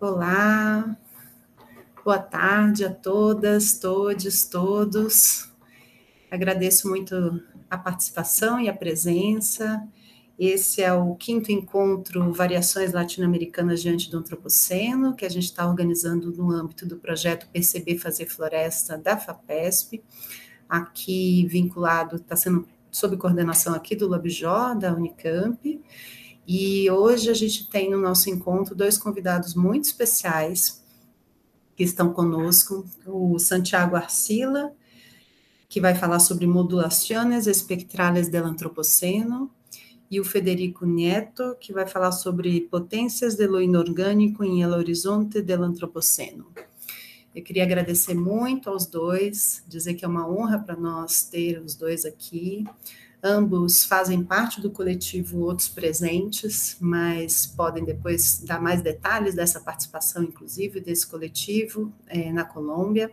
Olá, boa tarde a todas, todos, todos. Agradeço muito a participação e a presença. Esse é o quinto encontro Variações Latino-Americanas diante do Antropoceno, que a gente está organizando no âmbito do projeto Perceber Fazer Floresta da FAPESP, aqui vinculado, está sendo sob coordenação aqui do Labjó, da Unicamp e hoje a gente tem no nosso encontro dois convidados muito especiais que estão conosco, o Santiago Arcila, que vai falar sobre modulações espectrales do antropoceno, e o Federico Nieto, que vai falar sobre potências de lo inorgânico em El Horizonte del Antropoceno. Eu queria agradecer muito aos dois, dizer que é uma honra para nós ter os dois aqui. Ambos fazem parte do coletivo Outros Presentes, mas podem depois dar mais detalhes dessa participação, inclusive, desse coletivo é, na Colômbia.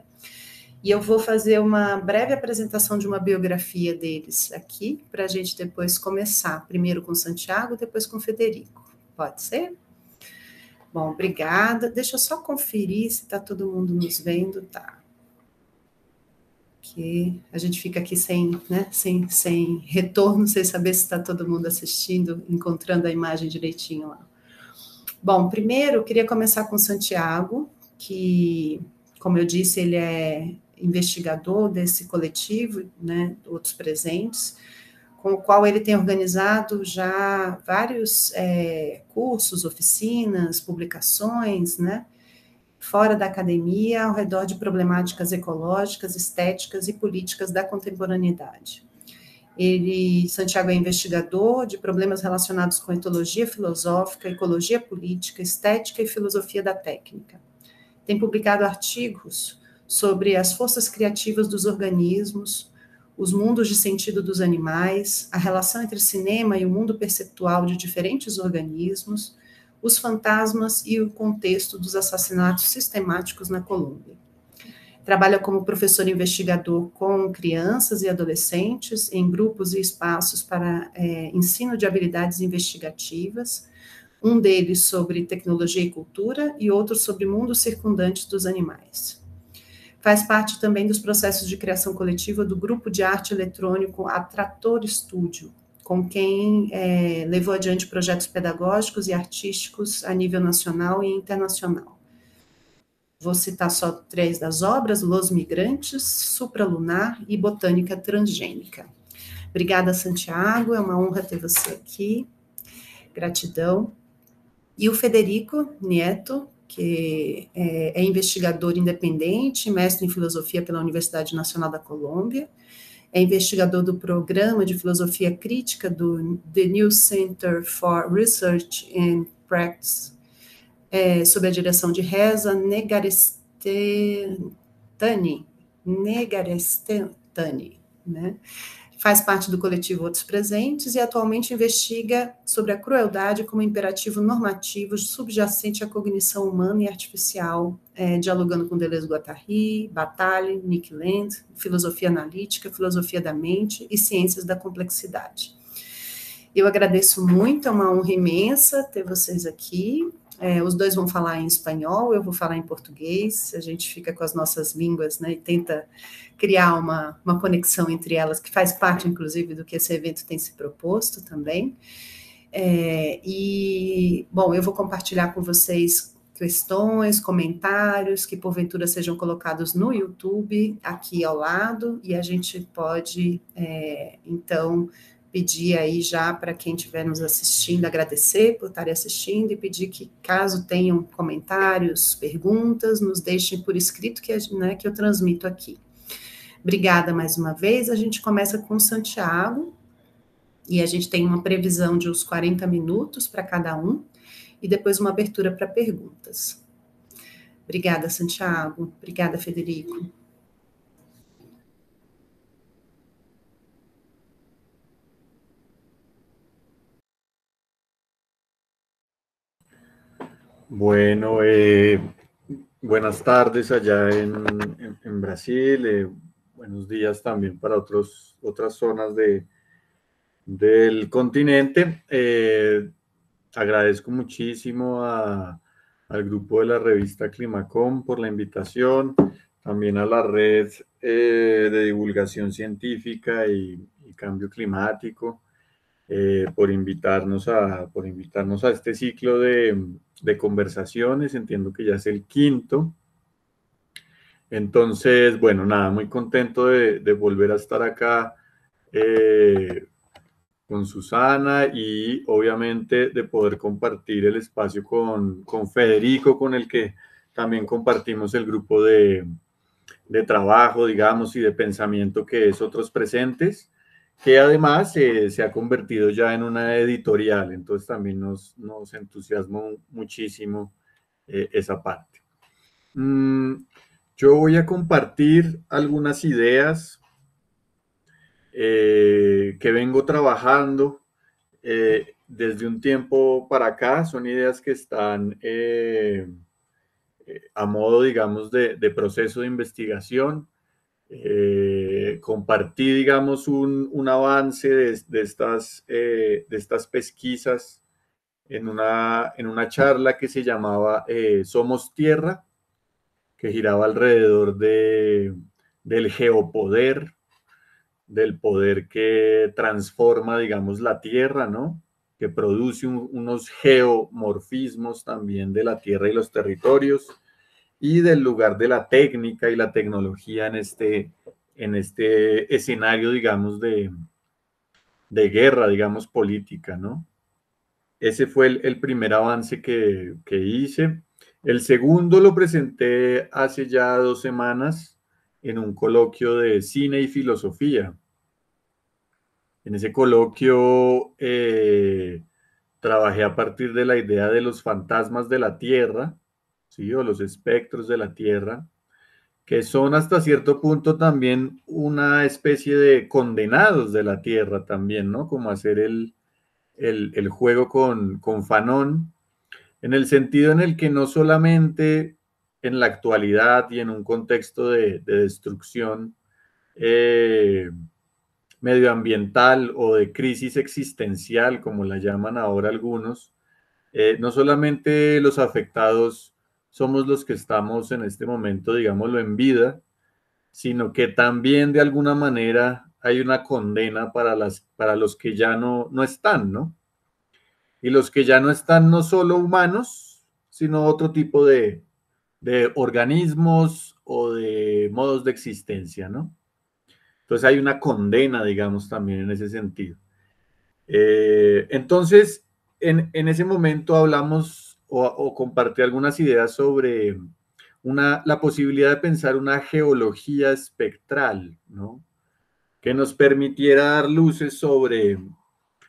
E eu vou fazer uma breve apresentação de uma biografia deles aqui, para a gente depois começar, primeiro com Santiago, depois com Federico. Pode ser? Bom, obrigada. Deixa eu só conferir se está todo mundo nos vendo. Tá que a gente fica aqui sem, né, sem, sem retorno, sem saber se está todo mundo assistindo, encontrando a imagem direitinho lá. Bom, primeiro eu queria começar com Santiago, que, como eu disse, ele é investigador desse coletivo, né, outros presentes, com o qual ele tem organizado já vários é, cursos, oficinas, publicações, né, fora da academia, ao redor de problemáticas ecológicas, estéticas e políticas da contemporaneidade. Ele, Santiago, é investigador de problemas relacionados com etologia filosófica, ecologia política, estética e filosofia da técnica. Tem publicado artigos sobre as forças criativas dos organismos, os mundos de sentido dos animais, a relação entre cinema e o mundo perceptual de diferentes organismos, os fantasmas e o contexto dos assassinatos sistemáticos na Colômbia. Trabalha como professor investigador com crianças e adolescentes em grupos e espaços para é, ensino de habilidades investigativas, um deles sobre tecnologia e cultura e outro sobre mundos circundantes dos animais. Faz parte também dos processos de criação coletiva do grupo de arte eletrônico Atrator Studio, com quem é, levou adiante projetos pedagógicos e artísticos a nível nacional e internacional. Vou citar só três das obras: Los Migrantes, Supralunar e Botânica Transgênica. Obrigada, Santiago, é uma honra ter você aqui. Gratidão. E o Federico Nieto, que é, é investigador independente, mestre em filosofia pela Universidade Nacional da Colômbia é investigador do programa de filosofia crítica do The New Center for Research and Practice, é, sob a direção de Reza Negarestani, Negarestani, né? faz parte do coletivo Outros Presentes e atualmente investiga sobre a crueldade como imperativo normativo subjacente à cognição humana e artificial, é, dialogando com Deleuze Guattari, Batali, Nick Land, filosofia analítica, filosofia da mente e ciências da complexidade. Eu agradeço muito, é uma honra imensa ter vocês aqui. É, os dois vão falar em espanhol, eu vou falar em português. A gente fica com as nossas línguas, né? E tenta criar uma, uma conexão entre elas, que faz parte, inclusive, do que esse evento tem se proposto também. É, e, bom, eu vou compartilhar com vocês questões, comentários que porventura sejam colocados no YouTube aqui ao lado e a gente pode é, então pedir aí já para quem estiver nos assistindo, agradecer por estarem assistindo e pedir que, caso tenham comentários, perguntas, nos deixem por escrito que, né, que eu transmito aqui. Obrigada mais uma vez. A gente começa com Santiago e a gente tem uma previsão de uns 40 minutos para cada um e depois uma abertura para perguntas. Obrigada, Santiago. Obrigada, Federico. Bueno, eh, buenas tardes allá en, Brasil, eh, buenos días también para otros, otras zonas del continente. Eh, agradezco muchísimo al grupo de la revista Climacom por la invitación, también a la red de divulgación científica y cambio climático eh, por, invitarnos a, por invitarnos a este ciclo de, conversaciones. Entiendo que ya es el quinto. Entonces, bueno, nada, muy contento de, volver a estar acá eh, con Susana y obviamente de poder compartir el espacio con, Federico, con el que también compartimos el grupo de, de, trabajo, digamos, y de pensamiento que es Otros Presentes que además eh, se ha convertido ya en una editorial, entonces también nos, nos entusiasmó muchísimo eh, esa parte. Mm, yo voy a compartir algunas ideas eh, que vengo trabajando desde un tiempo para acá, son ideas que están a modo, digamos, de proceso de investigación eh, compartí, digamos, un, avance de, estas, eh, de estas pesquisas en una, en una charla que se llamaba eh, Somos Tierra, que giraba alrededor del geopoder, del poder que transforma, digamos, la Tierra, ¿no? que produce unos geomorfismos también de la Tierra y los territorios y del lugar de la técnica y la tecnología en este, en este escenario, digamos, de, guerra, digamos, política, ¿no? Ese fue el, primer avance que, hice. El segundo lo presenté hace ya dos semanas en un coloquio de cine y filosofía. En ese coloquio eh, trabajé a partir de la idea de los fantasmas de la Tierra, o los espectros de la Tierra, que son hasta cierto punto también una especie de condenados de la Tierra también, ¿no? Como hacer el, juego con, con Fanon, en el sentido en el que no solamente en la actualidad y en un contexto de, destrucción eh, medioambiental o de crisis existencial, como la llaman ahora algunos, eh, no solamente los afectados somos los que estamos en este momento, digámoslo, en vida, sino que también de alguna manera hay una condena para, las, para los que ya no, no están, ¿no? Y los que ya no están no solo humanos, sino otro tipo de, de organismos o de modos de existencia, ¿no? Entonces hay una condena, digamos, también en ese sentido. Eh, entonces, en, en, ese momento hablamos o, compartir algunas ideas sobre una, la posibilidad de pensar una geología espectral, ¿no? Que nos permitiera dar luces sobre,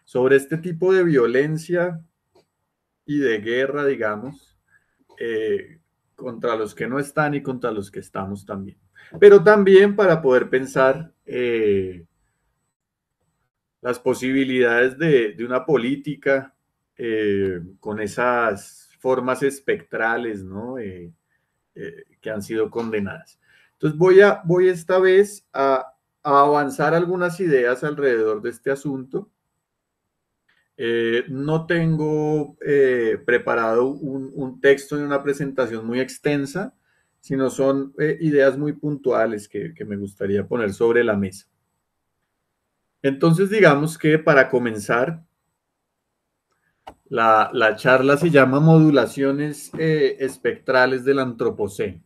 sobre este tipo de violencia y de guerra, digamos, eh, contra los que no están y contra los que estamos también. Pero también para poder pensar eh, las posibilidades de, una política eh, con esas formas espectrales, ¿no? Eh, eh, que han sido condenadas. Entonces voy, a, voy esta vez a, avanzar algunas ideas alrededor de este asunto. Eh, no tengo preparado un, texto ni una presentación muy extensa, sino son ideas muy puntuales que, que me gustaría poner sobre la mesa. Entonces digamos que para comenzar la, charla se llama Modulaciones eh, espectrales del Antropoceno.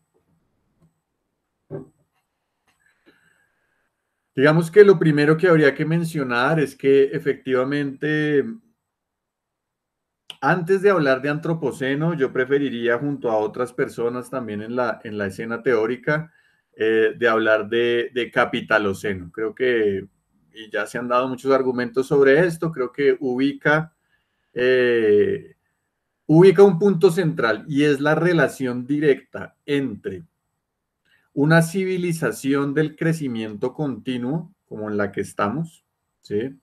Digamos que lo primero que habría que mencionar es que efectivamente, antes de hablar de Antropoceno, yo preferiría junto a otras personas también en la, en la escena teórica, eh, de hablar de, de Capitaloceno. Creo que, ya se han dado muchos argumentos sobre esto, creo que ubica eh, ubica un punto central y es la relación directa entre una civilización del crecimiento continuo, como en la que estamos, ¿sí?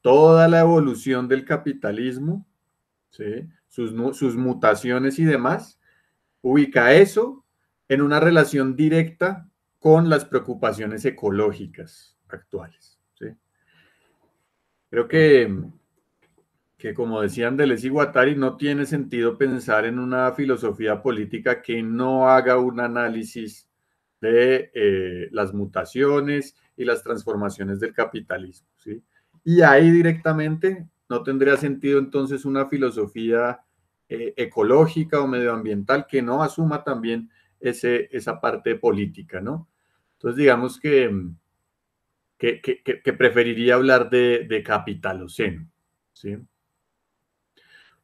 toda la evolución del capitalismo, sus, mutaciones y demás, ubica eso en una relación directa con las preocupaciones ecológicas actuales. Creo que que como decían Deleuze y Guattari, no tiene sentido pensar en una filosofía política que no haga un análisis de eh, las mutaciones y las transformaciones del capitalismo. Y ahí directamente no tendría sentido entonces una filosofía eh, ecológica o medioambiental que no asuma también ese, esa parte política, ¿no? Entonces digamos que, que, preferiría hablar de, de capitaloceno, ¿sí?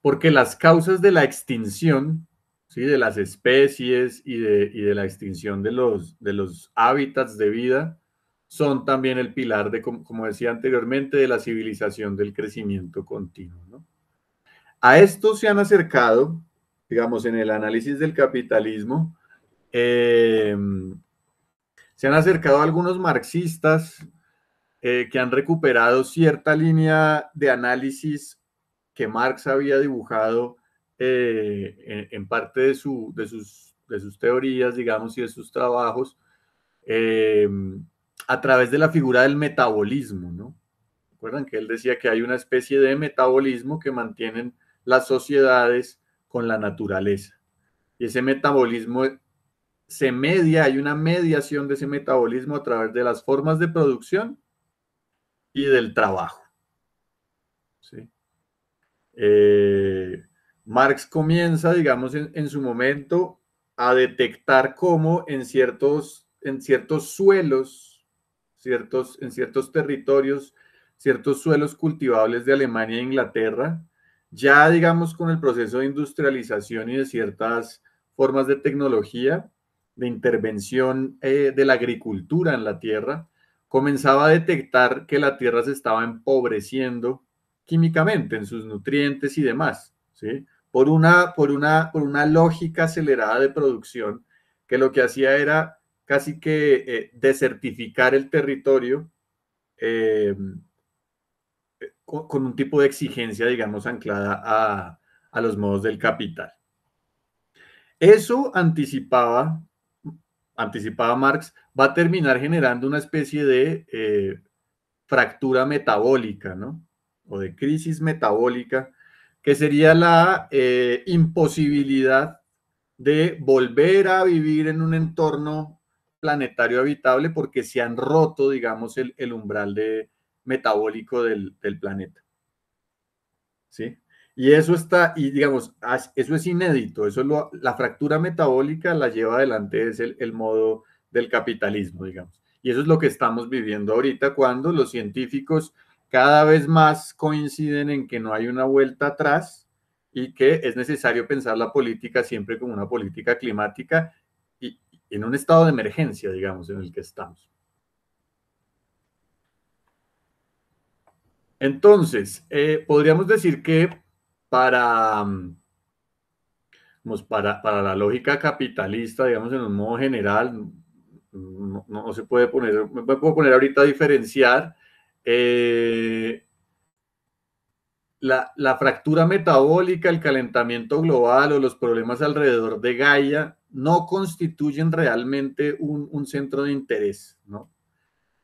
porque las causas de la extinción, ¿sí? de las especies y de, la extinción de los, de los hábitats de vida, son también el pilar, de, como decía anteriormente, de la civilización del crecimiento continuo. A esto se han acercado, digamos, en el análisis del capitalismo, eh, se han acercado algunos marxistas eh, que han recuperado cierta línea de análisis que Marx había dibujado eh, en, parte de, su, de, sus, de, sus, teorías, digamos, y de sus trabajos, eh, a través de la figura del metabolismo, ¿no? ¿Recuerdan que él decía que hay una especie de metabolismo que mantienen las sociedades con la naturaleza? Y ese metabolismo se media, hay una mediación de ese metabolismo a través de las formas de producción y del trabajo. ¿Sí? Eh, Marx comienza, digamos, en, su momento a detectar cómo en ciertos, en ciertos suelos, ciertos, en ciertos territorios, ciertos suelos cultivables de Alemania e Inglaterra, ya digamos con el proceso de industrialización y de ciertas formas de tecnología, de intervención eh, de la agricultura en la tierra, comenzaba a detectar que la tierra se estaba empobreciendo químicamente, en sus nutrientes y demás, ¿sí? Por una, por una, una lógica acelerada de producción que lo que hacía era casi que eh, desertificar el territorio eh, eh, con, un tipo de exigencia, digamos, anclada a, los modos del capital. Eso anticipaba, anticipaba Marx, va a terminar generando una especie de fractura metabólica, ¿no? o de crisis metabólica, que sería la eh, imposibilidad de volver a vivir en un entorno planetario habitable porque se han roto, digamos, el, umbral de, metabólico del, planeta. ¿Sí? Y eso está, y digamos, eso es inédito, eso la fractura metabólica la lleva adelante, es el, el modo del capitalismo, digamos. Y eso es lo que estamos viviendo ahorita cuando los científicos cada vez más coinciden en que no hay una vuelta atrás y que es necesario pensar la política siempre como una política climática y en un estado de emergencia, digamos, en el que estamos. Entonces, eh, podríamos decir que para, mm, para, para, la lógica capitalista, digamos, en un modo general, no, se puede poner, me puedo poner ahorita a diferenciar, eh, la, fractura metabólica, el calentamiento global o los problemas alrededor de Gaia no constituyen realmente un, centro de interés, ¿no?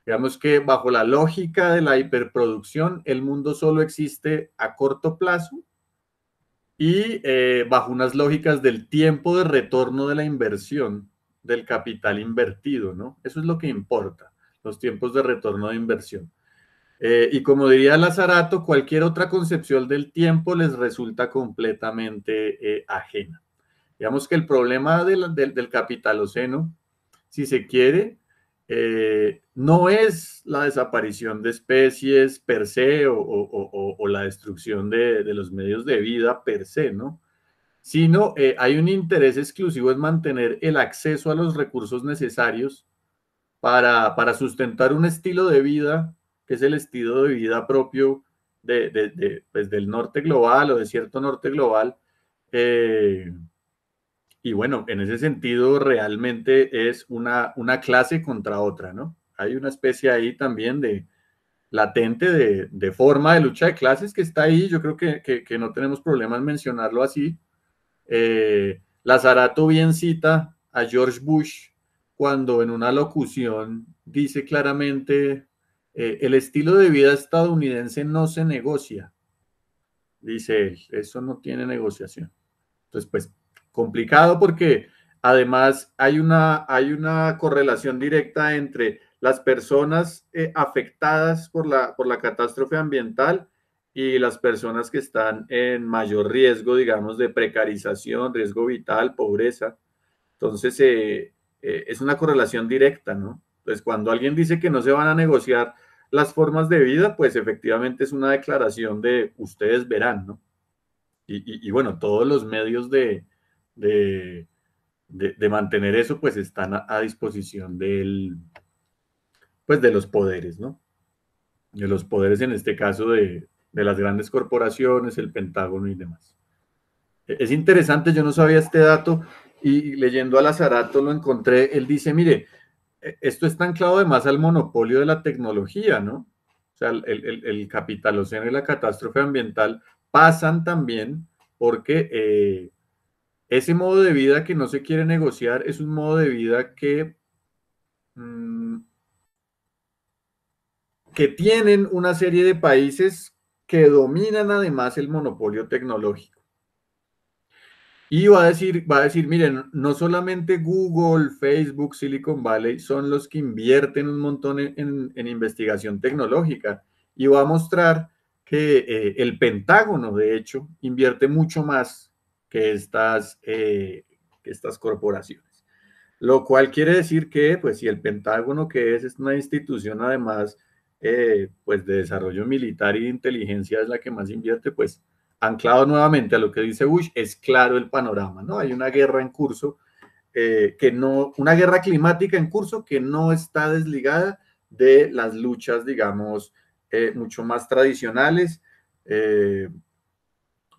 Digamos que bajo la lógica de la hiperproducción, el mundo solo existe a corto plazo y eh, bajo unas lógicas del tiempo de retorno de la inversión, del capital invertido, ¿no? Eso es lo que importa, los tiempos de retorno de inversión. Eh, y como diría Lazarato, cualquier otra concepción del tiempo les resulta completamente eh, ajena. Digamos que el problema del, capitaloceno, si se quiere, eh, no es la desaparición de especies per se o, la destrucción de, los medios de vida per se, ¿no? Sino hay un interés exclusivo en mantener el acceso a los recursos necesarios para sustentar un estilo de vida es el estilo de vida propio de, pues, del norte global o de cierto norte global. Eh, y bueno, en ese sentido realmente es una, una clase contra otra, ¿no? Hay una especie ahí también de latente de, de forma de lucha de clases que está ahí, yo creo que, no tenemos problemas en mencionarlo así. Eh, Lazarato bien cita a George Bush cuando en una locución dice claramente eh, el estilo de vida estadounidense no se negocia, dice él, eso no tiene negociación. Entonces, pues complicado porque además hay una, hay una correlación directa entre las personas eh, afectadas por la, por la catástrofe ambiental y las personas que están en mayor riesgo, digamos, de precarización, riesgo vital, pobreza. Entonces, eh, es una correlación directa, ¿no? Entonces, pues, cuando alguien dice que no se van a negociar las formas de vida, pues efectivamente es una declaración de ustedes verán, ¿no? Y, bueno, todos los medios de, de, mantener eso, pues están a, disposición del, pues de los poderes, ¿no? De los poderes, en este caso, de, de las grandes corporaciones, el Pentágono y demás. E, es interesante, yo no sabía este dato y leyendo a Lazarato lo encontré, él dice, mire, e, esto está anclado además al monopolio de la tecnología, ¿no? O sea, el, el, capitaloceno y la catástrofe ambiental pasan también porque eh, ese modo de vida que no se quiere negociar es un modo de vida que, mm, que tienen una serie de países que dominan además el monopolio tecnológico. Y va a decir, va a decir, miren, no solamente Google, Facebook, Silicon Valley son los que invierten un montón en, en, investigación tecnológica. Y va a mostrar que eh, el Pentágono, de hecho, invierte mucho más que estas, eh, que estas corporaciones. Lo cual quiere decir que, pues, si el Pentágono, que es, es una institución además, eh, pues, de desarrollo militar y de inteligencia es la que más invierte, pues, anclado nuevamente a lo que dice Bush, es claro el panorama, ¿no? Hay una guerra en curso eh, que no, una guerra climática en curso que no está desligada de las luchas, digamos, eh, mucho más tradicionales eh,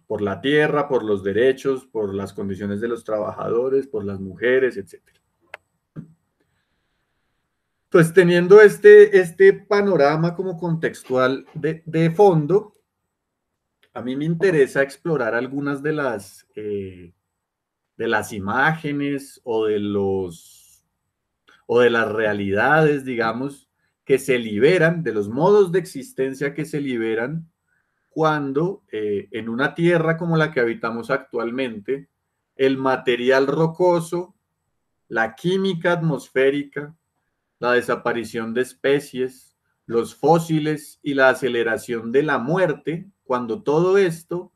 por la tierra, por los derechos, por las condiciones de los trabajadores, por las mujeres, etc. Entonces, teniendo este, este panorama como contextual de fondo, a mí me interesa explorar algunas de las, eh, de las imágenes o de los o de las realidades, digamos, que se liberan, de los modos de existencia que se liberan cuando eh, en una tierra como la que habitamos actualmente, el material rocoso, la química atmosférica, la desaparición de especies, los fósiles y la aceleración de la muerte cuando todo esto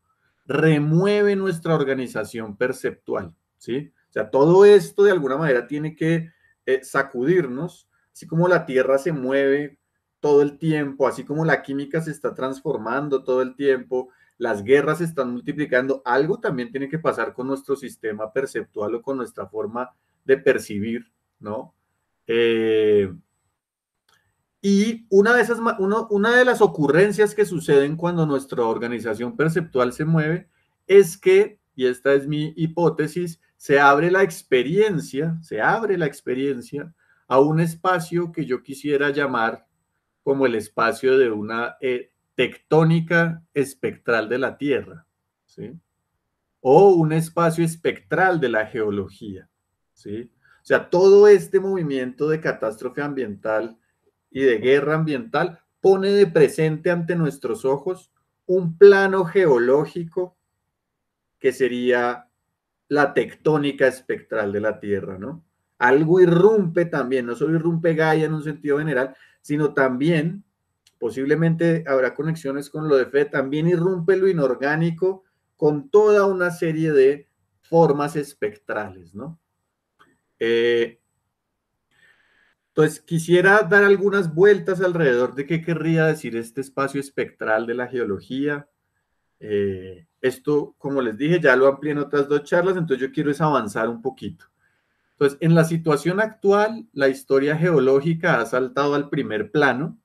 remueve nuestra organización perceptual, ¿sí? O sea, todo esto de alguna manera tiene que eh, sacudirnos, así como la Tierra se mueve todo el tiempo, así como la química se está transformando todo el tiempo, las guerras se están multiplicando, algo también tiene que pasar con nuestro sistema perceptual o con nuestra forma de percibir, ¿no? Eh, y una de, esas, una de las ocurrencias que suceden cuando nuestra organización perceptual se mueve es que, y esta es mi hipótesis, se abre la experiencia, se abre la experiencia a un espacio que yo quisiera llamar como el espacio de una eh, tectónica espectral de la Tierra, ¿sí? O un espacio espectral de la geología, ¿sí? O sea, todo este movimiento de catástrofe ambiental y de guerra ambiental pone de presente ante nuestros ojos un plano geológico que sería la tectónica espectral de la Tierra, ¿no? Algo irrumpe también, no solo irrumpe Gaia en un sentido general, sino también, posiblemente habrá conexiones con lo de Fe, también irrumpe lo inorgánico con toda una serie de formas espectrales, ¿no? Eh, entonces, quisiera dar algunas vueltas alrededor de qué querría decir este espacio espectral de la geología. Eh, esto, como les dije, ya lo amplié en otras dos charlas, entonces yo quiero es avanzar un poquito. Entonces, en la situación actual, la historia geológica ha saltado al primer plano.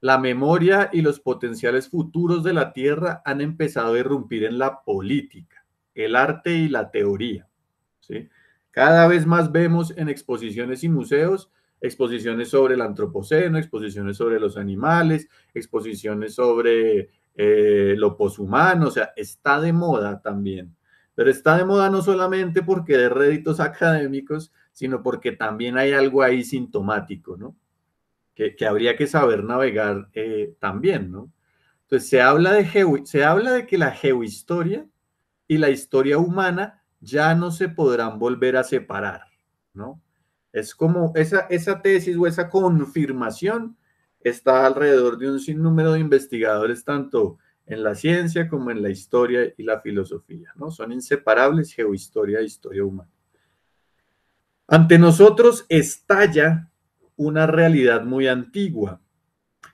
La memoria y los potenciales futuros de la Tierra han empezado a irrumpir en la política, el arte y la teoría. ¿sí? Cada vez más vemos en exposiciones y museos exposiciones sobre el antropoceno, exposiciones sobre los animales, exposiciones sobre eh, lo poshumano, o sea, está de moda también. Pero está de moda no solamente porque de réditos académicos, sino porque también hay algo ahí sintomático, ¿no? Que, habría que saber navegar eh, también, ¿no? Entonces, se habla, de se habla de que la geohistoria y la historia humana ya no se podrán volver a separar, ¿no? Es como esa, tesis o esa confirmación está alrededor de un sinnúmero de investigadores, tanto en la ciencia como en la historia y la filosofía, ¿no? Son inseparables geohistoria e historia humana. Ante nosotros estalla una realidad muy antigua.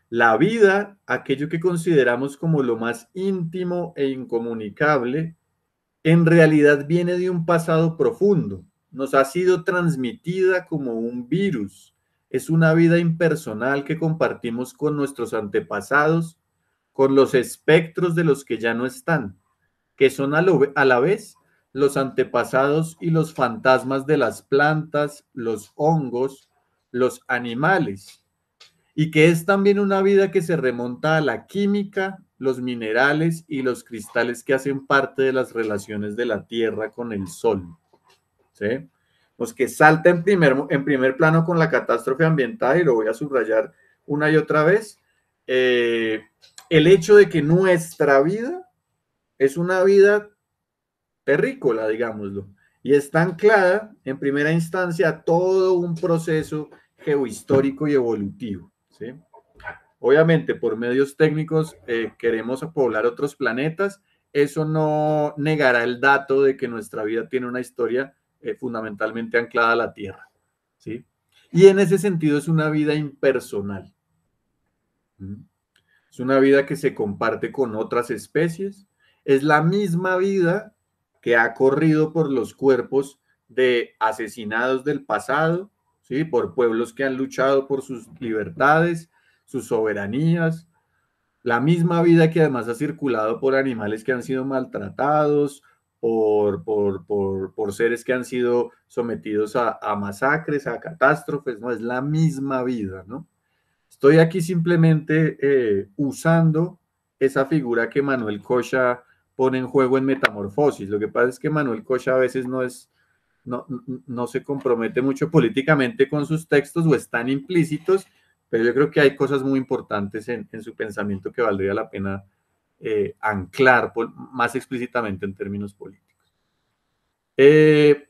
La vida, aquello que consideramos como lo más íntimo e incomunicable, en realidad viene de un pasado profundo, nos ha sido transmitida como un virus. Es una vida impersonal que compartimos con nuestros antepasados, con los espectros de los que ya no están, que son a, la vez los antepasados y los fantasmas de las plantas, los hongos, los animales, y que es también una vida que se remonta a la química, los minerales y los cristales que hacen parte de las relaciones de la Tierra con el Sol. ¿sí? que salta en primer, en primer plano con la catástrofe ambiental, y lo voy a subrayar una y otra vez, eh, el hecho de que nuestra vida es una vida terrícola, digámoslo, y está anclada en primera instancia a todo un proceso geohistórico y evolutivo. Obviamente, por medios técnicos eh, queremos poblar otros planetas. Eso no negará el dato de que nuestra vida tiene una historia eh, fundamentalmente anclada a la tierra. ¿sí? Y en ese sentido es una vida impersonal. ¿Mm? Es una vida que se comparte con otras especies. Es la misma vida que ha corrido por los cuerpos de asesinados del pasado, ¿sí? por pueblos que han luchado por sus libertades, sus soberanías, la misma vida que además ha circulado por animales que han sido maltratados, por, por, por, por seres que han sido sometidos a, masacres, a catástrofes, ¿no? Es la misma vida, ¿no? Estoy aquí simplemente eh, usando esa figura que Manuel Cocha pone en juego en Metamorfosis. Lo que pasa es que Manuel Cocha a veces no es, no, no, se compromete mucho políticamente con sus textos o están implícitos, pero yo creo que hay cosas muy importantes en, en su pensamiento que valdría la pena eh, anclar más explícitamente en términos políticos. Eh,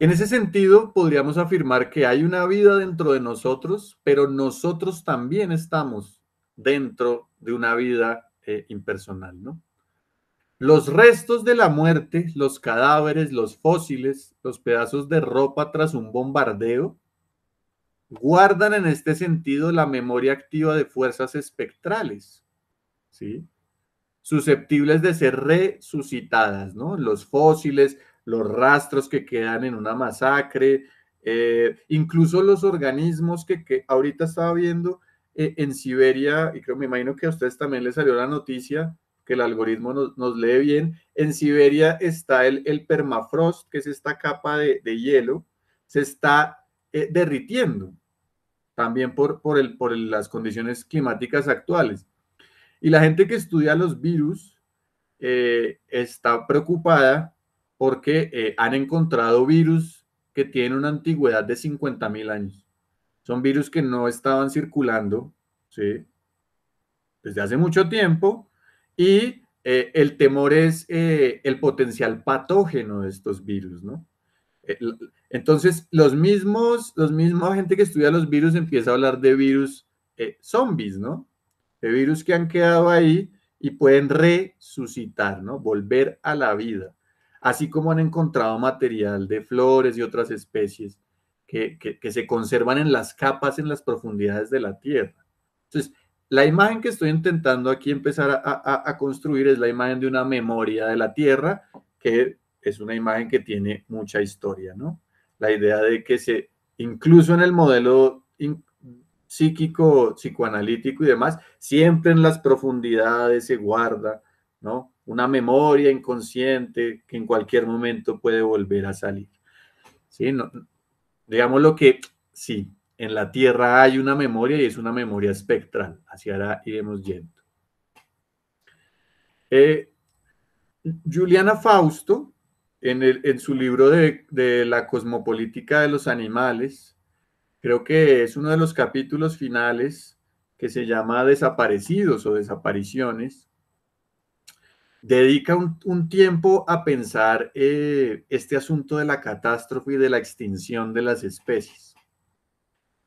en ese sentido, podríamos afirmar que hay una vida dentro de nosotros, pero nosotros también estamos dentro de una vida eh, impersonal, ¿no? Los restos de la muerte, los cadáveres, los fósiles, los pedazos de ropa tras un bombardeo, guardan en este sentido la memoria activa de fuerzas espectrales, ¿sí? Susceptibles de ser resucitadas, ¿no? Los fósiles, los rastros que quedan en una masacre, eh, incluso los organismos que, que ahorita estaba viendo eh, en Siberia, y creo, me imagino que a ustedes también les salió la noticia, que el algoritmo nos, lee bien, en Siberia está el, el, permafrost, que es esta capa de, hielo, se está eh, derritiendo también por, por, el, por las condiciones climáticas actuales. Y la gente que estudia los virus eh, está preocupada porque eh, han encontrado virus que tienen una antigüedad de 50.000 años. Son virus que no estaban circulando ¿sí? desde hace mucho tiempo y eh, el temor es el potencial patógeno de estos virus, ¿no? Entonces, los mismos, los mismos gente que estudia los virus empieza a hablar de virus zombies, ¿no? virus que han quedado ahí y pueden resucitar, ¿no? Volver a la vida. Así como han encontrado material de flores y otras especies que, se conservan en las capas, en las profundidades de la Tierra. Entonces, la imagen que estoy intentando aquí empezar a, construir es la imagen de una memoria de la Tierra, que es una imagen que tiene mucha historia, ¿no? La idea de que se, incluso en el modelo psíquico, psicoanalítico y demás, siempre en las profundidades se guarda, ¿no? Una memoria inconsciente que en cualquier momento puede volver a salir. ¿Sí? digamos lo que sí, en la Tierra hay una memoria y es una memoria espectral, hacia ahora iremos yendo. Eh, Juliana Fausto, en, su libro de, de la cosmopolítica de los animales, creo que es uno de los capítulos finales que se llama Desaparecidos o Desapariciones, dedica un, tiempo a pensar eh, este asunto de la catástrofe y de la extinción de las especies.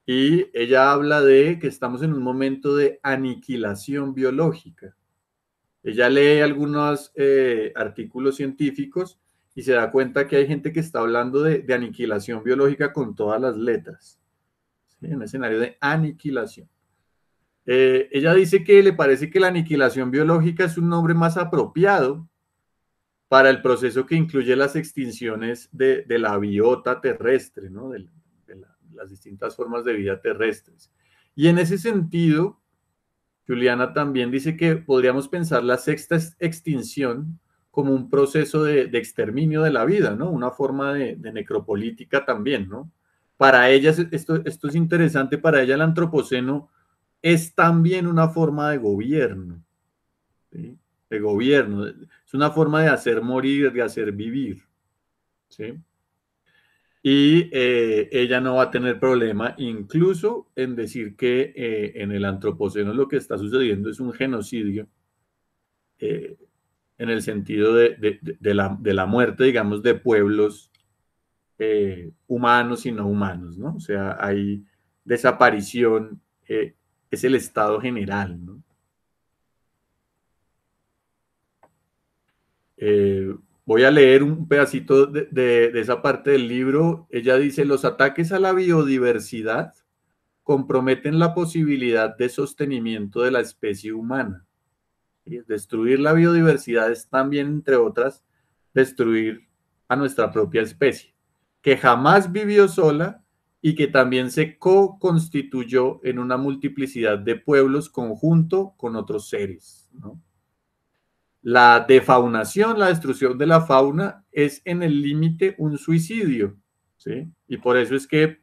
Y ella habla de que estamos en un momento de aniquilación biológica. Ella lee algunos eh, artículos científicos y se da cuenta que hay gente que está hablando de aniquilación biológica con todas las letras. En un escenario de aniquilación. Eh, ella dice que le parece que la aniquilación biológica es un nombre más apropiado para el proceso que incluye las extinciones de, la biota terrestre, ¿no? de, las distintas formas de vida terrestres. Y en ese sentido, Juliana también dice que podríamos pensar la sexta extinción como un proceso de, exterminio de la vida, ¿no? Una forma de necropolítica también, ¿no? para ellas, esto, esto es interesante, para ella el antropoceno es también una forma de gobierno, de gobierno, es una forma de hacer morir, de hacer vivir. ¿sí? Y eh, ella no va a tener problema incluso en decir que eh, en el antropoceno lo que está sucediendo es un genocidio. Eh, en el sentido la, de, la, muerte, digamos, de pueblos eh, humanos y no humanos, ¿no? O sea, hay desaparición, eh, es el estado general, ¿no? Eh, voy a leer un pedacito de, esa parte del libro. Ella dice, los ataques a la biodiversidad comprometen la posibilidad de sostenimiento de la especie humana. Destruir la biodiversidad es también, entre otras, destruir a nuestra propia especie que jamás vivió sola y que también se co-constituyó en una multiplicidad de pueblos conjunto con otros seres. La defaunación, la destrucción de la fauna, es en el límite un suicidio. ¿sí? Y por eso es que,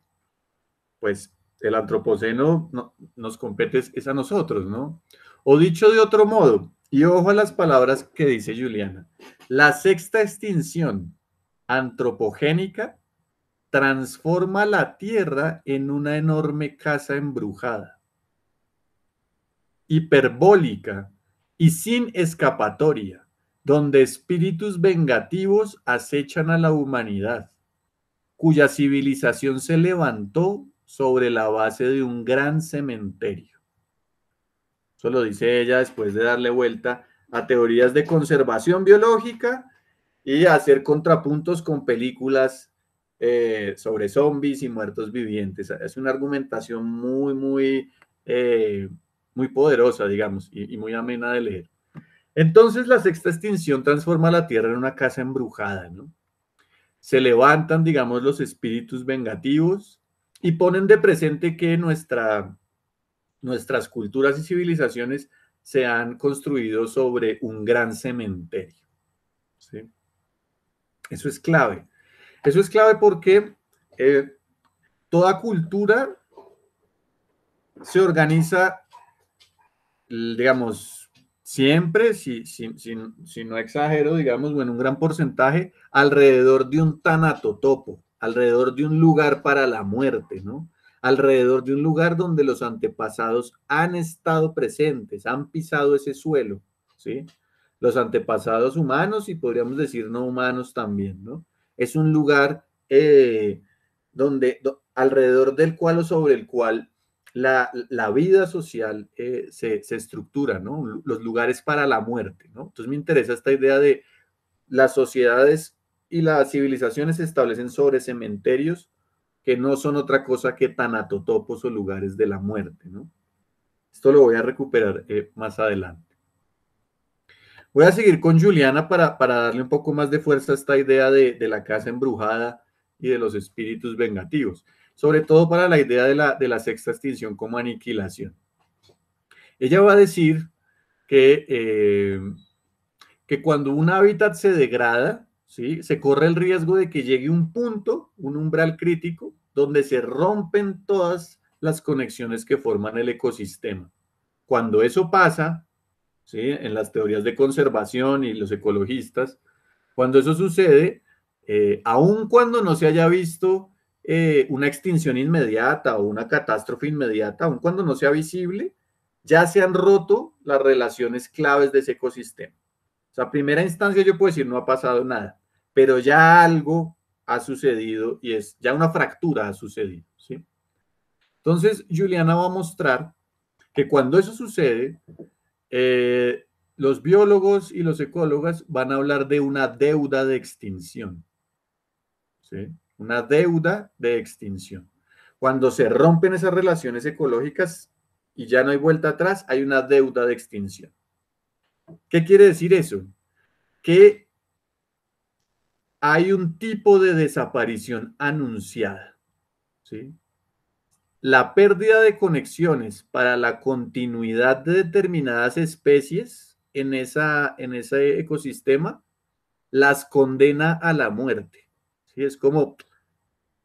pues, el antropoceno nos compete es a nosotros, ¿no? O dicho de otro modo, y ojo a las palabras que dice Juliana, la sexta extinción antropogénica transforma la tierra en una enorme casa embrujada, hiperbólica y sin escapatoria, donde espíritus vengativos acechan a la humanidad, cuya civilización se levantó sobre la base de un gran cementerio. Eso lo dice ella después de darle vuelta a teorías de conservación biológica y hacer contrapuntos con películas eh, sobre zombies y muertos vivientes. Es una argumentación muy, muy, eh, muy poderosa, digamos, y, muy amena de leer. Entonces la sexta extinción transforma la Tierra en una casa embrujada, ¿no? Se levantan, digamos, los espíritus vengativos y ponen de presente que nuestra, nuestras culturas y civilizaciones se han construido sobre un gran cementerio. Eso es clave. Eso es clave porque eh, toda cultura se organiza, digamos, siempre, si, si, no exagero, digamos, bueno, un gran porcentaje alrededor de un tanatotopo, alrededor de un lugar para la muerte, ¿no? Alrededor de un lugar donde los antepasados han estado presentes, han pisado ese suelo, ¿sí? Los antepasados humanos y podríamos decir no humanos también, ¿no? es un lugar eh, donde, alrededor del cual o sobre el cual la, vida social eh, se, estructura, ¿no? Los lugares para la muerte, ¿no? Entonces me interesa esta idea de las sociedades y las civilizaciones se establecen sobre cementerios que no son otra cosa que tanatotopos o lugares de la muerte, ¿no? Esto lo voy a recuperar eh, más adelante. Voy a seguir con Juliana para, para darle un poco más de fuerza a esta idea de, de, la casa embrujada y de los espíritus vengativos, sobre todo para la idea de la, de la sexta extinción como aniquilación. Ella va a decir que, eh, que cuando un hábitat se degrada, ¿sí? se corre el riesgo de que llegue un punto, un umbral crítico, donde se rompen todas las conexiones que forman el ecosistema. Cuando eso pasa, en las teorías de conservación y los ecologistas. Cuando eso sucede, eh, aun cuando no se haya visto eh, una extinción inmediata o una catástrofe inmediata, aun cuando no sea visible, ya se han roto las relaciones claves de ese ecosistema. O sea, primera instancia yo puedo decir no ha pasado nada, pero ya algo ha sucedido y es ya una fractura ha sucedido, Entonces, Juliana va a mostrar que cuando eso sucede, eh, los biólogos y los ecólogas van a hablar de una deuda de extinción. ¿sí? Una deuda de extinción. Cuando se rompen esas relaciones ecológicas y ya no hay vuelta atrás, hay una deuda de extinción. ¿Qué quiere decir eso? Que hay un tipo de desaparición anunciada. ¿sí? la pérdida de conexiones para la continuidad de determinadas especies en, esa, en ese ecosistema las condena a la muerte. ¿Sí? Es como,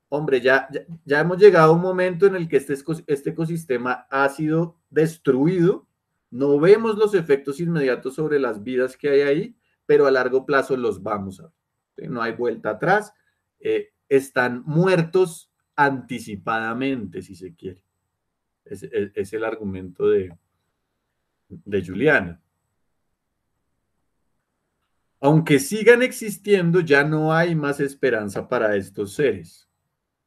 hombre, ya, ya, hemos llegado a un momento en el que este, este ecosistema ha sido destruido, no vemos los efectos inmediatos sobre las vidas que hay ahí, pero a largo plazo los vamos a ver. No hay vuelta atrás, eh, están muertos anticipadamente, si se quiere. Es, el argumento de, de Juliana. Aunque sigan existiendo, ya no hay más esperanza para estos seres.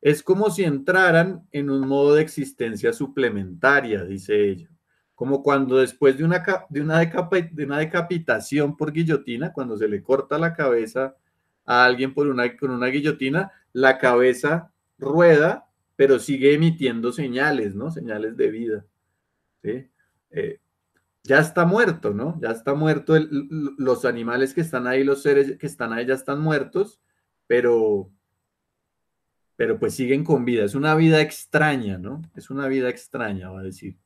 Es como si entraran en un modo de existencia suplementaria, dice ella. Como cuando después de una, de una, de una decapitación por guillotina, cuando se le corta la cabeza a alguien por una, con una guillotina, la cabeza rueda, pero sigue emitiendo señales, ¿no? Señales de vida. Eh, ya está muerto, ¿no? Ya está muerto, los animales que están ahí, los seres que están ahí ya están muertos, pero, pero pues siguen con vida. Es una vida extraña, ¿no? Es una vida extraña, va a decir.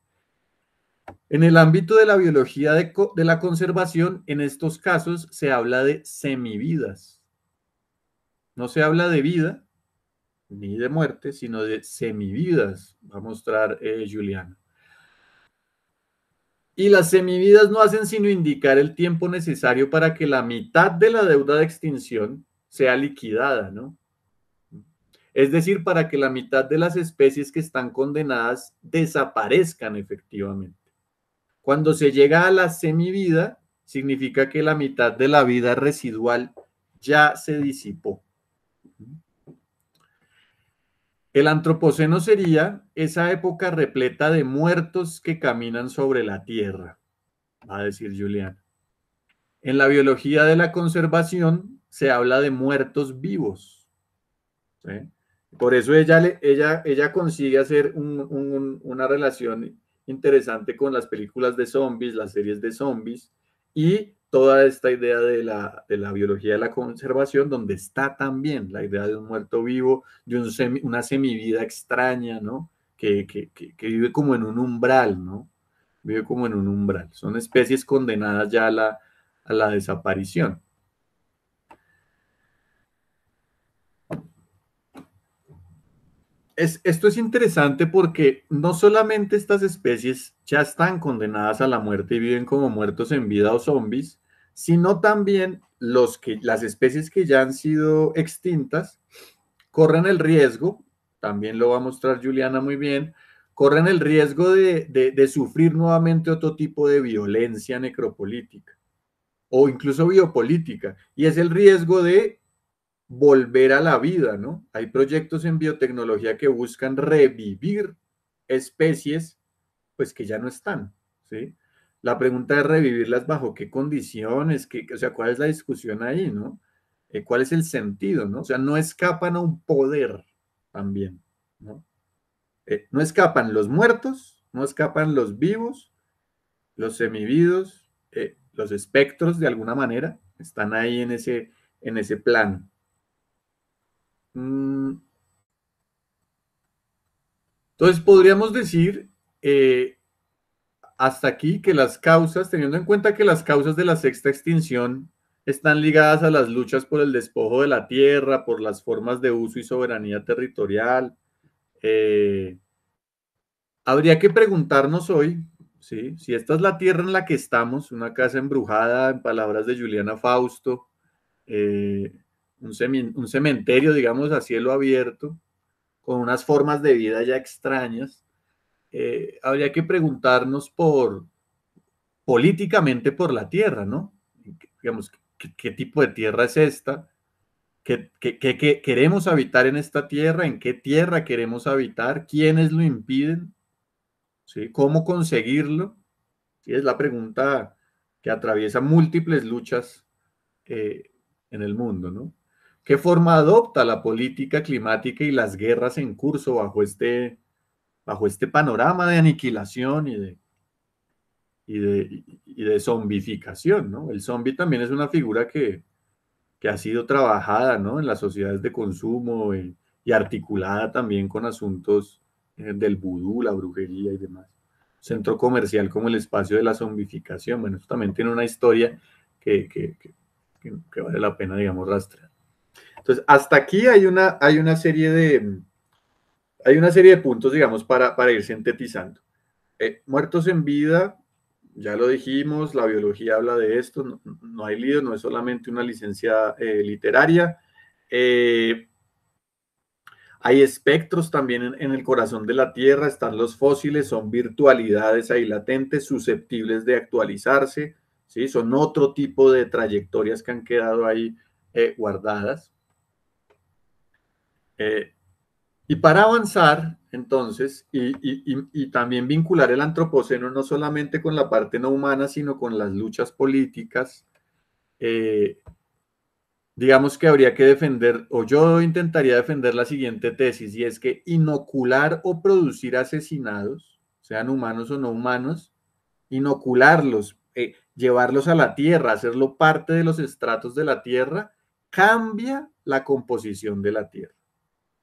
En el ámbito de la biología de, de la conservación, en estos casos se habla de semividas. No se habla de vida, ni de muerte, sino de semividas, va a mostrar eh, Juliana. Y las semividas no hacen sino indicar el tiempo necesario para que la mitad de la deuda de extinción sea liquidada, ¿no? Es decir, para que la mitad de las especies que están condenadas desaparezcan efectivamente. Cuando se llega a la semivida, significa que la mitad de la vida residual ya se disipó. El antropoceno sería esa época repleta de muertos que caminan sobre la Tierra, va a decir Julián. En la biología de la conservación se habla de muertos vivos. Por eso ella, ella, ella consigue hacer una relación interesante con las películas de zombies, las series de zombies y toda esta idea de la, biología de la conservación, donde está también la idea de un muerto vivo, de una semivida extraña, Que, vive como en un umbral, ¿no? Vive como en un umbral. Son especies condenadas ya a la, desaparición. esto es interesante porque no solamente estas especies ya están condenadas a la muerte y viven como muertos en vida o zombies, sino también los que, las especies que ya han sido extintas corren el riesgo, también lo va a mostrar Juliana muy bien, corren el riesgo de, sufrir nuevamente otro tipo de violencia necropolítica o incluso biopolítica, y es el riesgo de volver a la vida, ¿no? Hay proyectos en biotecnología que buscan revivir especies, pues que ya no están, ¿sí? La pregunta es revivirlas bajo qué condiciones, qué, o sea, cuál es la discusión ahí, ¿no? Eh, ¿Cuál es el sentido, ¿no? O sea, no escapan a un poder también, ¿no? Eh, no escapan los muertos, no escapan los vivos, los semividos, eh, los espectros de alguna manera, están ahí en ese, en ese plano. Mm. Entonces podríamos decir hasta aquí que las causas, teniendo en cuenta que las causas de la sexta extinción están ligadas a las luchas por el despojo de la tierra, por las formas de uso y soberanía territorial. Eh, habría que preguntarnos hoy, si esta es la tierra en la que estamos, una casa embrujada, en palabras de Juliana Fausto, eh, un cementerio, digamos, a cielo abierto, con unas formas de vida ya extrañas, eh, habría que preguntarnos por políticamente por la tierra, ¿no? Digamos, ¿qué, tipo de tierra es esta? ¿Qué, qué, queremos habitar en esta tierra? ¿En qué tierra queremos habitar? ¿Quiénes lo impiden? ¿Sí? ¿Cómo conseguirlo? Es la pregunta que atraviesa múltiples luchas eh, en el mundo, ¿no? ¿Qué forma adopta la política climática y las guerras en curso bajo este bajo este panorama de aniquilación y de, y de, de zombificación, El zombi también es una figura que, ha sido trabajada, ¿no? En las sociedades de consumo y, articulada también con asuntos eh, del vudú, la brujería y demás. Centro comercial como el espacio de la zombificación, bueno, esto también tiene una historia que, vale la pena, digamos, rastrear. Entonces, hasta aquí hay una, hay una serie de, hay una serie de puntos, digamos, para, ir sintetizando. Eh, muertos en vida, ya lo dijimos, la biología habla de esto, no, hay lío, no es solamente una licencia eh, literaria. Eh, hay espectros también en, el corazón de la Tierra, están los fósiles, son virtualidades ahí latentes, susceptibles de actualizarse, ¿sí? son otro tipo de trayectorias que han quedado ahí guardadas. Y para avanzar, entonces, y, también vincular el antropoceno no solamente con la parte no humana, sino con las luchas políticas, eh, digamos que habría que defender, o yo intentaría defender la siguiente tesis, y es que inocular o producir asesinados, sean humanos o no humanos, inocularlos, eh, llevarlos a la tierra, hacerlo parte de los estratos de la tierra, cambia la composición de la tierra.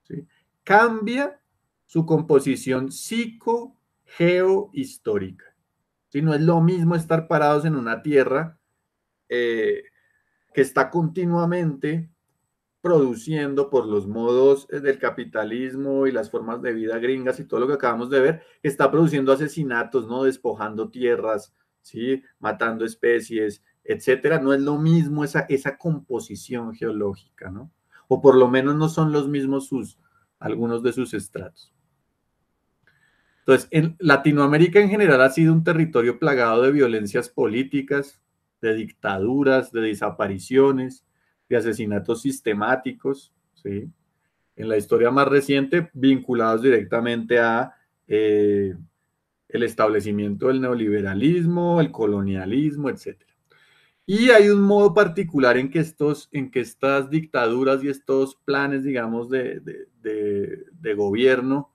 ¿sí? cambia su composición psico-geohistórica. Si no es lo mismo estar parados en una tierra eh, que está continuamente produciendo por los modos eh, del capitalismo y las formas de vida gringas y todo lo que acabamos de ver, que está produciendo asesinatos, ¿no? despojando tierras, ¿sí? matando especies, etcétera. No es lo mismo esa, esa composición geológica, ¿no? O por lo menos no son los mismos sus, algunos de sus estratos. Entonces, en Latinoamérica en general ha sido un territorio plagado de violencias políticas, de dictaduras, de desapariciones, de asesinatos sistemáticos, ¿sí? en la historia más reciente vinculados directamente a eh, el establecimiento del neoliberalismo, el colonialismo, etc. Y hay un modo particular en que, estos, en que estas dictaduras y estos planes, digamos, de, de, gobierno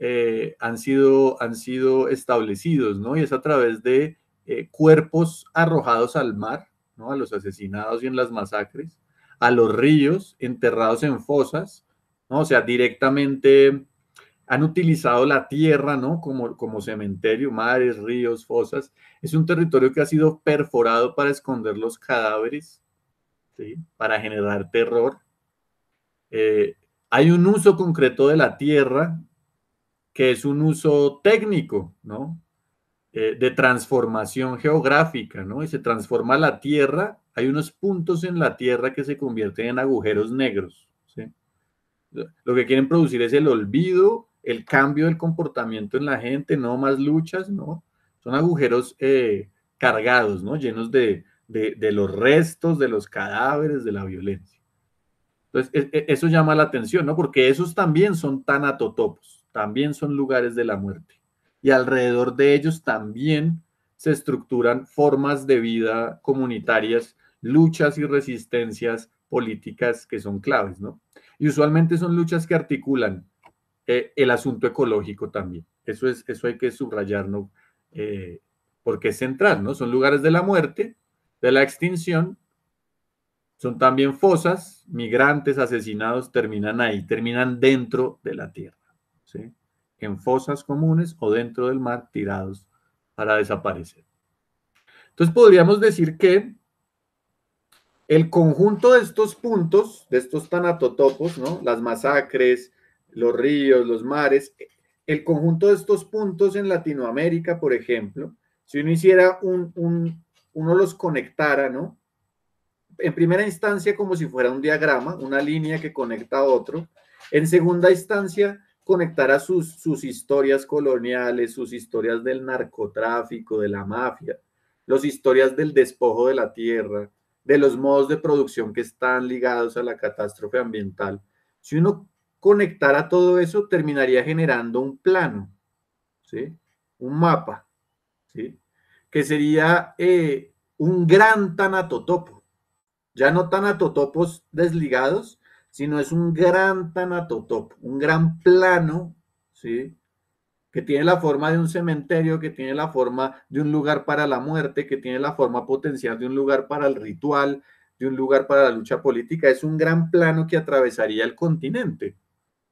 eh, han, sido, han sido establecidos, ¿no? Y es a través de eh, cuerpos arrojados al mar, ¿no? A los asesinados y en las masacres, a los ríos enterrados en fosas, ¿no? O sea, directamente han utilizado la tierra, ¿no? Como, como cementerio, mares, ríos, fosas. Es un territorio que ha sido perforado para esconder los cadáveres, ¿sí? Para generar terror. Eh, hay un uso concreto de la tierra que es un uso técnico, ¿no? Eh, de transformación geográfica, ¿no? Y se transforma la tierra, hay unos puntos en la tierra que se convierten en agujeros negros, ¿sí? Lo que quieren producir es el olvido, el cambio del comportamiento en la gente, no más luchas, ¿no? Son agujeros eh, cargados, ¿no? Llenos de los restos, de los cadáveres, de la violencia. Entonces, e, e, eso llama la atención, ¿no? Porque esos también son tanatotopos, también son lugares de la muerte. Y alrededor de ellos también se estructuran formas de vida comunitarias, luchas y resistencias políticas que son claves, ¿no? Y usualmente son luchas que articulan eh, el asunto ecológico también. Eso, es, eso hay que subrayarlo eh, porque es central, ¿no? Son lugares de la muerte, de la extinción son también fosas, migrantes asesinados terminan ahí, terminan dentro de la tierra, ¿sí? en fosas comunes o dentro del mar tirados para desaparecer. Entonces podríamos decir que el conjunto de estos puntos, de estos tanatotopos, ¿no? las masacres, los ríos, los mares, el conjunto de estos puntos en Latinoamérica, por ejemplo, si uno hiciera un, un uno los conectara, ¿no? en primera instancia como si fuera un diagrama, una línea que conecta a otro. En segunda instancia, conectar a sus, sus historias coloniales, sus historias del narcotráfico, de la mafia, las historias del despojo de la tierra, de los modos de producción que están ligados a la catástrofe ambiental. Si uno conectara todo eso, terminaría generando un plano, un mapa, ¿sí? que sería eh, un gran tanatotopo. Ya no tanatotopos desligados, sino es un gran tanatotopo, un gran plano, ¿sí? que tiene la forma de un cementerio, que tiene la forma de un lugar para la muerte, que tiene la forma potencial de un lugar para el ritual, de un lugar para la lucha política. Es un gran plano que atravesaría el continente,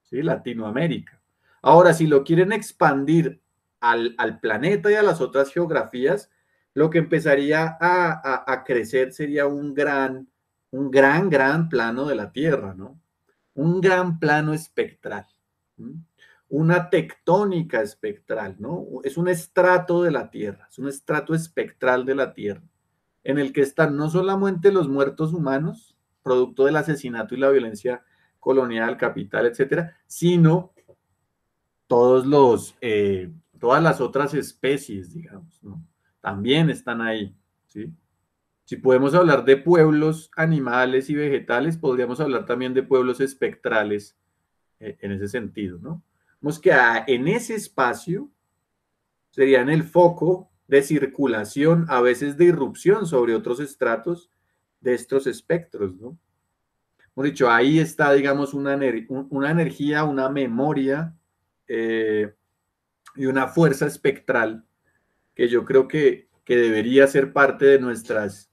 ¿sí? Latinoamérica. Ahora, si lo quieren expandir al, planeta y a las otras geografías, lo que empezaría a crecer sería un gran un gran, gran plano de la Tierra, ¿no? Un gran plano espectral, una tectónica espectral, ¿no? Es un estrato de la Tierra, es un estrato espectral de la Tierra, en el que están no solamente los muertos humanos, producto del asesinato y la violencia colonial, capital, etcétera, sino todos los, eh, todas las otras especies, digamos, ¿no? También están ahí, ¿sí? Si podemos hablar de pueblos animales y vegetales, podríamos hablar también de pueblos espectrales eh, en ese sentido, ¿no? Vemos que ah, en ese espacio serían el foco de circulación, a veces de irrupción sobre otros estratos de estos espectros, ¿no? Hemos dicho, ahí está, digamos, una, energía, una memoria eh, y una fuerza espectral que yo creo que, que debería ser parte de nuestras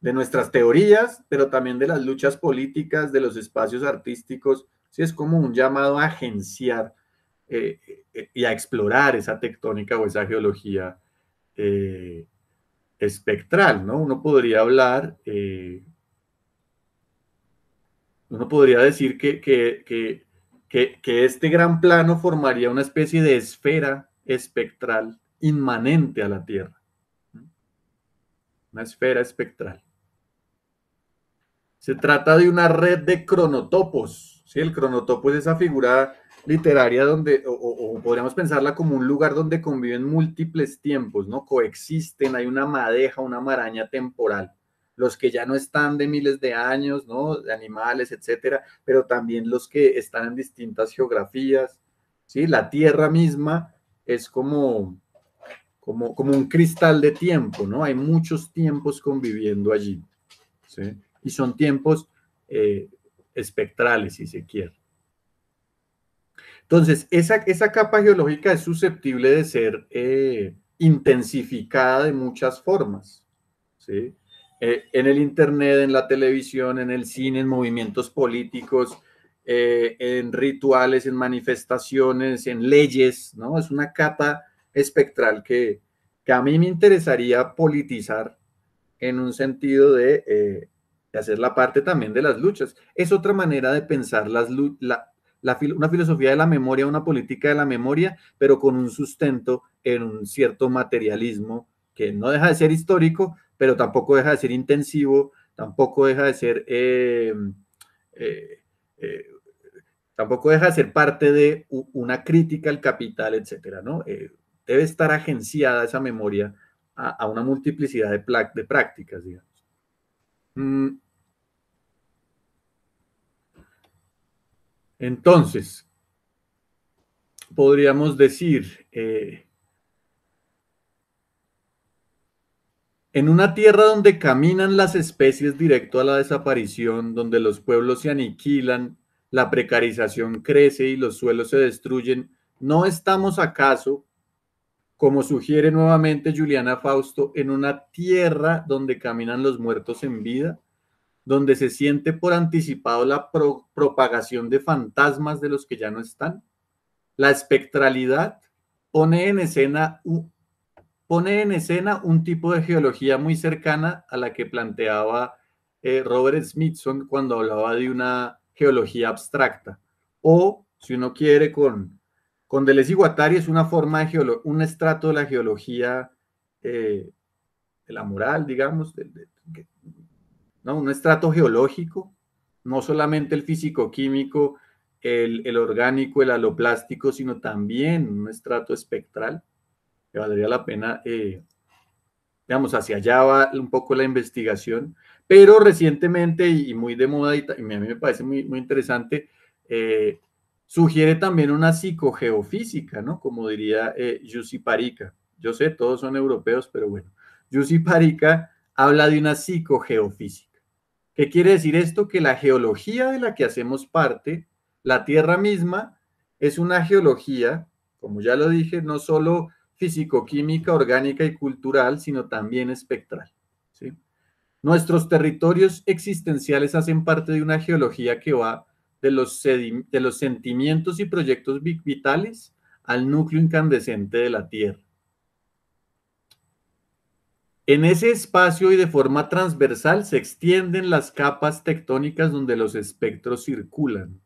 de nuestras teorías, pero también de las luchas políticas, de los espacios artísticos. si es como un llamado a agenciar eh, eh, y a explorar esa tectónica o esa geología eh, espectral, ¿no? Uno podría hablar, uno podría decir que este gran plano formaría una especie de esfera espectral inmanente a la Tierra. Una esfera espectral. Se trata de una red de cronotopos. ¿sí? El cronotopo es esa figura literaria donde, o, podríamos pensarla como un lugar donde conviven múltiples tiempos, ¿no? Coexisten, hay una madeja, una maraña temporal. Los que ya no están de miles de años, ¿no? De animales, etcétera, pero también los que están en distintas geografías, ¿sí? La tierra misma es como, como, como un cristal de tiempo, ¿no? Hay muchos tiempos conviviendo allí, ¿sí? y son tiempos eh, espectrales, si se quiere. Entonces, esa, esa, capa geológica es susceptible de ser eh, intensificada de muchas formas. Eh, en el Internet, en la televisión, en el cine, en movimientos políticos, en rituales, en manifestaciones, en leyes, ¿no? Es una capa espectral que a mí me interesaría politizar en un sentido de de hacer la parte también de las luchas. Es otra manera de pensar las, la, una filosofía de la memoria, una política de la memoria, pero con un sustento en un cierto materialismo que no deja de ser histórico, pero tampoco deja de ser intensivo, tampoco deja de ser... Eh, eh, eh, tampoco deja de ser parte de una crítica al capital, etcétera, ¿no? debe estar agenciada esa memoria a, una multiplicidad de, de prácticas, digamos. Mm. Entonces, podríamos decir, eh, en una tierra donde caminan las especies directo a la desaparición, donde los pueblos se aniquilan, la precarización crece y los suelos se destruyen, ¿no estamos acaso como sugiere nuevamente Juliana Fausto, en una tierra donde caminan los muertos en vida, donde se siente por anticipado la propagación de fantasmas de los que ya no están. La espectralidad pone en escena un, pone en escena un tipo de geología muy cercana a la que planteaba eh, Robert Smithson cuando hablaba de una geología abstracta, o si uno quiere con Condeles y es una forma, de un estrato de la geología, eh, de la moral, digamos, un estrato geológico, no solamente el físico-químico, el, orgánico, el aloplástico, sino también un estrato espectral, que valdría la pena, eh, digamos, hacia allá va un poco la investigación, pero recientemente y muy de moda, y a mí me parece muy, muy interesante, eh, Sugiere también una psicogeofísica, ¿no? Como diría yusi eh, Parica. Yo sé, todos son europeos, pero bueno. yusi Parica habla de una psicogeofísica. ¿Qué quiere decir esto? Que la geología de la que hacemos parte, la Tierra misma, es una geología, como ya lo dije, no solo físico-química, orgánica y cultural, sino también espectral. Nuestros territorios existenciales hacen parte de una geología que va de los, de los sentimientos y proyectos vitales al núcleo incandescente de la Tierra. En ese espacio y de forma transversal se extienden las capas tectónicas donde los espectros circulan.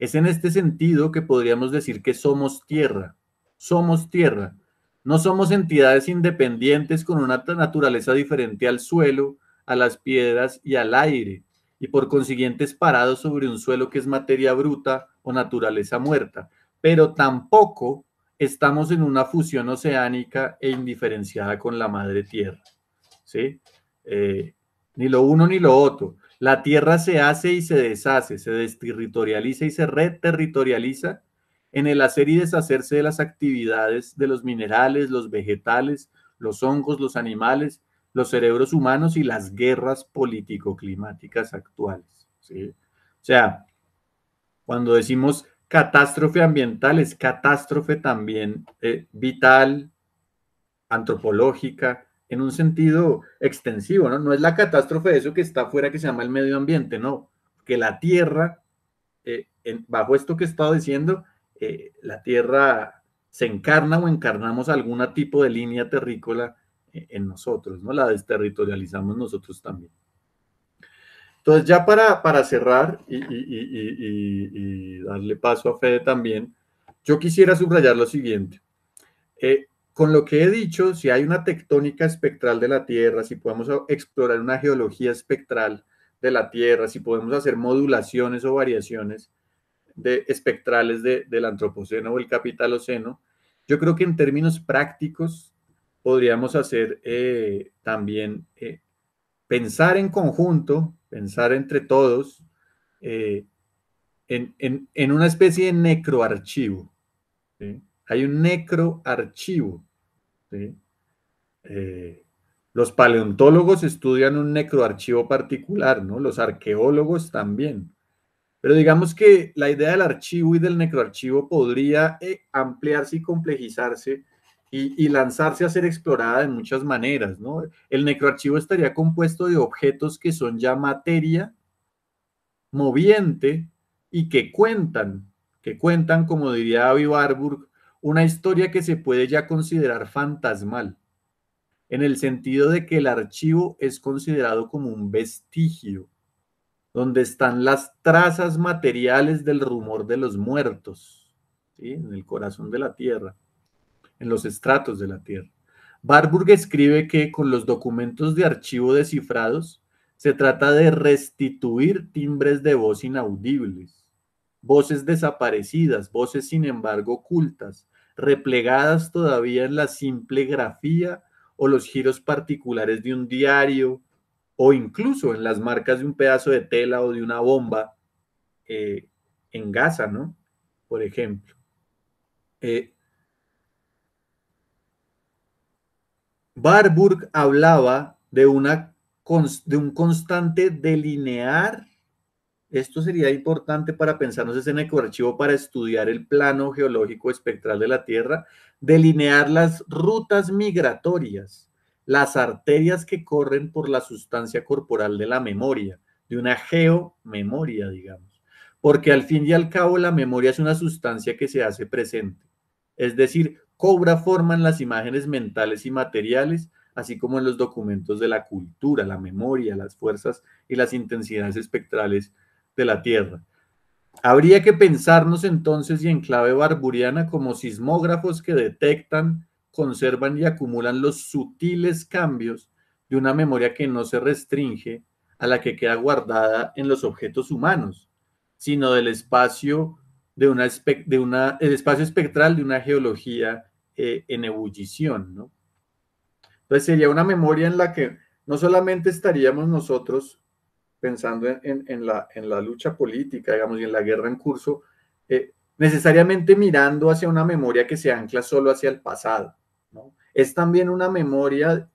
Es en este sentido que podríamos decir que somos tierra. Somos tierra. No somos entidades independientes con una naturaleza diferente al suelo, a las piedras y al aire y por consiguiente es parado sobre un suelo que es materia bruta o naturaleza muerta, pero tampoco estamos en una fusión oceánica e indiferenciada con la madre tierra. ¿sí? Eh, ni lo uno ni lo otro. La tierra se hace y se deshace, se desterritorializa y se reterritorializa en el hacer y deshacerse de las actividades de los minerales, los vegetales, los hongos, los animales los cerebros humanos y las guerras político-climáticas actuales. ¿sí? O sea, cuando decimos catástrofe ambiental, es catástrofe también eh, vital, antropológica, en un sentido extensivo, ¿no? No es la catástrofe de eso que está afuera que se llama el medio ambiente, no. Que la Tierra, eh, bajo esto que he estado diciendo, eh, la Tierra se encarna o encarnamos algún tipo de línea terrícola eh, en nosotros, ¿no? La desterritorializamos nosotros también. Entonces, ya para, cerrar y, darle paso a Fede también, yo quisiera subrayar lo siguiente. Eh, con lo que he dicho, si hay una tectónica espectral de la Tierra, si podemos explorar una geología espectral de la Tierra, si podemos hacer modulaciones o variaciones de, espectrales del antropoceno o el capitaloceno, yo creo que en términos prácticos podríamos hacer eh, también eh, pensar en conjunto, pensar entre todos, eh, en, una especie de necroarchivo. Hay un necroarchivo. los paleontólogos estudian un necroarchivo particular, ¿no? Los arqueólogos también. Pero digamos que la idea del archivo y del necroarchivo podría ampliarse y complejizarse y, lanzarse a ser explorada de muchas maneras, ¿no? El necroarchivo estaría compuesto de objetos que son ya materia moviente y que cuentan, que cuentan, como diría Avi Warburg, una historia que se puede ya considerar fantasmal, en el sentido de que el archivo es considerado como un vestigio, donde están las trazas materiales del rumor de los muertos, ¿sí? en el corazón de la tierra en los estratos de la Tierra. Barburg escribe que con los documentos de archivo descifrados se trata de restituir timbres de voz inaudibles, voces desaparecidas, voces sin embargo ocultas, replegadas todavía en la simple grafía o los giros particulares de un diario o incluso en las marcas de un pedazo de tela o de una bomba eh, en Gaza, ¿no? Por ejemplo. Eh, Barburg hablaba de, una, de un constante delinear. Esto sería importante para pensarnos en el archivo para estudiar el plano geológico espectral de la Tierra, delinear las rutas migratorias, las arterias que corren por la sustancia corporal de la memoria, de una geomemoria, digamos. Porque al fin y al cabo la memoria es una sustancia que se hace presente. Es decir, cobra forma en las imágenes mentales y materiales, así como en los documentos de la cultura, la memoria, las fuerzas y las intensidades espectrales de la Tierra. Habría que pensarnos entonces y en clave barburiana como sismógrafos que detectan, conservan y acumulan los sutiles cambios de una memoria que no se restringe a la que queda guardada en los objetos humanos, sino del espacio de una, espacio espectral de una geología eh, en ebullición, ¿no? Entonces sería una memoria en la que no solamente estaríamos nosotros pensando en, la, en la, lucha política, digamos, y en la guerra en curso, eh, necesariamente mirando hacia una memoria que se ancla solo hacia el pasado, ¿no? Es también una memoria,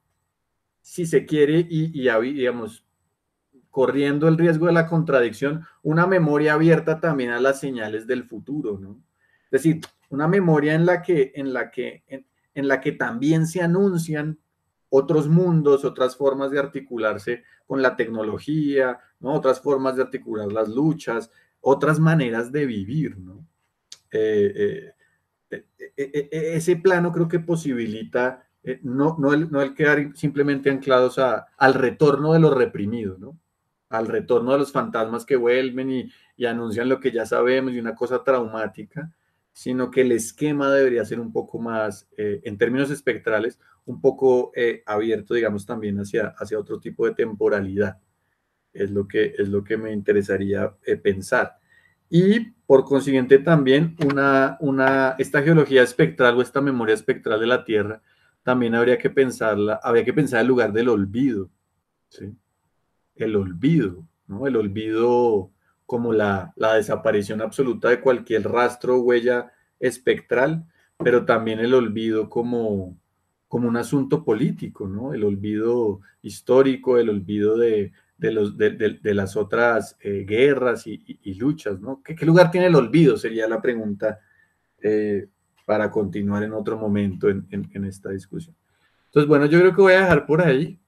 si se quiere, y, y digamos, corriendo el riesgo de la contradicción, una memoria abierta también a las señales del futuro, ¿no? Es decir, una memoria en la que, en la en, la que también se anuncian otros mundos, otras formas de articularse con la tecnología, otras formas de articular las luchas, otras maneras de vivir. Eh, eh, eh, ese plano creo que posibilita no, no, el, quedar simplemente anclados a, al retorno de los reprimidos, al retorno de los fantasmas que vuelven y anuncian lo que ya sabemos y una cosa traumática, sino que el esquema debería ser un poco más, eh, en términos espectrales, un poco eh, abierto, digamos, también hacia, hacia otro tipo de temporalidad. Es lo que, es lo que me interesaría eh, pensar. Y por consiguiente también una, una, esta geología espectral o esta memoria espectral de la Tierra también habría que pensarla, habría que pensar el lugar del olvido. ¿sí? El olvido, ¿no? El olvido como la, desaparición absoluta de cualquier rastro o huella espectral, pero también el olvido como, como un asunto político, ¿no? El olvido histórico, el olvido de, los, de, las otras eh, guerras y, luchas, ¿Qué, lugar tiene el olvido? Sería la pregunta eh, para continuar en otro momento en, esta discusión. Entonces, bueno, yo creo que voy a dejar por ahí.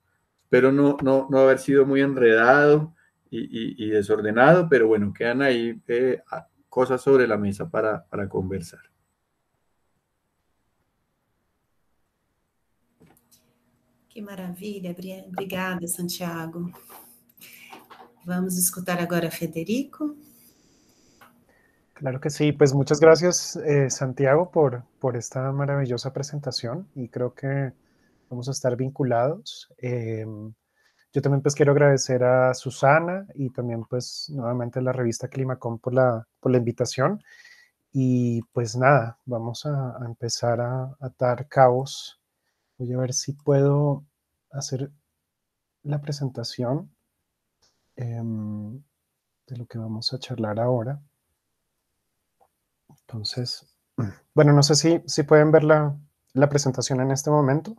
pero no, no, no haber sido muy enredado y, desordenado, pero bueno, quedan ahí eh, cosas sobre la mesa para, para conversar. Qué maravilla, obrigada, Santiago. Vamos a escuchar ahora a Federico. Claro que sí, pues muchas gracias eh, Santiago por, por esta maravillosa presentación y creo que vamos a estar vinculados. Eh, yo también pues quiero agradecer a Susana y también pues nuevamente a la revista Climacom por la, por la invitación. Y pues nada, vamos a, empezar a atar cabos. Voy a ver si puedo hacer la presentación em, de lo que vamos a charlar ahora. Entonces, bueno, no sé si, si pueden ver la, la presentación en este momento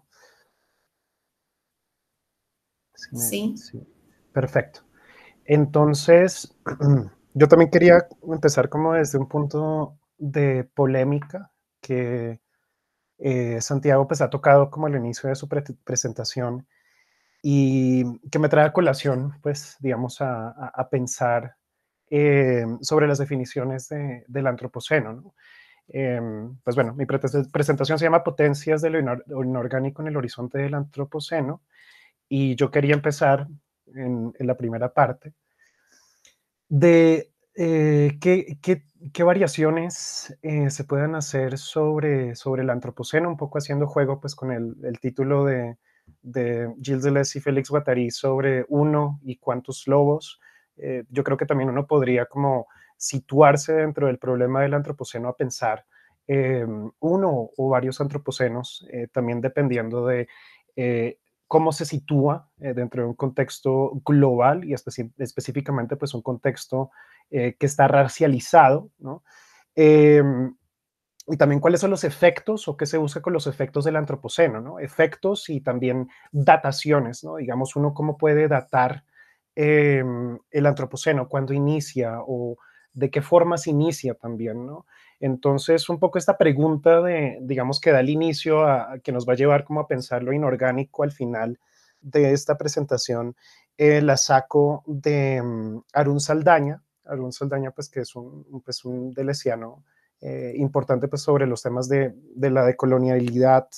sí. Perfecto. Entonces, yo también quería empezar como desde un punto de polémica que eh, Santiago pues ha tocado como al inicio de su presentación y que me trae a colación pues digamos a, pensar eh, sobre las definiciones del antropoceno. Em, pues bueno, mi presentación se llama Potencias del inorgánico en el horizonte del antropoceno y yo quería empezar en, la primera parte de eh, qué, variaciones eh, se pueden hacer sobre, sobre el antropoceno, un poco haciendo juego pues, con el, título de, de Gilles Deleuze y Félix Guattari sobre uno y cuántos lobos. Eh, yo creo que también uno podría como situarse dentro del problema del antropoceno a pensar uno o varios antropocenos, también dependiendo de cómo se sitúa eh, dentro de un contexto global y específicamente pues un contexto eh, que está racializado, ¿no? Em, y también cuáles son los efectos o qué se busca con los efectos del antropoceno, ¿no? Efectos y también dataciones, ¿no? Digamos, uno cómo puede datar em, el antropoceno, cuándo inicia o de qué forma se inicia también, ¿no? Entonces, un poco esta pregunta de, digamos, que da el inicio a, que nos va a llevar como a pensar lo inorgánico al final de esta presentación, eh, la saco de mm, Arun Saldaña, Arun Saldaña, pues que es un, pues, un delesiano eh, importante pues, sobre los temas de, de la decolonialidad.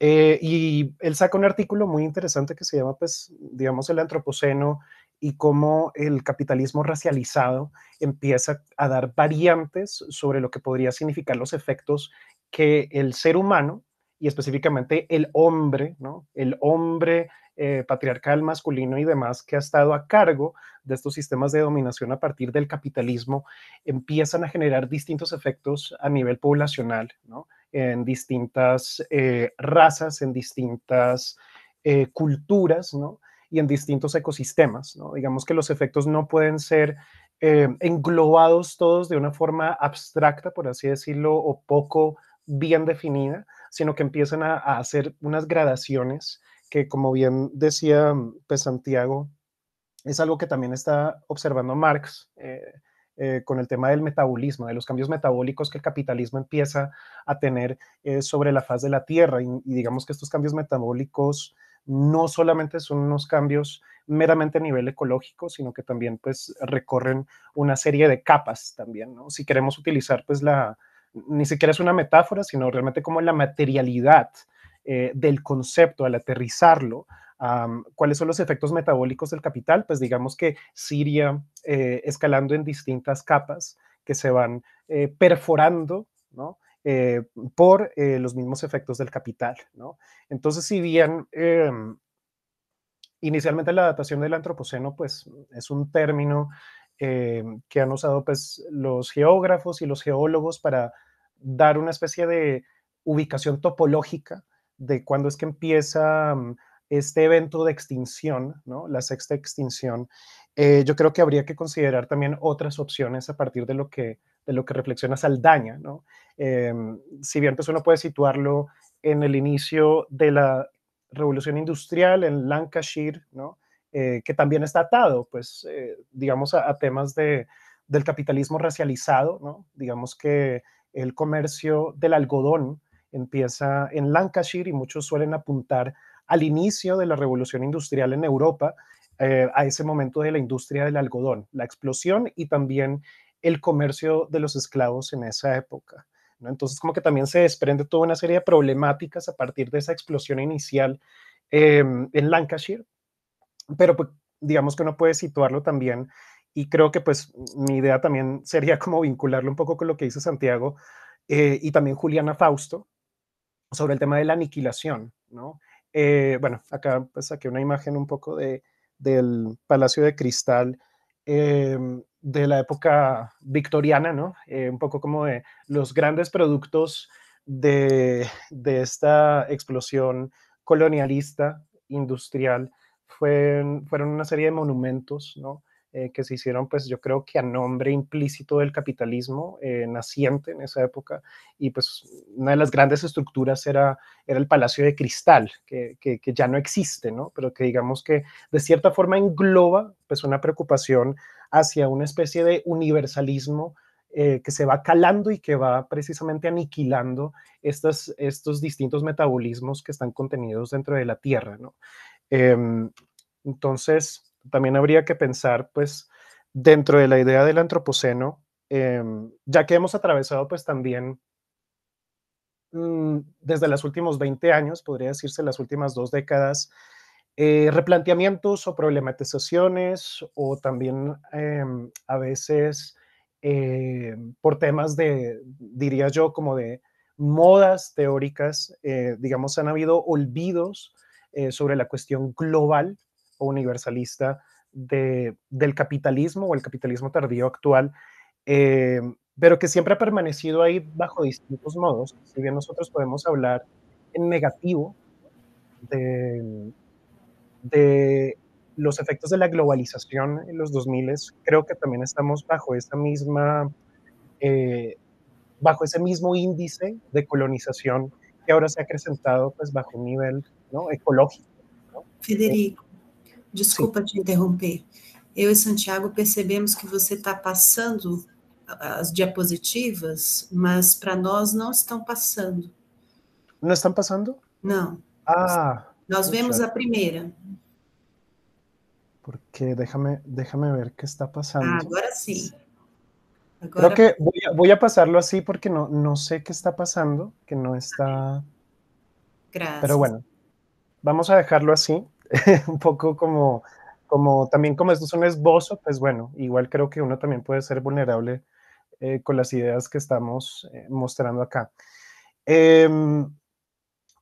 Eh, y él saca un artículo muy interesante que se llama, pues, digamos, el antropoceno y cómo el capitalismo racializado empieza a dar variantes sobre lo que podría significar los efectos que el ser humano y específicamente el hombre, ¿no? el hombre eh, patriarcal masculino y demás que ha estado a cargo de estos sistemas de dominación a partir del capitalismo, empiezan a generar distintos efectos a nivel poblacional, ¿no? en distintas eh, razas, en distintas eh, culturas, ¿no? y en distintos ecosistemas. Digamos que los efectos no pueden ser eh, englobados todos de una forma abstracta, por así decirlo, o poco bien definida, sino que empiezan a, hacer unas gradaciones que, como bien decía mm, pues, Santiago, es algo que también está observando Marx. Eh, eh, con el tema del metabolismo, de los cambios metabólicos que el capitalismo empieza a tener sobre la faz de la Tierra. y, digamos que estos cambios metabólicos no solamente son unos cambios meramente a nivel ecológico, sino que también pues recorren una serie de capas también, ¿no? Si queremos utilizar pues la, ni siquiera es una metáfora, sino realmente como la materialidad eh, del concepto al aterrizarlo, ¿Cuáles son los efectos metabólicos del capital? Pues digamos que Siria eh, escalando en distintas capas que se van eh, perforando, ¿no? Eh, por eh, los mismos efectos del capital. Entonces, si bien em, inicialmente la datación del antropoceno pues, es un término eh, que han usado pues, los geógrafos y los geólogos para dar una especie de ubicación topológica de cuándo es que empieza mm, este evento de extinción, ¿no? la sexta extinción, yo creo que habría que considerar también otras opciones a partir de lo que de lo que reflexiona Saldaña, ¿no? Em, si bien pues uno puede situarlo en el inicio de la revolución industrial en Lancashire, ¿no? Eh, que también está atado, pues, eh, digamos, a, temas de, del capitalismo racializado, ¿no? Digamos que el comercio del algodón empieza en Lancashire y muchos suelen apuntar al inicio de la revolución industrial en Europa, eh, a ese momento de la industria del algodón, la explosión y también el comercio de los esclavos en esa época. Entonces, como que también se desprende toda una serie de problemáticas a partir de esa explosión inicial em, en Lancashire, pero pues, digamos que uno puede situarlo también y creo que pues mi idea también sería como vincularlo un poco con lo que dice Santiago eh, y también Juliana Fausto sobre el tema de la aniquilación, ¿no? Eh, bueno, acá pues saqué una imagen un poco de, del Palacio de Cristal Em, de la época victoriana, ¿no? Eh, un poco como de los grandes productos de, esta explosión colonialista, industrial, fueron una serie de monumentos, ¿no? Eh, que se hicieron, pues yo creo que a nombre implícito del capitalismo eh, naciente en esa época. Y pues una de las grandes estructuras era, era el Palacio de Cristal, que, ya no existe, ¿no? Pero que digamos que de cierta forma engloba pues una preocupación hacia una especie de universalismo eh, que se va calando y que va precisamente aniquilando estas, estos distintos metabolismos que están contenidos dentro de la Tierra. ¿no? Em, entonces, también habría que pensar, pues, dentro de la idea del antropoceno, em, ya que hemos atravesado, pues, también mm, desde los últimos 20 años, podría decirse las últimas dos décadas, eh, replanteamientos o problematizaciones o también em, a veces eh, por temas de, diría yo, como de modas teóricas, eh, digamos, han habido olvidos sobre la cuestión global universalista de, del capitalismo o el capitalismo tardío actual, eh, pero que siempre ha permanecido ahí bajo distintos modos. Si bien nosotros podemos hablar en negativo de, los efectos de la globalización en los 2000, creo que también estamos bajo esa misma... Eh, bajo ese mismo índice de colonización que ahora se ha acrecentado pues bajo un nivel ¿no? ecológico. Federico, Desculpa Sim. te interromper. Eu e Santiago percebemos que você está passando as diapositivas, mas para nós não estão passando. Não estão passando? Não. Ah. Nós vemos a primeira. Porque déjame, déjame ver qué está pasando. Ah, agora sim. Agora... Creo que voy a, voy a pasarlo así porque no, no sé qué está pasando, que no está... Gracias. Pero bueno, vamos a dejarlo así un poco como, como también como esto es un esbozo, pues bueno, igual creo que uno también puede ser vulnerable eh, con las ideas que estamos eh, mostrando acá. Em,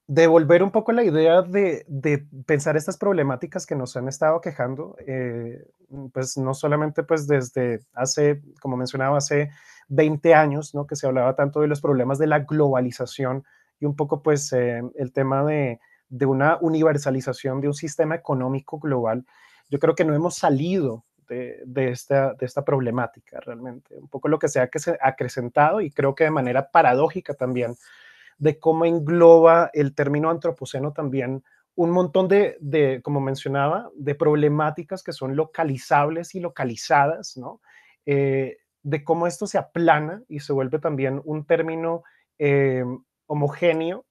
devolver un poco la idea de, de, pensar estas problemáticas que nos han estado quejando, eh, pues no solamente pues desde hace, como mencionaba, hace 20 años, ¿no? Que se hablaba tanto de los problemas de la globalización y un poco pues el tema de de una universalización de un sistema económico global, yo creo que no hemos salido de, esta, de esta problemática realmente. Un poco lo que se ha acrecentado y creo que de manera paradójica también, de cómo engloba el término antropoceno también un montón de, como mencionaba, de problemáticas que son localizables y localizadas, ¿no? Eh, de cómo esto se aplana y se vuelve también un término eh, homogéneo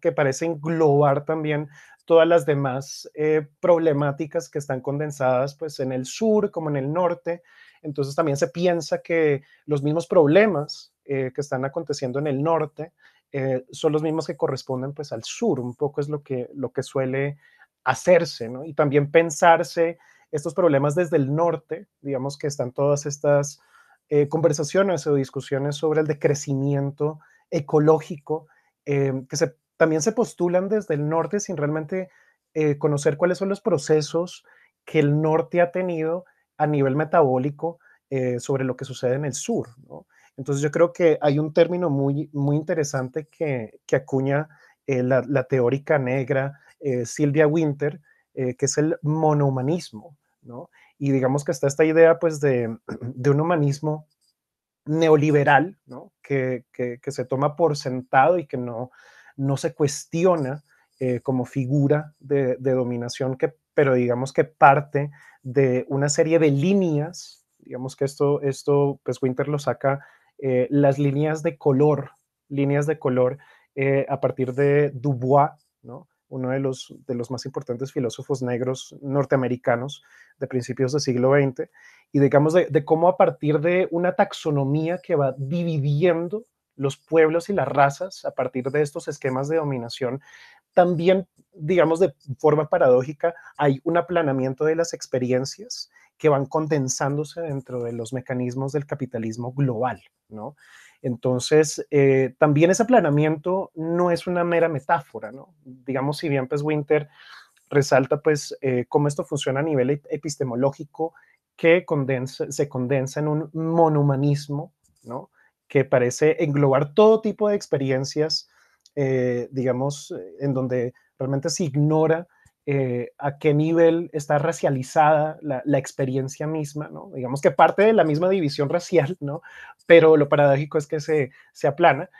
que parece englobar también todas las demás eh, problemáticas que están condensadas pues, en el sur como en el norte. Entonces también se piensa que los mismos problemas eh, que están aconteciendo en el norte eh, son los mismos que corresponden pues, al sur, un poco es lo que, lo que suele hacerse, y también pensarse estos problemas desde el norte, digamos que están todas estas conversaciones o discusiones sobre el decrecimiento ecológico que se también se postulan desde el norte sin realmente eh, conocer cuáles son los procesos que el norte ha tenido a nivel metabólico eh, sobre lo que sucede en el sur. Entonces yo creo que hay un término muy, muy interesante que, acuña eh, la, la, teórica negra Silvia Winter, que es el monohumanismo. Y digamos que está esta idea pues de, un humanismo neoliberal, que, se toma por sentado y que no, no se cuestiona eh, como figura de, dominación, que, pero digamos que parte de una serie de líneas, digamos que esto, esto pues Winter lo saca, eh, las líneas de color, líneas de color eh, a partir de Dubois, ¿no? uno de los, de los más importantes filósofos negros norteamericanos de principios del siglo XX, y digamos de cómo a partir de una taxonomía que va dividiendo los pueblos y las razas a partir de estos esquemas de dominación, también, digamos, de forma paradójica, hay un aplanamiento de las experiencias que van condensándose dentro de los mecanismos del capitalismo global, ¿no? Entonces, eh, también ese aplanamiento no es una mera metáfora, ¿no? Digamos, si bien, pues, Winter resalta, pues, eh, cómo esto funciona a nivel epistemológico, que se condensa en un monumanismo ¿no? que parece englobar todo tipo de experiencias, eh, digamos, eh, en donde realmente se ignora eh, a qué nivel está racializada la, experiencia misma, ¿no? Digamos que parte de la misma división racial, ¿no? Pero lo paradójico es que se, se aplana.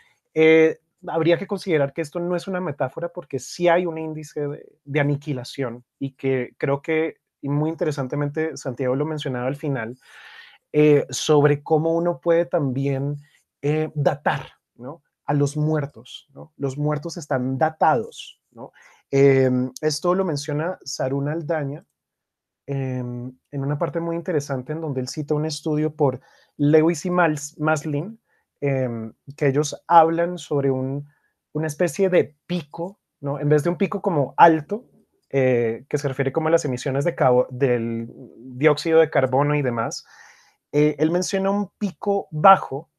habría que considerar que esto no es una metáfora porque sí hay un índice de, aniquilación y que creo que y muy interesantemente Santiago lo mencionaba al final, sobre cómo uno puede también eh, datar a los muertos. Los muertos están datados. Em, esto lo menciona Sarun Aldaña em, en una parte muy interesante en donde él cita un estudio por Lewis y Maslin, em, que ellos hablan sobre una especie de pico, en vez de un pico como alto, eh, que se refiere como a las emisiones de cabo, del dióxido de carbono y demás, eh, él menciona un pico bajo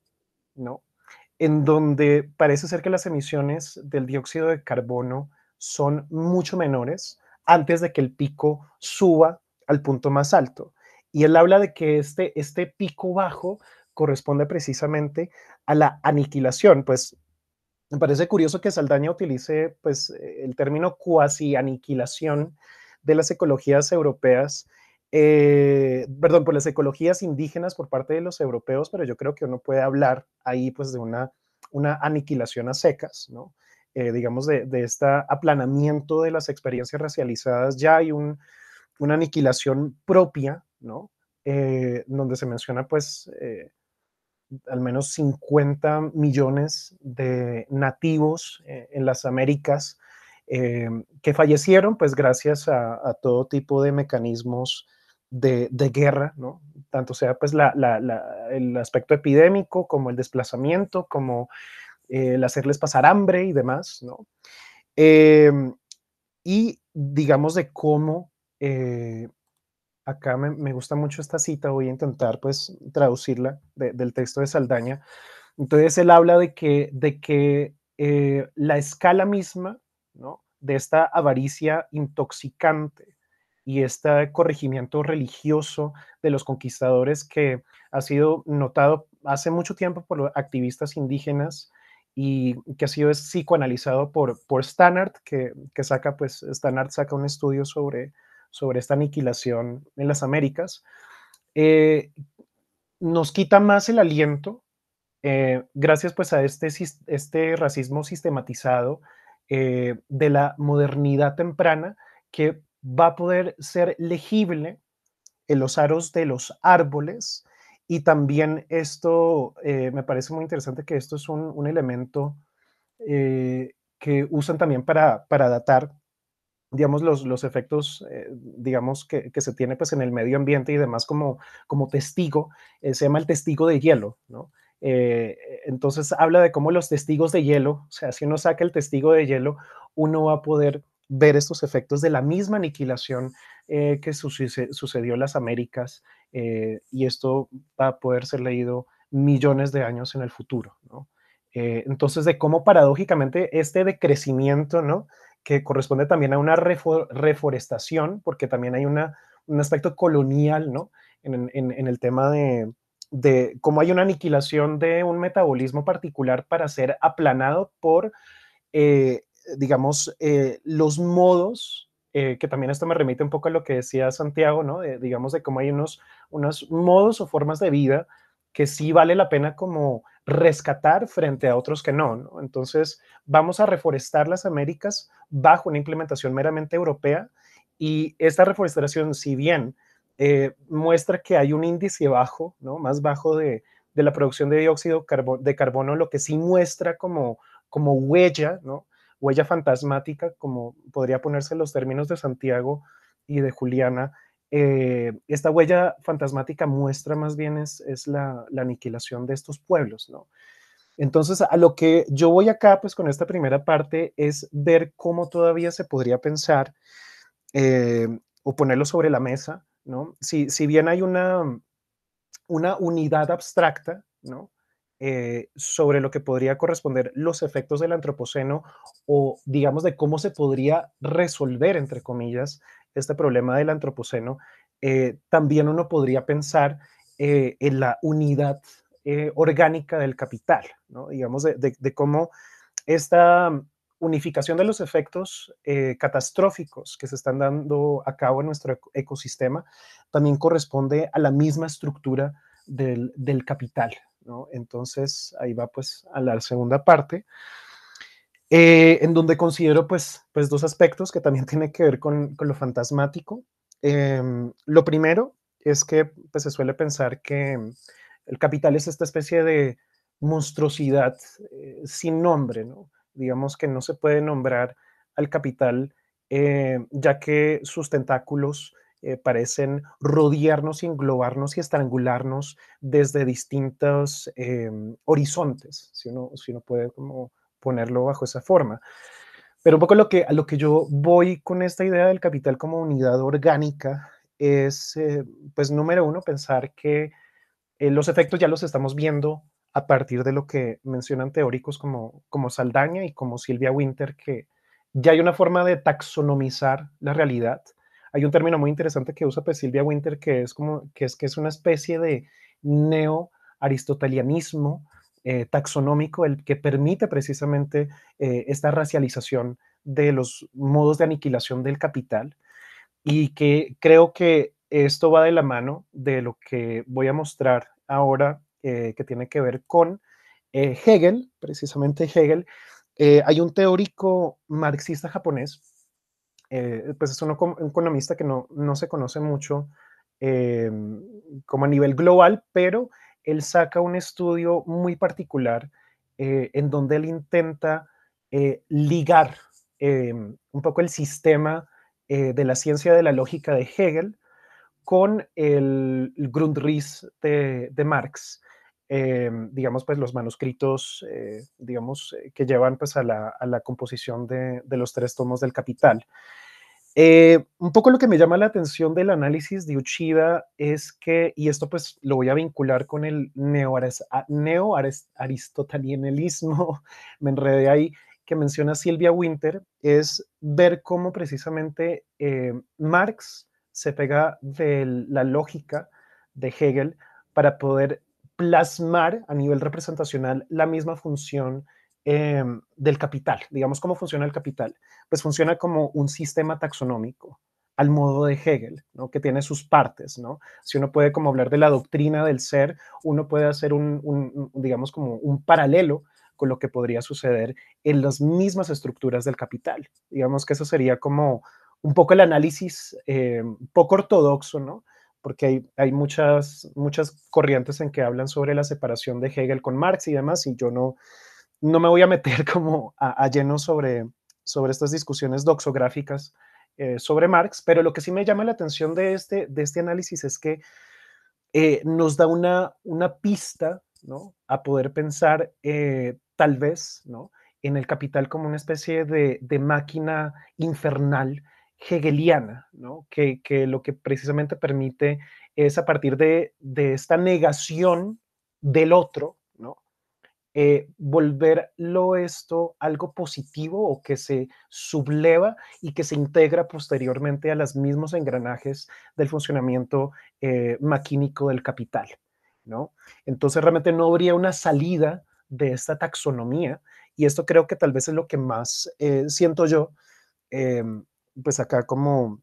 ¿no? En donde parece ser que las emisiones del dióxido de carbono son mucho menores antes de que el pico suba al punto más alto. Y él habla de que este, este pico bajo corresponde precisamente a la aniquilación. Pues me parece curioso que Saldaña utilice pues, el término cuasi aniquilación de las ecologías europeas eh, perdón, por las ecologías indígenas por parte de los europeos, pero yo creo que uno puede hablar ahí pues de una, una aniquilación a secas, eh, digamos, de, de este aplanamiento de las experiencias racializadas, ya hay una aniquilación propia, ¿no? Eh, donde se menciona pues al menos 50 millones de nativos en las Américas, que fallecieron pues gracias a todo tipo de mecanismos de, guerra, tanto sea pues el aspecto epidémico como el desplazamiento, como eh, el hacerles pasar hambre y demás, em, y digamos de cómo, eh, acá me, gusta mucho esta cita, voy a intentar pues traducirla del texto de Saldaña, entonces él habla de que, de que eh, la escala misma, De esta avaricia intoxicante, y este corregimiento religioso de los conquistadores que ha sido notado hace mucho tiempo por los activistas indígenas y que ha sido psicoanalizado por, por Stannard, que, que saca, pues saca un estudio sobre, sobre esta aniquilación en las Américas, eh, nos quita más el aliento eh, gracias pues a este, este racismo sistematizado eh, de la modernidad temprana que va a poder ser legible en los aros de los árboles. Y también esto, eh, me parece muy interesante que esto es un, elemento eh, que usan también para, para datar, digamos, los, los efectos, eh, digamos, que, se tiene pues en el medio ambiente y demás como, como testigo, se llama el testigo de hielo, ¿no? entonces habla de cómo los testigos de hielo, o sea, si uno saca el testigo de hielo, uno va a poder ver estos efectos de la misma aniquilación eh, que sucedió en las Américas eh, y esto va a poder ser leído millones de años en el futuro. Eh, entonces, de cómo paradójicamente este decrecimiento, ¿no? que corresponde también a una reforestación, porque también hay una, un aspecto colonial ¿no? en, el tema de, cómo hay una aniquilación de un metabolismo particular para ser aplanado por digamos, eh, los modos, eh, que también esto me remite un poco a lo que decía Santiago, ¿no? digamos, de cómo hay unos, unos modos o formas de vida que sí vale la pena como rescatar frente a otros que no, no, Entonces, vamos a reforestar las Américas bajo una implementación meramente europea y esta reforestación, si bien eh, muestra que hay un índice bajo, ¿no? más bajo de, de la producción de dióxido de carbono, lo que sí muestra como, como huella, ¿no? huella fantasmática, como podría ponerse en los términos de Santiago y de Juliana, eh, esta huella fantasmática muestra más bien es, es la, aniquilación de estos pueblos, ¿no? Entonces, a lo que yo voy acá, pues con esta primera parte, es ver cómo todavía se podría pensar eh, o ponerlo sobre la mesa, ¿no? Si, si bien hay una, una unidad abstracta, ¿no? Eh, sobre lo que podría corresponder los efectos del antropoceno o digamos de cómo se podría resolver, entre comillas, este problema del antropoceno, eh, también uno podría pensar eh, en la unidad orgánica del capital, ¿no? digamos de, cómo esta unificación de los efectos catastróficos que se están dando a cabo en nuestro ecosistema también corresponde a la misma estructura del capital, entonces ahí va pues a la segunda parte, eh, en donde considero pues, pues dos aspectos que también tienen que ver con, lo fantasmático. Em, lo primero es que pues, se suele pensar que el capital es esta especie de monstruosidad eh, sin nombre, digamos que no se puede nombrar al capital, eh, ya que sus tentáculos eh, parecen rodearnos, y englobarnos y estrangularnos desde distintos em, horizontes, si uno, si uno puede como ponerlo bajo esa forma. Pero un poco lo que, a lo que yo voy con esta idea del capital como unidad orgánica es, eh, pues, número uno, pensar que eh, los efectos ya los estamos viendo a partir de lo que mencionan teóricos como Saldaña y como Silvia Winter, que ya hay una forma de taxonomizar la realidad hay un término muy interesante que usa Silvia pues, Winter, que es, como, que es, que es una especie de neo-aristotelianismo eh, taxonómico, el que permite precisamente eh, esta racialización de los modos de aniquilación del capital y que creo que esto va de la mano de lo que voy a mostrar ahora, eh, que tiene que ver con Hegel, precisamente Hegel. hay un teórico marxista japonés eh, pues es un, economista que no, se conoce mucho em, como a nivel global, pero él saca un estudio muy particular eh, en donde él intenta eh, ligar em, un poco el sistema de la ciencia de la lógica de Hegel con el Grundrisse de Marx. Eh, digamos, pues los manuscritos, eh, digamos, eh, que llevan pues a la, a la composición de, los tres tomos del Capital. un poco lo que me llama la atención del análisis de Uchida es que, y esto pues lo voy a vincular con el neo-aristotelianismo, me enredé ahí, que menciona Silvia Winter, es ver cómo precisamente Marx se pega de la lógica de Hegel para poder plasmar a nivel representacional la misma función em, del capital. Digamos, ¿cómo funciona el capital? Pues funciona como un sistema taxonómico al modo de Hegel, ¿no? que tiene sus partes. ¿no? Si uno puede como hablar de la doctrina del ser, uno puede hacer un, digamos, como un paralelo con lo que podría suceder en las mismas estructuras del capital. Digamos que eso sería como un poco el análisis em, poco ortodoxo, ¿no? porque hay, muchas, muchas corrientes en que hablan sobre la separación de Hegel con Marx y demás, y yo no, no me voy a meter como a, lleno sobre, sobre estas discusiones doxográficas eh, sobre Marx, pero lo que sí me llama la atención de este, de este análisis es que eh, nos da una, pista ¿no? a poder pensar eh, tal vez en el capital como una especie de máquina infernal hegeliana, ¿no? que, lo que precisamente permite es a partir de, esta negación del otro, ¿no? Eh, volverlo esto algo positivo o que se subleva y que se integra posteriormente a los mismos engranajes del funcionamiento eh, maquínico del capital. ¿no? Entonces realmente no habría una salida de esta taxonomía y esto creo que tal vez es lo que más eh, siento yo em, pues acá como,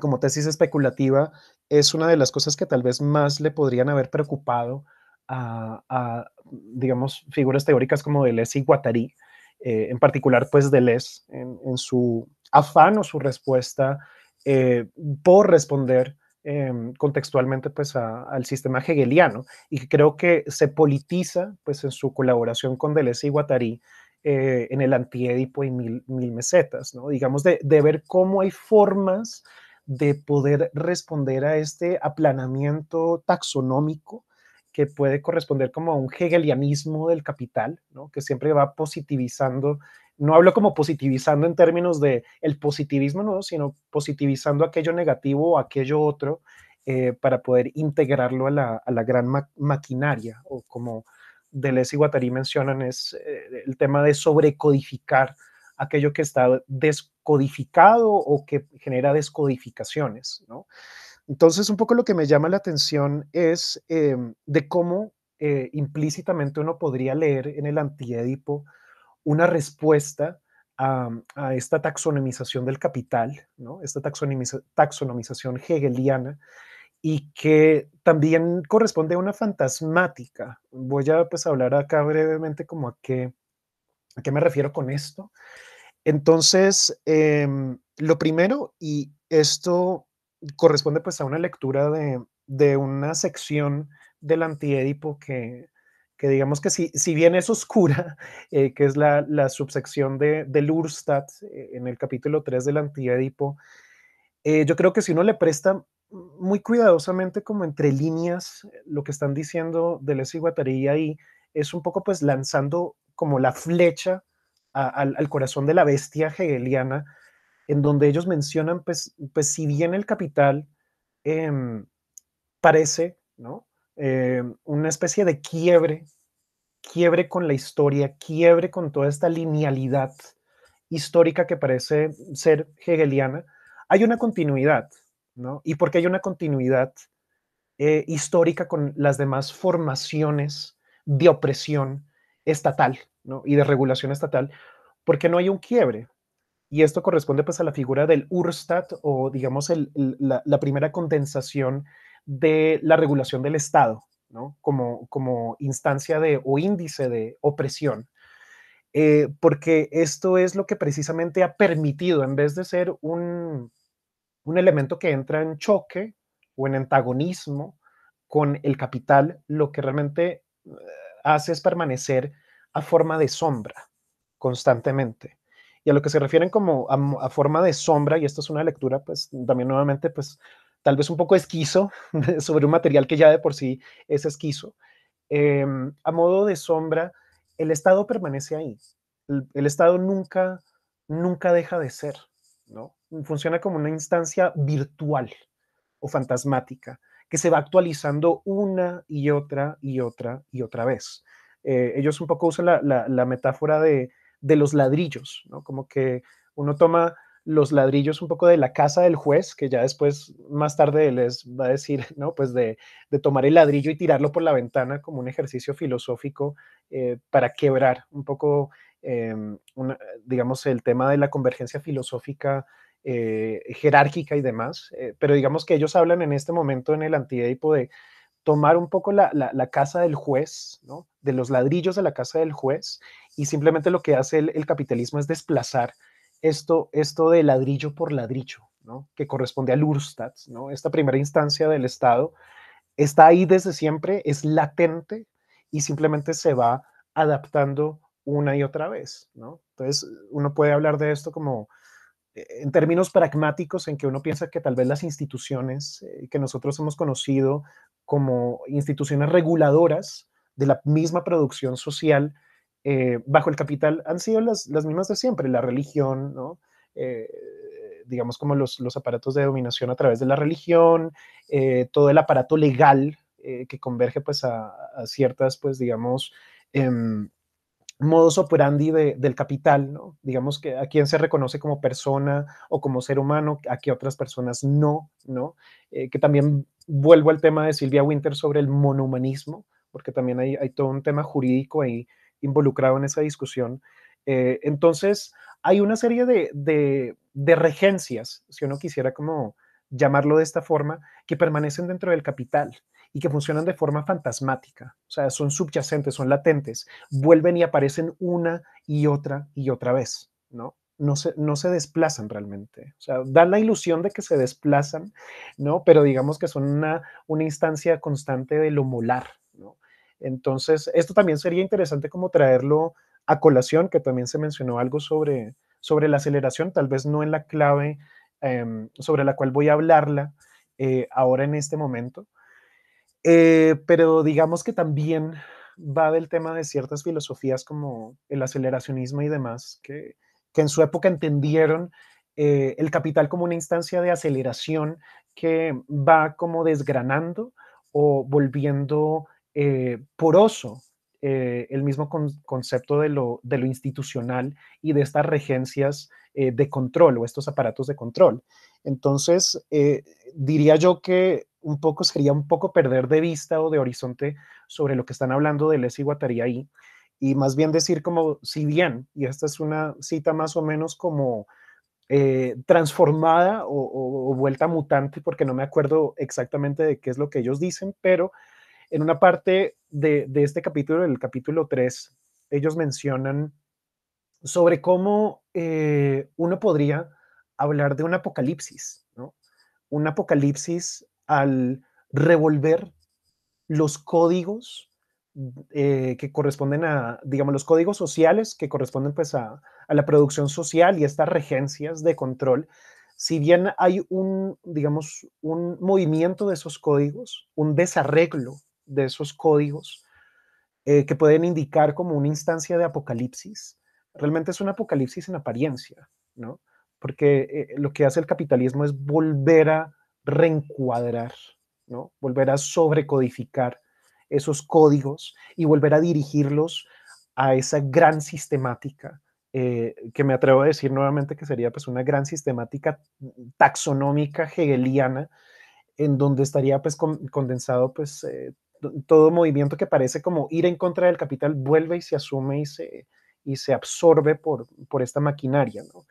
como tesis especulativa, es una de las cosas que tal vez más le podrían haber preocupado a, digamos, figuras teóricas como Deleuze y Guattari, eh, en particular, pues Deleuze, en, en, su afán o su respuesta eh, por responder em, contextualmente pues al sistema hegeliano y creo que se politiza pues en su colaboración con Deleuze y Guattari eh, en el antiédipo y mil, mesetas, ¿no? Digamos, de, ver cómo hay formas de poder responder a este aplanamiento taxonómico que puede corresponder como a un hegelianismo del capital, ¿no? que siempre va positivizando, no hablo como positivizando en términos de el positivismo, no, sino positivizando aquello negativo o aquello otro eh, para poder integrarlo a la, gran maquinaria o como Deleuze y Guattari mencionan es eh, el tema de sobrecodificar aquello que está descodificado o que genera descodificaciones, ¿no? Entonces, un poco lo que me llama la atención es em, de cómo eh, implícitamente uno podría leer en el antiédipo una respuesta a, esta taxonomización del capital, ¿no? esta taxonomización hegeliana, y que también corresponde a una fantasmática. Voy a pues, hablar acá brevemente como a qué, a qué me refiero con esto. Entonces, em, lo primero, y esto corresponde pues a una lectura de, una sección del antiedipo que, que digamos que si, si bien es oscura, eh, que es la, subsección de, del Urstat eh, en el capítulo 3 del antiedipo, eh, yo creo que si uno le presta muy cuidadosamente como entre líneas eh, lo que están diciendo de y Guattari ahí es un poco pues lanzando como la flecha al corazón de la bestia hegeliana, en donde ellos mencionan pues, pues si bien el capital em, parece ¿no? Em, una especie de quiebre, quiebre con la historia, quiebre con toda esta linealidad histórica que parece ser hegeliana, hay una continuidad, y porque hay una continuidad eh, histórica con las demás formaciones de opresión estatal, Y de regulación estatal, porque no hay un quiebre. Y esto corresponde pues a la figura del URSTAT, o digamos la, primera condensación de la regulación del Estado, Como, como instancia de o índice de opresión. Eh, porque esto es lo que precisamente ha permitido, en vez de ser un, un elemento que entra en choque o en antagonismo con el capital, lo que realmente eh, hace es permanecer a forma de sombra constantemente. Y a lo que se refieren como a, forma de sombra, y esto es una lectura, pues también nuevamente, pues tal vez un poco esquizo sobre un material que ya de por sí es esquizo. Em, a modo de sombra, el Estado permanece ahí. el Estado nunca, nunca deja de ser, ¿no? funciona como una instancia virtual o fantasmática que se va actualizando una y otra y otra y otra vez. Eh, ellos un poco usan la, la, metáfora de, de, los ladrillos, ¿no? como que uno toma los ladrillos un poco de la casa del juez, que ya después, más tarde, les va a decir, ¿no? Pues de, de tomar el ladrillo y tirarlo por la ventana como un ejercicio filosófico eh, para quebrar un poco, em, digamos, el tema de la convergencia filosófica eh, jerárquica y demás, eh, pero digamos que ellos hablan en este momento en el antideipo de tomar un poco la, casa del juez, de los ladrillos de la casa del juez, y simplemente lo que hace el, capitalismo es desplazar esto, esto de ladrillo por ladrillo, que corresponde al Urstat, ¿no? esta primera instancia del Estado, está ahí desde siempre, es latente y simplemente se va adaptando una y otra vez. ¿no? Entonces, uno puede hablar de esto como eh, en términos pragmáticos en que uno piensa que tal vez las instituciones eh, que nosotros hemos conocido como instituciones reguladoras de la misma producción social eh, bajo el capital han sido las, mismas de siempre, la religión, ¿no? digamos como los, aparatos de dominación a través de la religión, todo el aparato legal que converge pues a, a ciertas pues digamos em, modus operandi del capital, digamos que a quien se reconoce como persona o como ser humano, a qué otras personas no, ¿no? Eh, que también vuelvo al tema de Silvia Winter sobre el monohumanismo, porque también hay, todo un tema jurídico ahí involucrado en esa discusión. Eh, entonces, hay una serie de, de, regencias, si uno quisiera como llamarlo de esta forma, que permanecen dentro del capital y que funcionan de forma fantasmática, o sea, son subyacentes, son latentes, vuelven y aparecen una y otra y otra vez, ¿no? No se, no se desplazan realmente, o sea, dan la ilusión de que se desplazan, ¿no? Pero digamos que son una, una instancia constante de lo molar, ¿no? Entonces, esto también sería interesante como traerlo a colación, que también se mencionó algo sobre, sobre la aceleración, tal vez no en la clave em, sobre la cual voy a hablarla eh, ahora en este momento, eh, pero digamos que también va del tema de ciertas filosofías como el aceleracionismo y demás, que, en su época entendieron eh, el capital como una instancia de aceleración que va como desgranando o volviendo eh, poroso el mismo concepto de lo, de lo, institucional y de estas regencias de control o estos aparatos de control. Entonces, diría yo que un poco sería un poco perder de vista o de horizonte sobre lo que están hablando de Les y ahí, y más bien decir como, si bien, y esta es una cita más o menos como eh, transformada o, vuelta mutante, porque no me acuerdo exactamente de qué es lo que ellos dicen, pero en una parte de, este capítulo, del capítulo 3, ellos mencionan sobre cómo eh, uno podría hablar de un apocalipsis, ¿no? Un apocalipsis al revolver los códigos eh, que corresponden a, digamos, los códigos sociales que corresponden pues a, la producción social y estas regencias de control. Si bien hay un, digamos, un movimiento de esos códigos, un desarreglo de esos códigos eh, que pueden indicar como una instancia de apocalipsis, realmente es un apocalipsis en apariencia, ¿no? Porque eh, lo que hace el capitalismo es volver a reencuadrar, ¿no? volver a sobrecodificar esos códigos y volver a dirigirlos a esa gran sistemática, eh, que me atrevo a decir nuevamente que sería pues una gran sistemática taxonómica hegeliana, en donde estaría pues condensado pues eh, todo movimiento que parece como ir en contra del capital vuelve y se asume y se, y se absorbe por, por esta maquinaria, ¿no?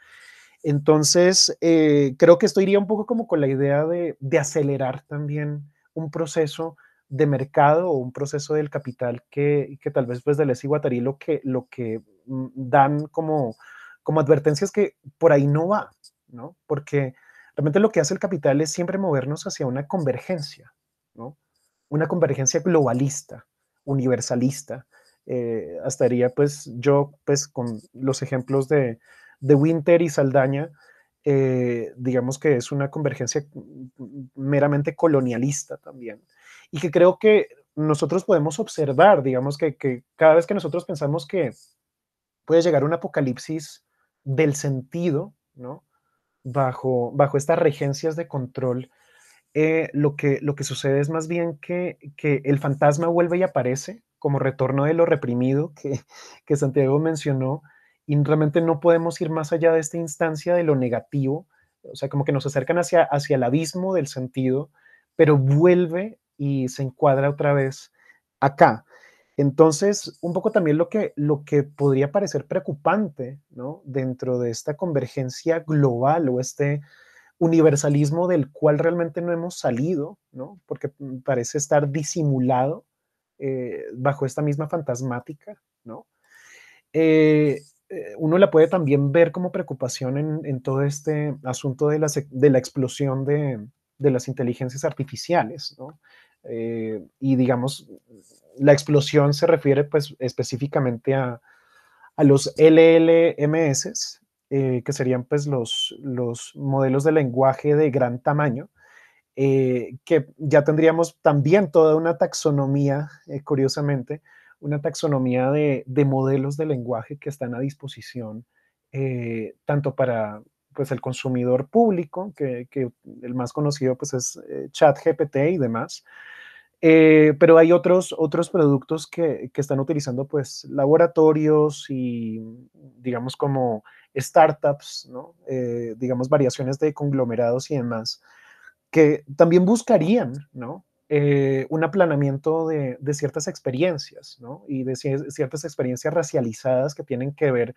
Entonces, eh, creo que esto iría un poco como con la idea de, acelerar también un proceso de mercado o un proceso del capital que, tal vez pues Deleuze y Guattari lo que, lo que mm, dan como, como advertencias que por ahí no va, ¿no? Porque realmente lo que hace el capital es siempre movernos hacia una convergencia, ¿no? Una convergencia globalista, universalista. Eh, hasta haría pues yo pues con los ejemplos de, de Winter y Saldaña, eh, digamos que es una convergencia meramente colonialista también. Y que creo que nosotros podemos observar, digamos que, cada vez que nosotros pensamos que puede llegar un apocalipsis del sentido, ¿no? Bajo, bajo estas regencias de control, eh, lo, que, lo que sucede es más bien que, que el fantasma vuelve y aparece como retorno de lo reprimido que, que Santiago mencionó, y realmente no podemos ir más allá de esta instancia de lo negativo, o sea, como que nos acercan hacia, hacia el abismo del sentido, pero vuelve y se encuadra otra vez acá. Entonces, un poco también lo que, lo que podría parecer preocupante, ¿no? Dentro de esta convergencia global o este universalismo del cual realmente no hemos salido, ¿no? Porque parece estar disimulado eh, bajo esta misma fantasmática, ¿no? Eh, eh, uno la puede también ver como preocupación en, todo este asunto de la, explosión de, las inteligencias artificiales, eh, y digamos, la explosión se refiere pues, específicamente a, los LLMS, eh, que serían pues, los, modelos de lenguaje de gran tamaño, que ya tendríamos también toda una taxonomía, curiosamente, una taxonomía de, modelos de lenguaje que están a disposición eh, tanto para pues, el consumidor público, que, el más conocido pues, es eh, ChatGPT y demás, eh, pero hay otros, otros productos que, están utilizando pues laboratorios y digamos como startups, ¿no? digamos variaciones de conglomerados y demás, que también buscarían ¿no? Eh, un aplanamiento de, ciertas experiencias, Y de ciertas experiencias racializadas que tienen que ver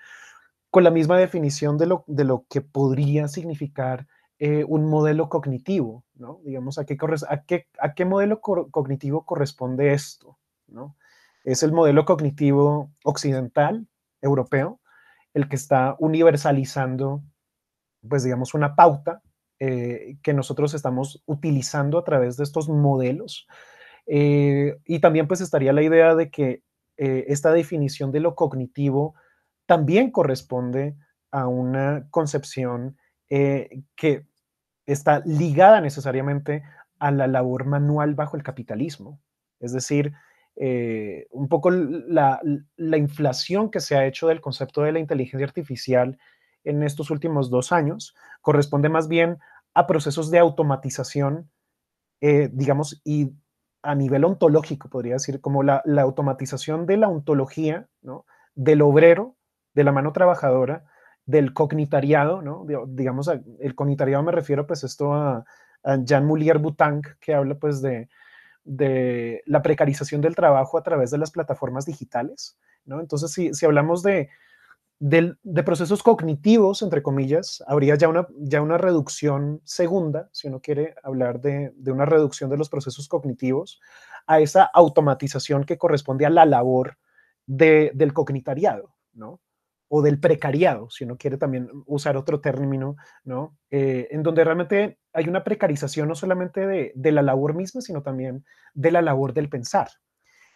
con la misma definición de lo, que podría significar eh, un modelo cognitivo, Digamos, ¿a qué, modelo cognitivo corresponde esto, Es el modelo cognitivo occidental, europeo, el que está universalizando, pues digamos, una pauta eh, que nosotros estamos utilizando a través de estos modelos. Eh, y también pues estaría la idea de que eh, esta definición de lo cognitivo también corresponde a una concepción que está ligada necesariamente a la labor manual bajo el capitalismo. Es decir, un poco la, la inflación que se ha hecho del concepto de la inteligencia artificial en estos últimos dos años corresponde más bien a procesos de automatización, eh, digamos, y a nivel ontológico, podría decir, como la, automatización de la ontología, ¿no? del obrero, de la mano trabajadora, del cognitariado, ¿no? digamos, el cognitariado me refiero pues esto a, Jean Moulier Butang, que habla pues de, de, la precarización del trabajo a través de las plataformas digitales, ¿no? Entonces, si hablamos de, de, procesos cognitivos, entre comillas, habría ya una, ya una reducción segunda, si uno quiere hablar de, una reducción de los procesos cognitivos, a esa automatización que corresponde a la labor del cognitariado, ¿no? O del precariado, si uno quiere también usar otro término, ¿no? Eh, en donde realmente hay una precarización no solamente de la labor misma, sino también de la labor del pensar.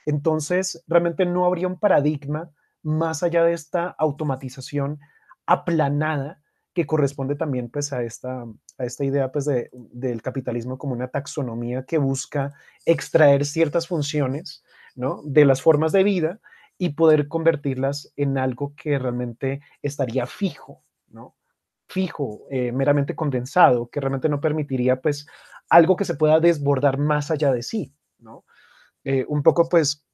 Entonces, realmente no habría un paradigma más allá de esta automatización aplanada que corresponde también pues a esta, a esta idea pues del capitalismo como una taxonomía que busca extraer ciertas funciones ¿no? de las formas de vida y poder convertirlas en algo que realmente estaría fijo, ¿no? fijo, eh, meramente condensado, que realmente no permitiría pues algo que se pueda desbordar más allá de sí, ¿no? Eh, un poco pues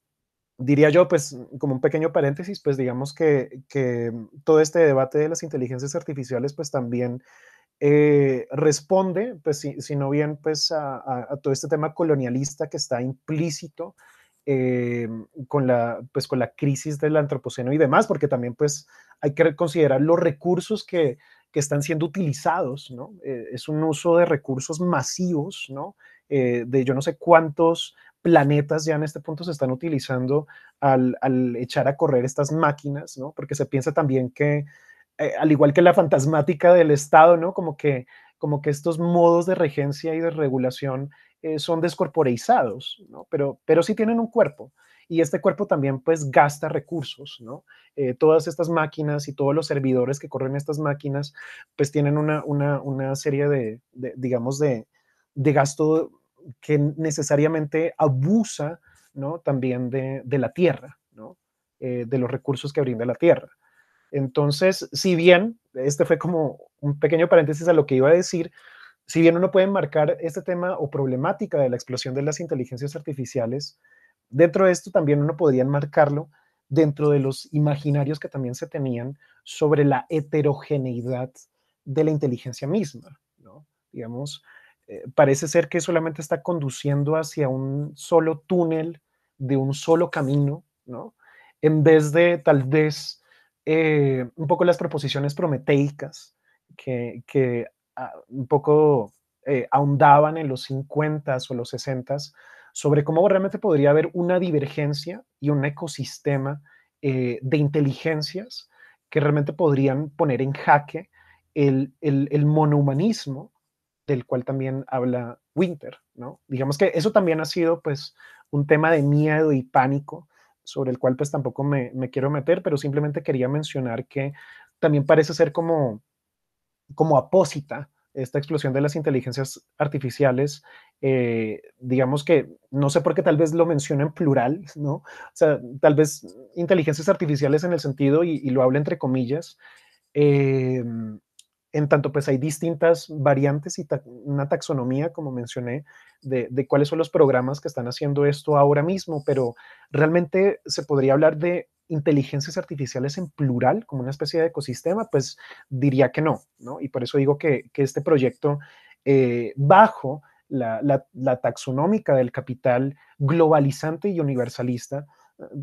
diría yo, pues como un pequeño paréntesis, pues digamos que, todo este debate de las inteligencias artificiales, pues también eh, responde, pues si, no bien, pues a, todo este tema colonialista que está implícito eh, con, la, pues, con la crisis del antropoceno y demás, porque también pues hay que considerar los recursos que, están siendo utilizados, ¿no? Eh, es un uso de recursos masivos, ¿no? de yo no sé cuántos planetas ya en este punto se están utilizando al, echar a correr estas máquinas, ¿no? Porque se piensa también que, eh, al igual que la fantasmática del Estado, ¿no? Como que, como que estos modos de regencia y de regulación eh, son descorporeizados, ¿no? Pero, pero sí tienen un cuerpo y este cuerpo también pues gasta recursos, ¿no? Eh, todas estas máquinas y todos los servidores que corren estas máquinas pues tienen una, una, una serie de, de digamos, de, de gasto que necesariamente abusa ¿no? también de, la tierra, ¿no? Eh, de los recursos que brinda la tierra. Entonces, si bien, este fue como un pequeño paréntesis a lo que iba a decir, si bien uno puede marcar este tema o problemática de la explosión de las inteligencias artificiales, dentro de esto también uno podría enmarcarlo dentro de los imaginarios que también se tenían sobre la heterogeneidad de la inteligencia misma, ¿no? Digamos, eh, parece ser que solamente está conduciendo hacia un solo túnel de un solo camino, En vez de tal vez eh, un poco las proposiciones prometeicas que, ah, un poco eh, ahondaban en los 50s o los 60s sobre cómo realmente podría haber una divergencia y un ecosistema de inteligencias que realmente podrían poner en jaque el, el, el monohumanismo del cual también habla Winter, ¿no? Digamos que eso también ha sido pues un tema de miedo y pánico sobre el cual pues tampoco me, quiero meter, pero simplemente quería mencionar que también parece ser como, como apósita esta explosión de las inteligencias artificiales, eh, digamos que, no sé por qué tal vez lo mencionen en plural, ¿no? O sea, tal vez inteligencias artificiales en el sentido, y, lo habla entre comillas, eh, en tanto pues hay distintas variantes y una taxonomía, como mencioné, de, cuáles son los programas que están haciendo esto ahora mismo, pero realmente se podría hablar de inteligencias artificiales en plural, como una especie de ecosistema, pues diría que no, ¿no? Y por eso digo que, este proyecto eh, bajo la, la, la taxonómica del capital globalizante y universalista,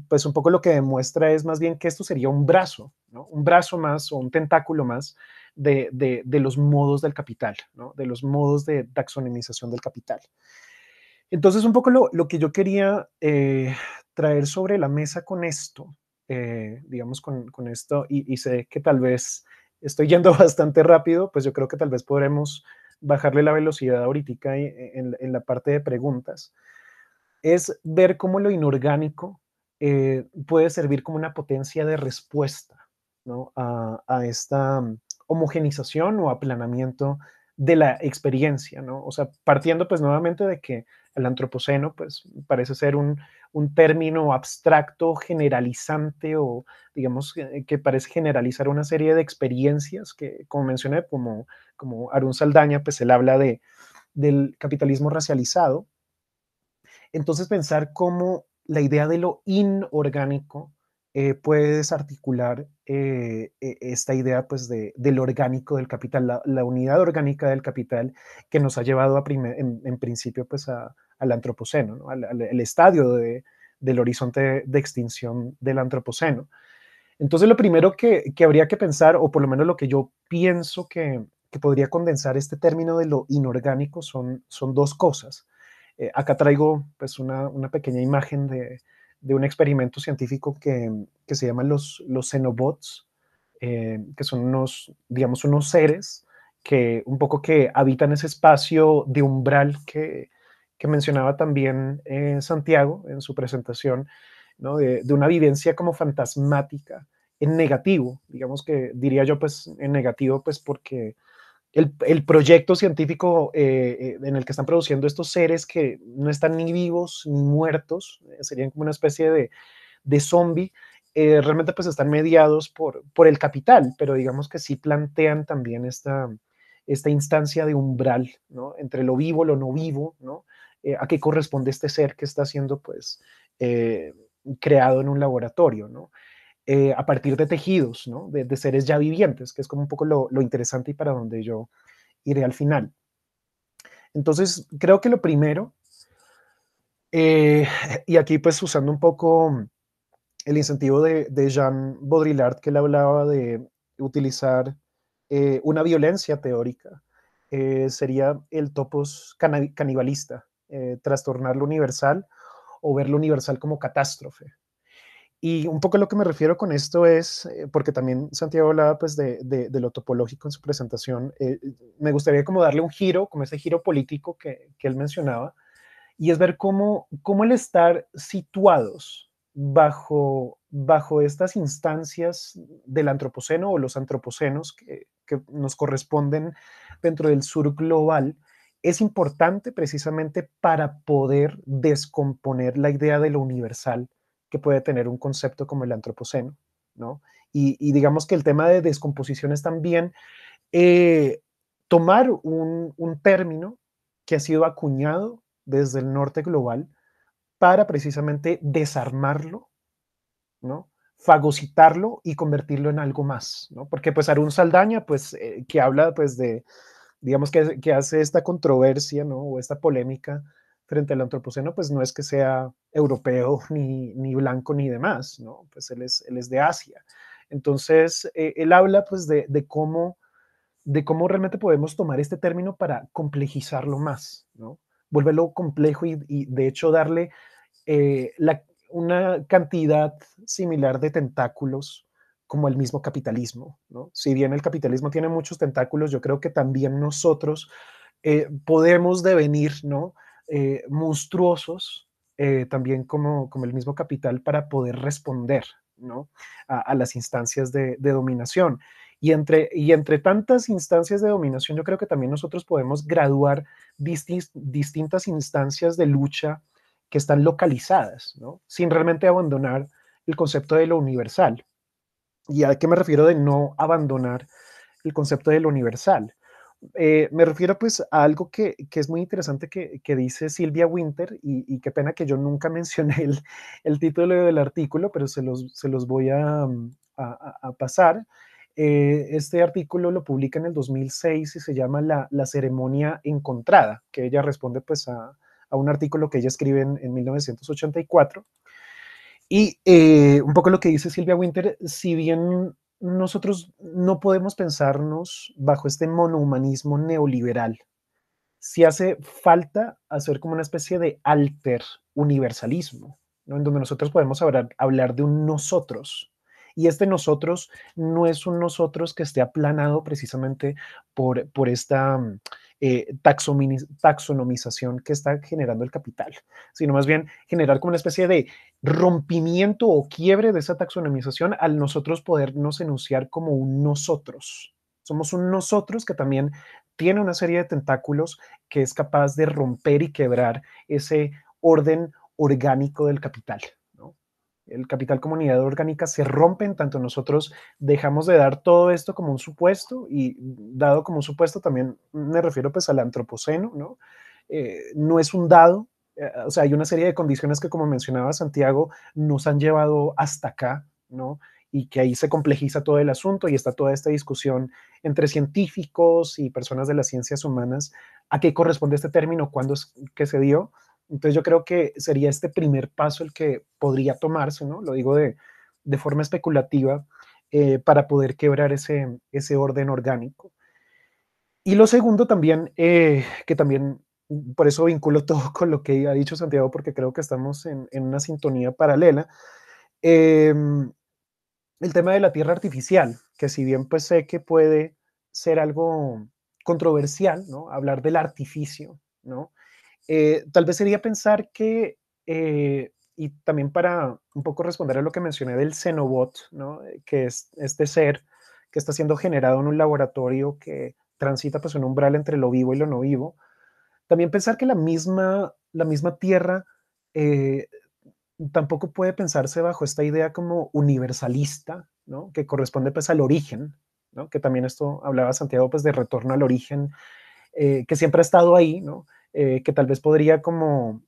pues un poco lo que demuestra es más bien que esto sería un brazo, ¿no? un brazo más o un tentáculo más de, los modos del capital, de los modos de taxonomización del capital. Entonces, un poco lo, que yo quería eh, traer sobre la mesa con esto, eh, digamos, con, esto, y, sé que tal vez estoy yendo bastante rápido, pues yo creo que tal vez podremos bajarle la velocidad ahorita eh, en, en la parte de preguntas, es ver cómo lo inorgánico puede servir como una potencia de respuesta ¿no? a, a, esta, homogenización o aplanamiento de la experiencia, ¿no? O sea, partiendo pues nuevamente de que el antropoceno pues parece ser un, término abstracto, generalizante o digamos eh, que, parece generalizar una serie de experiencias que como mencioné, como, como Arun Saldaña pues él habla de, del capitalismo racializado. Entonces pensar cómo la idea de lo inorgánico eh, puedes articular eh, e, esta idea pues, de, del orgánico del capital, la, unidad orgánica del capital que nos ha llevado en, principio pues, al antropoceno, al, el estadio del horizonte de, extinción del antropoceno. Entonces lo primero que, habría que pensar, o por lo menos lo que yo pienso que, podría condensar este término de lo inorgánico son, son dos cosas. Eh, acá traigo pues, una, una pequeña imagen de, de un experimento científico que, se llama los, los Xenobots, eh, que son unos, digamos, unos seres que un poco que habitan ese espacio de umbral que, mencionaba también eh, Santiago en su presentación, de, de, una vivencia como fantasmática, en negativo, digamos que diría yo pues en negativo pues porque el, proyecto científico eh, eh, en el que están produciendo estos seres que no están ni vivos ni muertos, eh, serían como una especie de, de zombie, realmente pues están mediados por, el capital, pero digamos que sí plantean también esta, instancia de umbral, Entre lo vivo, lo no vivo, ¿no? ¿A qué corresponde este ser que está siendo pues creado en un laboratorio, ¿no? Eh, a partir de tejidos, de, seres ya vivientes, que es como un poco lo, interesante y para donde yo iré al final. Entonces, creo que lo primero, eh, y aquí pues usando un poco el incentivo de, Jean Baudrillard, que él hablaba de utilizar eh, una violencia teórica, sería el topos canibalista, trastornar lo universal o ver lo universal como catástrofe. Y un poco lo que me refiero con esto es, eh, porque también Santiago hablaba pues de, lo topológico en su presentación, eh, me gustaría como darle un giro, como ese giro político que, él mencionaba, y es ver cómo, cómo el estar situados bajo, bajo estas instancias del antropoceno o los antropocenos que, que nos corresponden dentro del sur global, es importante precisamente para poder descomponer la idea de lo universal que puede tener un concepto como el antropoceno, ¿no? Y, digamos que el tema de descomposición es también eh, tomar un, término que ha sido acuñado desde el norte global para precisamente desarmarlo, ¿no? fagocitarlo y convertirlo en algo más, ¿no? Porque pues Arun Saldaña, pues, eh, que habla pues de, digamos que, que hace esta controversia, ¿no? O esta polémica frente al antropoceno, pues no es que sea europeo ni, ni blanco ni demás, ¿no? Pues él es, él es de Asia. Entonces, eh, él habla pues de, de, cómo, de cómo realmente podemos tomar este término para complejizarlo más, ¿no? Volverlo complejo y, y de hecho darle eh, la, una cantidad similar de tentáculos como el mismo capitalismo, ¿no? Si bien el capitalismo tiene muchos tentáculos, yo creo que también nosotros eh, podemos devenir, ¿no? Eh, monstruosos, eh, también como, como el mismo capital, para poder responder a, las instancias de, dominación. Y entre, y entre, tantas instancias de dominación, yo creo que también nosotros podemos graduar distintas instancias de lucha que están localizadas, sin realmente abandonar el concepto de lo universal. ¿Y a qué me refiero de no abandonar el concepto de lo universal? Eh, me refiero pues a algo que, es muy interesante que, dice Silvia Winter y, qué pena que yo nunca mencioné el, título del artículo, pero se los, se los voy a, mm, pasar. Eh, este artículo lo publica en el 2006 y se llama La, ceremonia encontrada, que ella responde pues a, un artículo que ella escribe en, 1984. Y eh, un poco lo que dice Silvia Winter, si bien nosotros no podemos pensarnos bajo este monohumanismo neoliberal. Si hace falta hacer como una especie de alter universalismo, en donde nosotros podemos hablar, hablar de un nosotros. Y este nosotros no es un nosotros que esté aplanado precisamente por, esta mm, eh, taxonomización que está generando el capital, sino más bien generar como una especie de rompimiento o quiebre de esa taxonomización al nosotros podernos enunciar como un nosotros. Somos un nosotros que también tiene una serie de tentáculos que es capaz de romper y quebrar ese orden orgánico del capital. El capital como unidad orgánica se rompe en tanto nosotros dejamos de dar todo esto como un supuesto y dado como un supuesto también me refiero pues al antropoceno, ¿no? Eh, no es un dado, eh, o sea, hay una serie de condiciones que, como mencionaba Santiago, nos han llevado hasta acá, ¿no? Y que ahí se complejiza todo el asunto y está toda esta discusión entre científicos y personas de las ciencias humanas, a qué corresponde este término, cuándo es que se dio. Entonces yo creo que sería este primer paso el que podría tomarse, ¿no? Lo digo de, de forma especulativa, eh, para poder quebrar ese, ese orden orgánico. Y lo segundo también, eh, que también Mm, por eso vinculo todo con lo que ha dicho Santiago, porque creo que estamos en, una sintonía paralela. Em, el tema de la tierra artificial, que si bien pues sé que puede ser algo controversial, ¿no? Hablar del artificio, eh, tal vez sería pensar que, eh, y también para un poco responder a lo que mencioné del xenobot, ¿no? Eh, que es este ser que está siendo generado en un laboratorio que transita pues un umbral entre lo vivo y lo no vivo, también pensar que la misma, la misma tierra eh, tampoco puede pensarse bajo esta idea como universalista, que corresponde pues al origen, que también esto hablaba Santiago pues de retorno al origen, eh, que siempre ha estado ahí, eh, que tal vez podría como,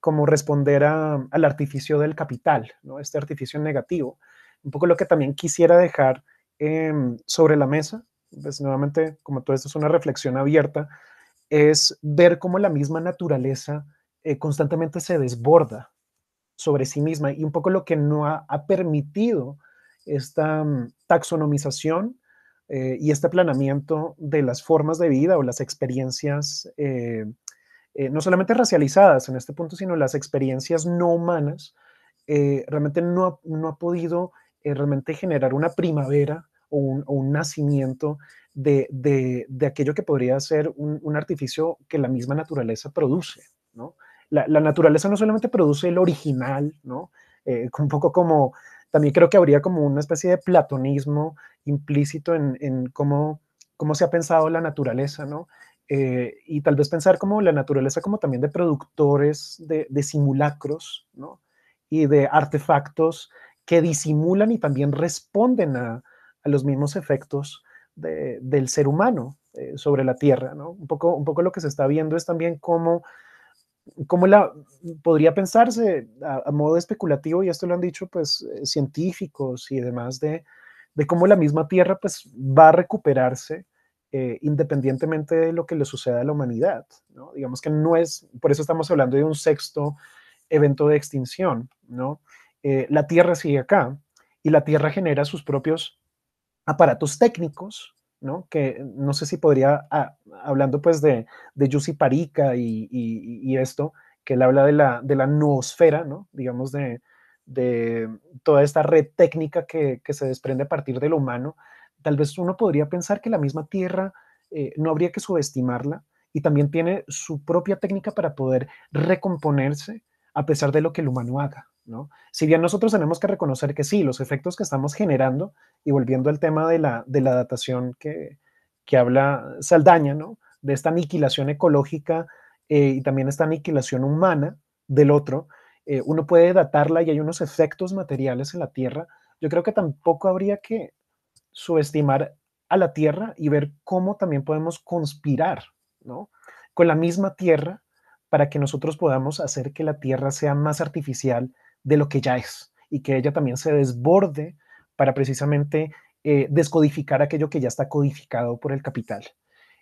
como responder a, al artificio del capital, ¿no? este artificio negativo. Un poco lo que también quisiera dejar em, sobre la mesa, pues nuevamente como todo esto es una reflexión abierta, es ver cómo la misma naturaleza eh, constantemente se desborda sobre sí misma y un poco lo que no ha, permitido esta mm, taxonomización eh, y este aplanamiento de las formas de vida o las experiencias, eh, no solamente racializadas en este punto, sino las experiencias no humanas, realmente no ha, podido realmente generar una primavera o un, o un nacimiento de, aquello que podría ser un, artificio que la misma naturaleza produce, La, naturaleza no solamente produce el original, eh, un poco como, también creo que habría como una especie de platonismo implícito en, cómo, se ha pensado la naturaleza, eh, y tal vez pensar como la naturaleza como también de productores de, simulacros, Y de artefactos que disimulan y también responden a, a los mismos efectos del ser humano eh, sobre la Tierra. ¿no? Un, poco, un poco lo que se está viendo es también cómo, cómo la, podría pensarse a, modo especulativo, y esto lo han dicho pues, eh, científicos y demás, de, cómo la misma Tierra pues, va a recuperarse eh, independientemente de lo que le suceda a la humanidad. ¿no? Digamos que no es, por eso estamos hablando de un sexto evento de extinción. ¿no? la Tierra sigue acá y la Tierra genera sus propios aparatos técnicos, ¿no? Que no sé si podría, ah, hablando pues de, de y, y, esto, que él habla de la, de la noosfera, ¿no? Digamos de, de toda esta red técnica que, que, se desprende a partir del humano, tal vez uno podría pensar que la misma Tierra eh, no habría que subestimarla y también tiene su propia técnica para poder recomponerse a pesar de lo que el humano haga. ¿no? Si bien nosotros tenemos que reconocer que sí, los efectos que estamos generando y volviendo al tema de la, de la datación que, que habla Saldaña, ¿no? de esta aniquilación ecológica eh, y también esta aniquilación humana del otro, eh, uno puede datarla y hay unos efectos materiales en la Tierra. Yo creo que tampoco habría que subestimar a la Tierra y ver cómo también podemos conspirar ¿no? con la misma Tierra para que nosotros podamos hacer que la Tierra sea más artificial de lo que ya es y que ella también se desborde para precisamente eh, descodificar aquello que ya está codificado por el capital.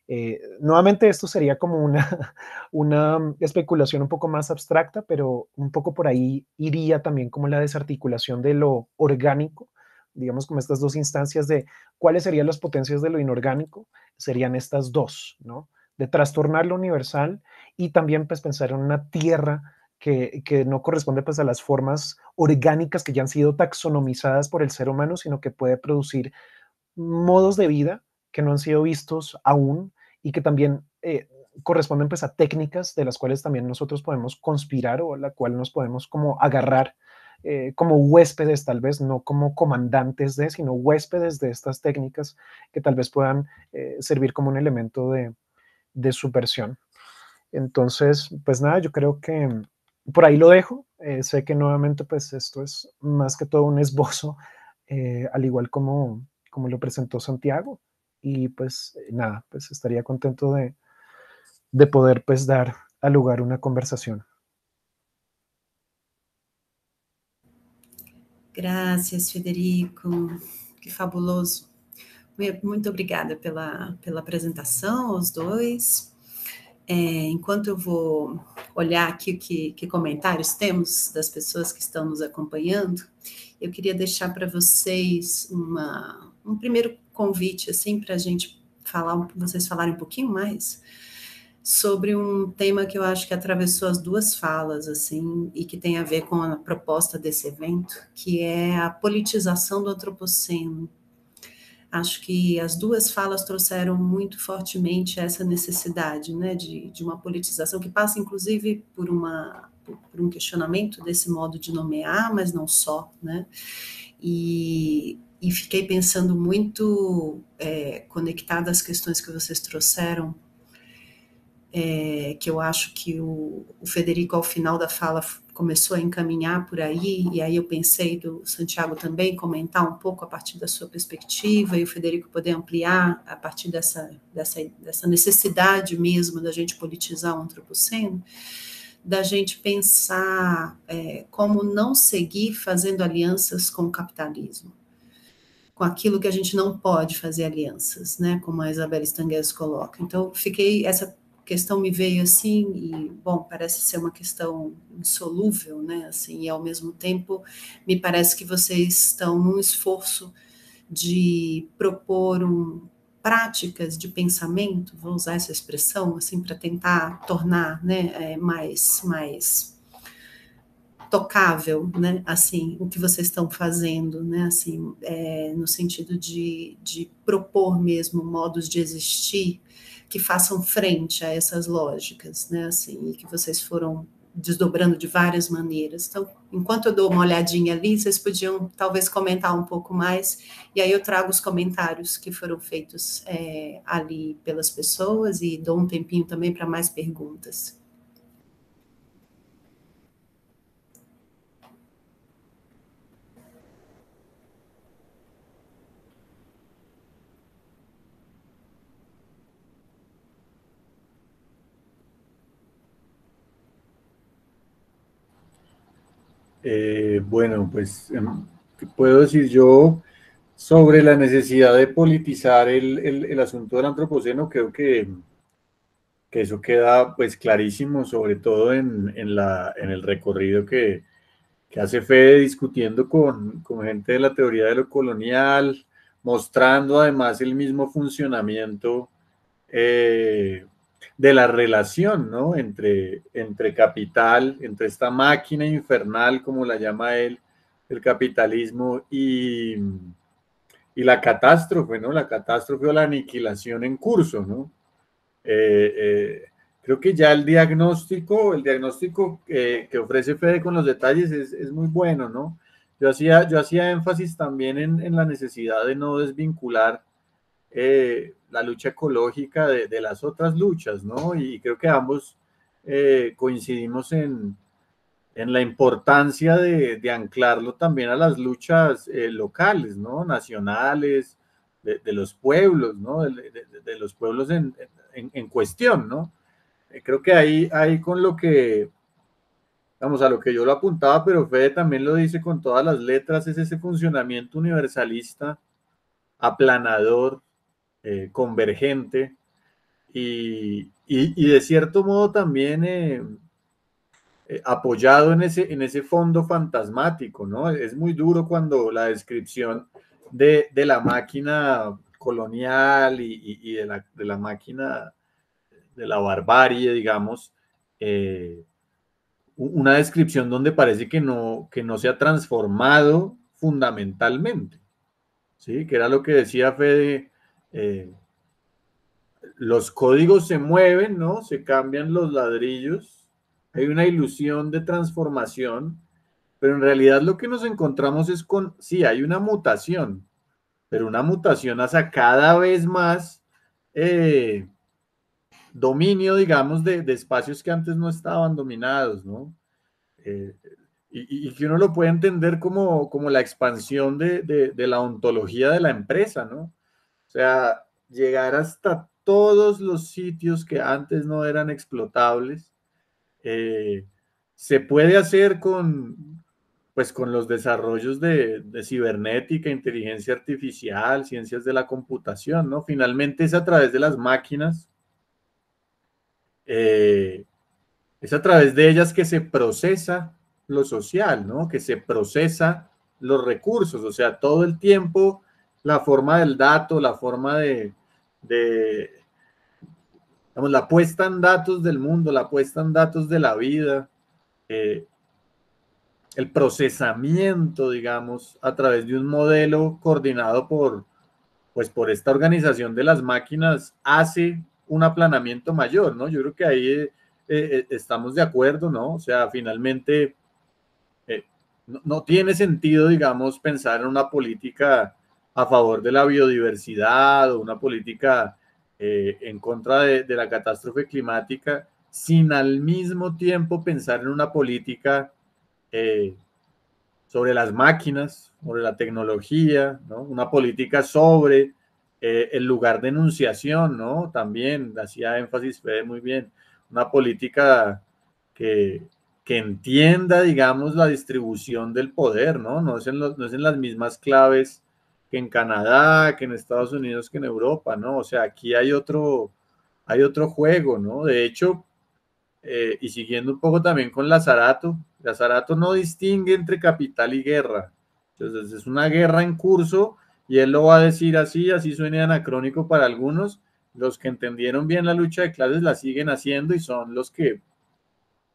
Eh, nuevamente, esto sería como una, una especulación un poco más abstracta, pero un poco por ahí iría también como la desarticulación de lo orgánico, digamos como estas dos instancias de cuáles serían las potencias de lo inorgánico, serían estas dos, ¿no? De trastornar lo universal y también pues, pensar en una tierra que, no corresponde pues a las formas orgánicas que ya han sido taxonomizadas por el ser humano, sino que puede producir modos de vida que no han sido vistos aún y que también eh, corresponden pues a técnicas de las cuales también nosotros podemos conspirar o la cual nos podemos como agarrar eh, como huéspedes tal vez, no como comandantes de, sino huéspedes de estas técnicas que tal vez puedan eh, servir como un elemento de, de subversión. Entonces, pues nada, yo creo que por ahí lo dejo. Eh, sé que nuevamente, pues esto es más que todo un esbozo, eh, al igual como, lo presentó Santiago. Y pues nada, pues estaría contento de, poder pues dar a lugar una conversación. Gracias, Federico. qué fabuloso. Muito obrigada pela, pela apresentação aos dois. É, enquanto eu vou olhar aqui que, que comentários temos das pessoas que estão nos acompanhando, eu queria deixar para vocês uma, um primeiro convite, assim, para a gente falar, vocês falarem um pouquinho mais sobre um tema que eu acho que atravessou as duas falas, assim, e que tem a ver com a proposta desse evento, que é a politização do antropoceno Acho que as duas falas trouxeram muito fortemente essa necessidade né, de, de uma politização que passa, inclusive, por, uma, por um questionamento desse modo de nomear, mas não só. Né? E, e fiquei pensando muito é, conectada às questões que vocês trouxeram, é, que eu acho que o, o, Federico, ao final da fala, começou a encaminhar por aí, e aí eu pensei do Santiago também comentar um pouco a partir da sua perspectiva, e o Federico poder ampliar a partir dessa, dessa, dessa necessidade mesmo da gente politizar o antropoceno, da gente pensar é, como não seguir fazendo alianças com o capitalismo, com aquilo que a gente não pode fazer alianças, né, como a Isabela Stanguez coloca. Então, fiquei essa questão me veio assim e bom parece ser uma questão insolúvel né assim e ao mesmo tempo me parece que vocês estão num esforço de propor um, práticas de pensamento vou usar essa expressão assim para tentar tornar né é, mais mais tocável, né? Assim, o que vocês estão fazendo, né? Assim, é, no sentido de, de propor mesmo modos de existir que façam frente a essas lógicas, né? Assim, e que vocês foram desdobrando de várias maneiras. Então, enquanto eu dou uma olhadinha ali, vocês podiam talvez comentar um pouco mais, e aí eu trago os comentários que foram feitos é, ali pelas pessoas e dou um tempinho também para mais perguntas. Eh, bueno, pues, em, ¿qué puedo decir yo sobre la necesidad de politizar el, asunto del antropoceno? Creo que, eso queda pues clarísimo, sobre todo en, el recorrido que, hace Fede discutiendo con, gente de la teoría de lo colonial, mostrando además el mismo funcionamiento eh, de la relación, ¿no? Entre, entre capital, entre esta máquina infernal, como la llama él, el capitalismo y, la catástrofe, ¿no? La catástrofe o la aniquilación en curso, ¿no? Eh, eh, creo que ya el diagnóstico, el diagnóstico que ofrece Fede con los detalles es, muy bueno, ¿no? Yo hacía, yo hacía énfasis también en, en la necesidad de no desvincular eh, la lucha ecológica de, las otras luchas, ¿no? Y creo que ambos eh, coincidimos en, la importancia de, anclarlo también a las luchas eh, locales, ¿no? Nacionales, de, los pueblos, ¿no? De, los pueblos en, cuestión, ¿no? creo que ahí, ahí con lo que, vamos, a lo que yo lo apuntaba, pero Fede también lo dice con todas las letras, es ese funcionamiento universalista, aplanador, eh, convergente y, de cierto modo también eh, eh, apoyado en ese, en ese fondo fantasmático, ¿no? Es muy duro cuando la descripción de, la máquina colonial y, de, la, máquina de la barbarie, digamos, una descripción donde parece que no, que no se ha transformado fundamentalmente, ¿sí? Que era lo que decía Fede eh, los códigos se mueven, ¿no? Se cambian los ladrillos, hay una ilusión de transformación, pero en realidad lo que nos encontramos es con, sí, hay una mutación, pero una mutación hacia cada vez más eh, dominio, digamos, de, espacios que antes no estaban dominados, ¿no? Eh, y, que uno lo puede entender como, como la expansión de, de la ontología de la empresa, ¿no? O sea, llegar hasta todos los sitios que antes no eran explotables. Eh, se puede hacer con, pues, con los desarrollos de, cibernética, inteligencia artificial, ciencias de la computación, ¿no? Finalmente es a través de las máquinas, eh, es a través de ellas que se procesa lo social, ¿no? Que se procesa los recursos, o sea, todo el tiempo la forma del dato, la forma de, digamos, la puesta en datos del mundo, la puesta en datos de la vida, eh, el procesamiento, digamos, a través de un modelo coordinado por, pues, por esta organización de las máquinas, hace un aplanamiento mayor, ¿no? Yo creo que ahí eh, eh, estamos de acuerdo, ¿no? O sea, finalmente no, tiene sentido, digamos, pensar en una política a favor de la biodiversidad o una política eh, en contra de, la catástrofe climática, sin al mismo tiempo pensar en una política eh, sobre las máquinas, sobre la tecnología, ¿no? una política sobre eh, el lugar de enunciación, ¿no? También hacía énfasis muy bien, una política que, entienda, digamos, la distribución del poder, ¿no? No en, no es en las mismas claves que en Canadá, que en Estados Unidos, que en Europa, ¿no? O sea, aquí hay otro, hay otro juego, ¿no? De hecho, eh, y siguiendo un poco también con Lazarato, Lazarato no distingue entre capital y guerra. Entonces es una guerra en curso y él lo va a decir así, así suena anacrónico para algunos. Los que entendieron bien la lucha de clases la siguen haciendo y son los que,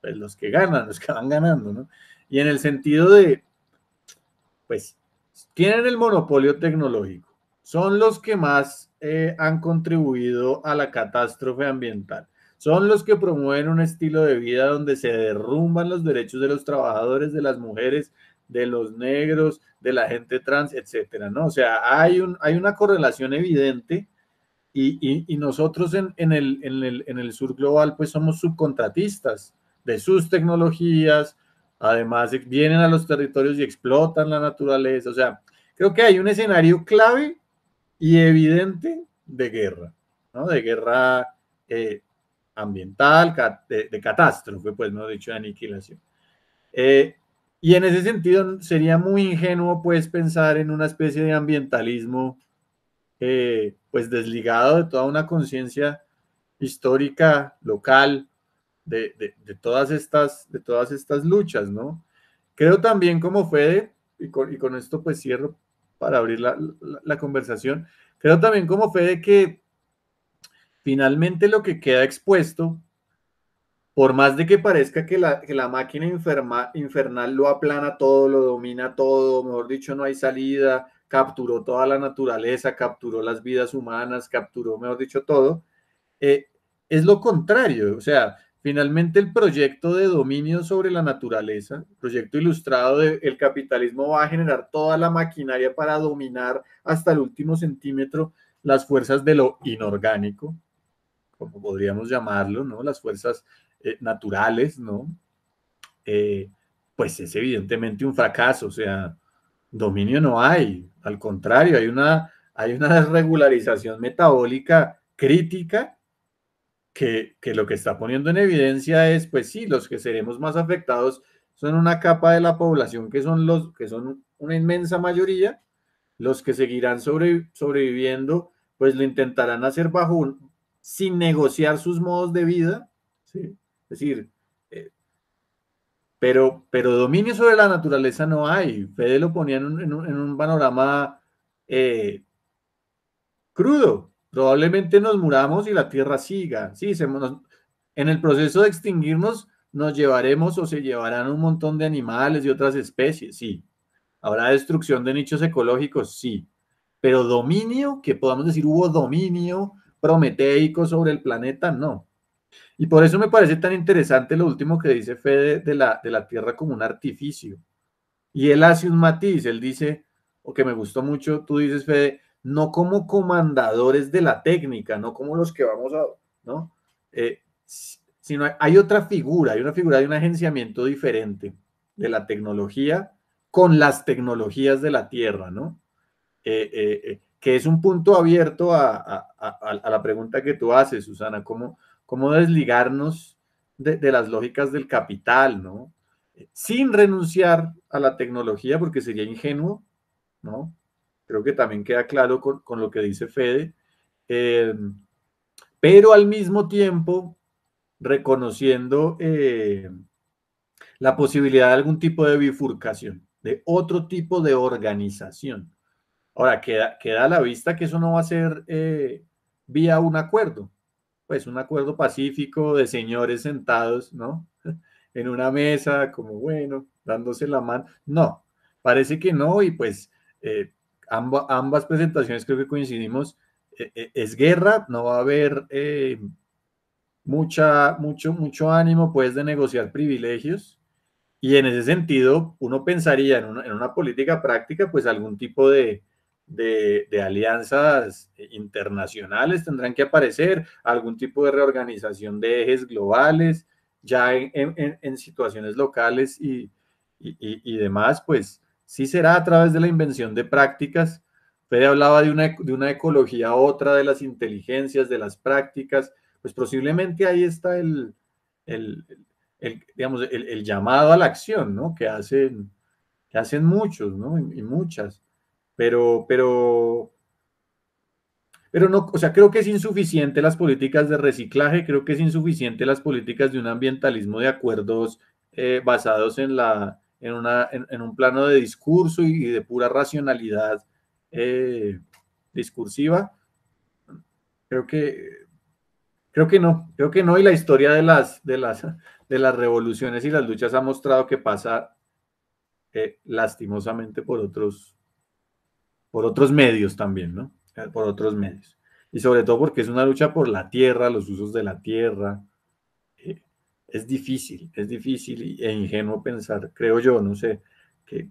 pues los que ganan, los que van ganando, ¿no? Y en el sentido de, pues tienen el monopolio tecnológico, son los que más eh, han contribuido a la catástrofe ambiental, son los que promueven un estilo de vida donde se derrumban los derechos de los trabajadores, de las mujeres, de los negros, de la gente trans, etcétera, ¿no? O sea, hay, un, hay una correlación evidente y, y, y nosotros en, en, el, en, el, en el sur global pues somos subcontratistas de sus tecnologías, Además, vienen a los territorios y explotan la naturaleza. O sea, creo que hay un escenario clave y evidente de guerra, ¿no? De guerra eh, ambiental, de, catástrofe, pues, no dicho, de aniquilación. Eh, y en ese sentido sería muy ingenuo, pues, pensar en una especie de ambientalismo, eh, pues, desligado de toda una conciencia histórica, local, de, todas, estas, de todas estas luchas, ¿no? Creo también como Fede, y con, y con esto pues cierro para abrir la, conversación, creo también como Fede que finalmente lo que queda expuesto, por más de que parezca que la, máquina infernal lo aplana todo, lo domina todo, mejor dicho, no hay salida, capturó toda la naturaleza, capturó las vidas humanas, capturó, mejor dicho, todo, eh, es lo contrario, o sea, Finalmente, el proyecto de dominio sobre la naturaleza, proyecto ilustrado de el capitalismo va a generar toda la maquinaria para dominar hasta el último centímetro las fuerzas de lo inorgánico, como podríamos llamarlo, ¿no? Las fuerzas eh, naturales, ¿no? Eh, pues es evidentemente un fracaso, o sea, dominio no hay, al contrario, hay una, hay una desregularización metabólica crítica que, lo que está poniendo en evidencia es, pues sí, los que seremos más afectados son una capa de la población que son los que son una inmensa mayoría, los que seguirán sobreviviendo, pues lo intentarán hacer bajo sin negociar sus modos de vida, es decir, eh, pero, pero dominio sobre la naturaleza no hay. Fede lo ponía en un, panorama eh, crudo, Probablemente nos muramos y la Tierra siga. Sí, en el proceso de extinguirnos nos llevaremos o se llevarán un montón de animales y otras especies, sí. Habrá destrucción de nichos ecológicos, sí. Pero dominio, que podamos decir hubo dominio prometeico sobre el planeta, no. Y por eso me parece tan interesante lo último que dice Fede de la, de la Tierra como un artificio. Y él hace un matiz, él dice, o que me gustó mucho, tú dices, Fede, no como comandadores de la técnica, no como los que vamos a, ¿no? Eh, sino hay, otra figura, hay una figura de un agenciamiento diferente de la tecnología con las tecnologías de la Tierra, ¿no? Eh, eh, que es un punto abierto a, la pregunta que tú haces, Susana, cómo, cómo desligarnos de, de, las lógicas del capital, ¿no? Sin renunciar a la tecnología, porque sería ingenuo, ¿no? Creo que también queda claro con, lo que dice Fede. Eh, pero al mismo tiempo, reconociendo eh, la posibilidad de algún tipo de bifurcación, de otro tipo de organización. Ahora, queda, queda a la vista que eso no va a ser eh, vía un acuerdo, pues un acuerdo pacífico de señores sentados, ¿no? En una mesa, como bueno, dándose la mano. No, parece que no y pues ambas presentaciones creo que coincidimos, e, e, es guerra, no va a haber eh, mucha, mucho, mucho ánimo pues de negociar privilegios. Y en ese sentido, uno pensaría en una, política práctica, pues algún tipo de, de, alianzas internacionales tendrán que aparecer, algún tipo de reorganización de ejes globales, ya en, situaciones locales y, y, y demás, pues Sí será a través de la invención de prácticas. Fede hablaba e, de una, ecología otra, de las inteligencias, de las prácticas. Pues posiblemente ahí está el, digamos, el, llamado a la acción, ¿no? Que hacen, que hacen muchos, ¿no? Y, muchas. Pero, pero, pero no, o sea, creo que es insuficiente las políticas de reciclaje, creo que es insuficiente las políticas de un ambientalismo de acuerdos eh, basados en la, en, una, en, un plano de discurso y, de pura racionalidad eh, discursiva. Creo que, creo que no, creo que no, y la historia de las, de las, de las revoluciones y las luchas ha mostrado que pasa eh, lastimosamente por otros, por otros medios también, ¿no? Eh, por otros medios. Y sobre todo porque es una lucha por la tierra, los usos de la tierra, es difícil, es difícil e ingenuo pensar, creo yo, no sé, que,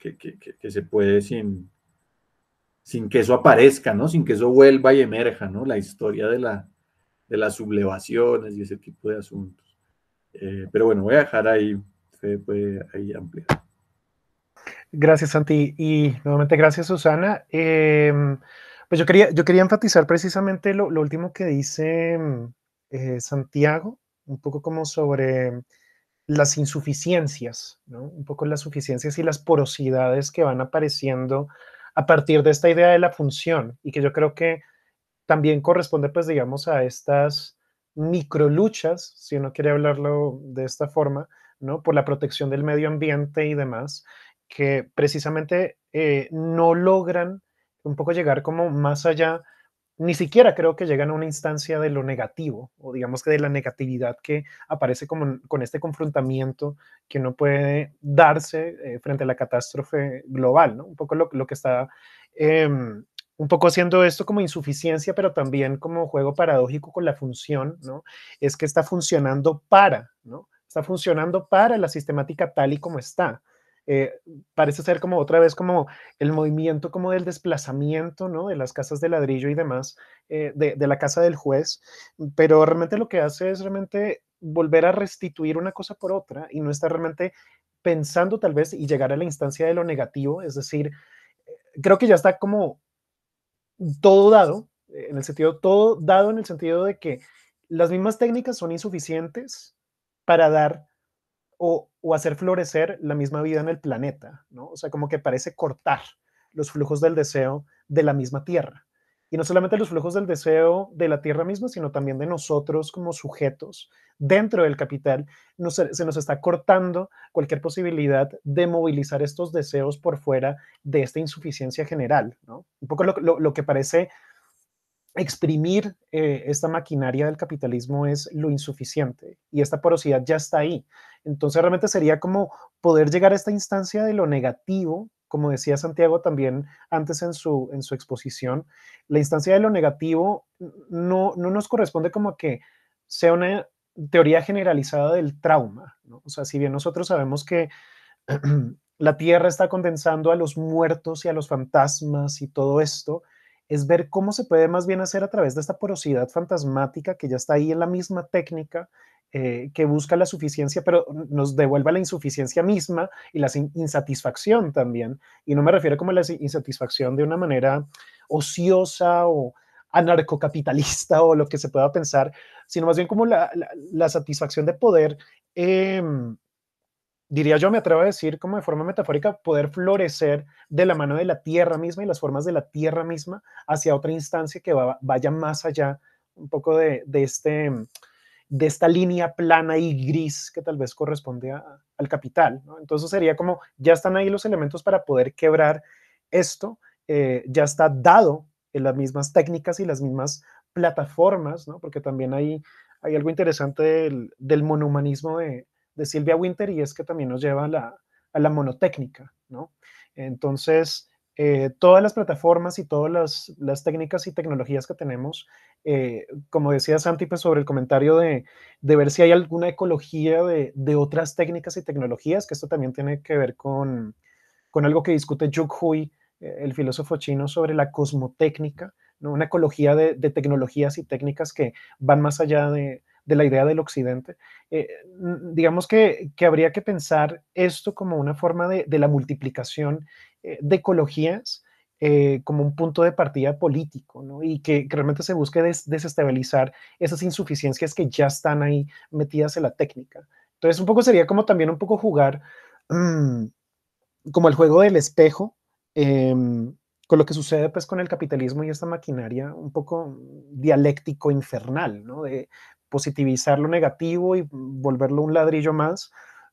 se puede sin, sin que eso aparezca, ¿no? Sin que eso vuelva y emerja, ¿no? La historia de, la, de las sublevaciones y ese tipo de asuntos. Eh, pero bueno, voy a dejar ahí, ahí ampliar. Gracias, Santi. Y nuevamente gracias, Susana. Em, pues yo quería, yo quería enfatizar precisamente lo, último que dice eh, Santiago un poco como sobre las insuficiencias, ¿no? un poco las suficiencias y las porosidades que van apareciendo a partir de esta idea de la función y que yo creo que también corresponde, pues, digamos, a estas microluchas, si uno quiere hablarlo de esta forma, ¿no? Por la protección del medio ambiente y demás, que precisamente eh, no logran un poco llegar como más allá ni siquiera creo que llegan a una instancia de lo negativo, o digamos que de la negatividad que aparece como con este confrontamiento que no puede darse eh, frente a la catástrofe global, Un poco lo, que está, em, un poco haciendo esto como insuficiencia, pero también como juego paradójico con la función, Es que está funcionando para, ¿no? Está funcionando para la sistemática tal y como está eh, parece ser como otra vez como el movimiento como del desplazamiento, ¿no? De las casas de ladrillo y demás, eh, de, la casa del juez, pero realmente lo que hace es realmente volver a restituir una cosa por otra y no estar realmente pensando tal vez y llegar a la instancia de lo negativo, es decir, creo que ya está como todo dado, eh, en el sentido, todo dado en el sentido de que las mismas técnicas son insuficientes para dar o, hacer florecer la misma vida en el planeta, ¿no? O sea, como que parece cortar los flujos del deseo de la misma tierra. Y no solamente los flujos del deseo de la tierra misma, sino también de nosotros como sujetos dentro del capital. se nos está cortando cualquier posibilidad de movilizar estos deseos por fuera de esta insuficiencia general, ¿no? Un poco lo, que parece exprimir eh, esta maquinaria del capitalismo es lo insuficiente y esta porosidad ya está ahí. Entonces realmente sería como poder llegar a esta instancia de lo negativo, como decía Santiago también antes en su, en su exposición, la instancia de lo negativo no, no nos corresponde como que sea una teoría generalizada del trauma. ¿no? O sea, si bien nosotros sabemos que la Tierra está condensando a los muertos y a los fantasmas y todo esto, es ver cómo se puede más bien hacer a través de esta porosidad fantasmática que ya está ahí en la misma técnica, eh, que busca la suficiencia, pero nos devuelva la insuficiencia misma y la insatisfacción también. Y no me refiero como la insatisfacción de una manera ociosa o anarcocapitalista o lo que se pueda pensar, sino más bien como la, satisfacción de poder, em, diría yo, me atrevo a decir como de forma metafórica, poder florecer de la mano de la tierra misma y las formas de la tierra misma hacia otra instancia que vaya más allá un poco de este de esta línea plana y gris que tal vez corresponde al capital. Entonces sería como, ya están ahí los elementos para poder quebrar esto, eh, ya está dado en las mismas técnicas y las mismas plataformas, ¿no? porque también hay, hay algo interesante del, del monohumanismo de, Silvia Winter y es que también nos lleva a la, monotécnica. ¿no? Entonces, eh, todas las plataformas y todas las, técnicas y tecnologías que tenemos, eh, como decía Santi, pues sobre el comentario de, ver si hay alguna ecología de, otras técnicas y tecnologías, que esto también tiene que ver con, con algo que discute Juk Hui, eh, el filósofo chino, sobre la cosmotécnica, una ecología de, tecnologías y técnicas que van más allá de la idea del occidente. digamos que, que, habría que pensar esto como una forma de la multiplicación eh, de ecologías eh, como un punto de partida político, Y que, realmente se busque desestabilizar esas insuficiencias que ya están ahí metidas en la técnica. Entonces, un poco sería como también un poco jugar mm, como el juego del espejo, em, con lo que sucede pues con el capitalismo y esta maquinaria un poco dialéctico infernal, De positivizar lo negativo y volverlo un ladrillo más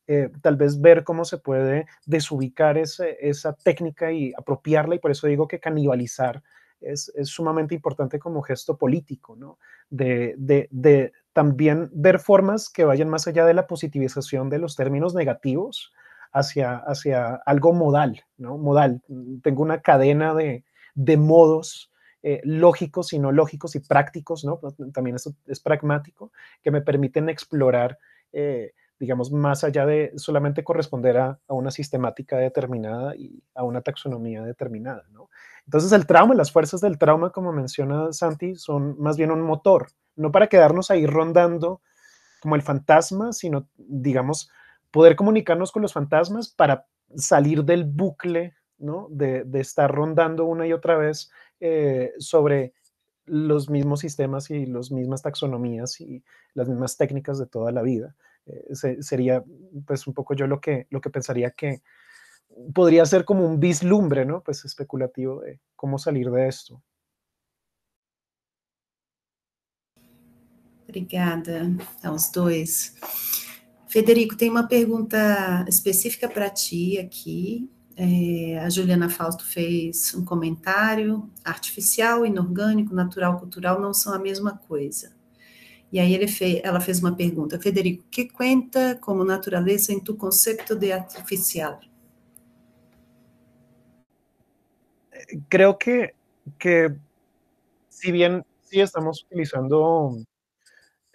eh, tal vez ver cómo se puede desubicar esa técnica y apropiarla, y por eso digo que canibalizar es, es sumamente importante como gesto político, ¿no? De, de, de, también ver formas que vayan más allá de la positivización de los términos negativos hacia, hacia algo modal, ¿no? Modal. Mm, tengo una cadena de, de modos eh, lógicos y no lógicos y prácticos, ¿no? Pues, también eso es pragmático, que me permiten explorar eh, digamos, más allá de solamente corresponder a, una sistemática determinada y a una taxonomía determinada, Entonces el trauma, las fuerzas del trauma, como menciona Santi, son más bien un motor, no para quedarnos ahí rondando como el fantasma, sino, digamos, poder comunicarnos con los fantasmas para salir del bucle, ¿no? De, estar rondando una y otra vez eh, sobre los mismos sistemas y las mismas taxonomías y las mismas técnicas de toda la vida. Eh, seria, sería pues un poco yo lo que, lo que pensaría que podría ser como un vislumbre, ¿no? Pues especulativo de cómo salir de esto. Obrigada aos dois. Federico, tem uma pergunta específica para ti aqui. É, a Juliana Fausto fez um comentário. Artificial, inorgânico, natural, cultural não são a mesma coisa. Y e ahí ella ela fez una pregunta Federico, ¿qué cuenta como naturaleza en em tu concepto de artificial? Creo que, que si bien sí estamos utilizando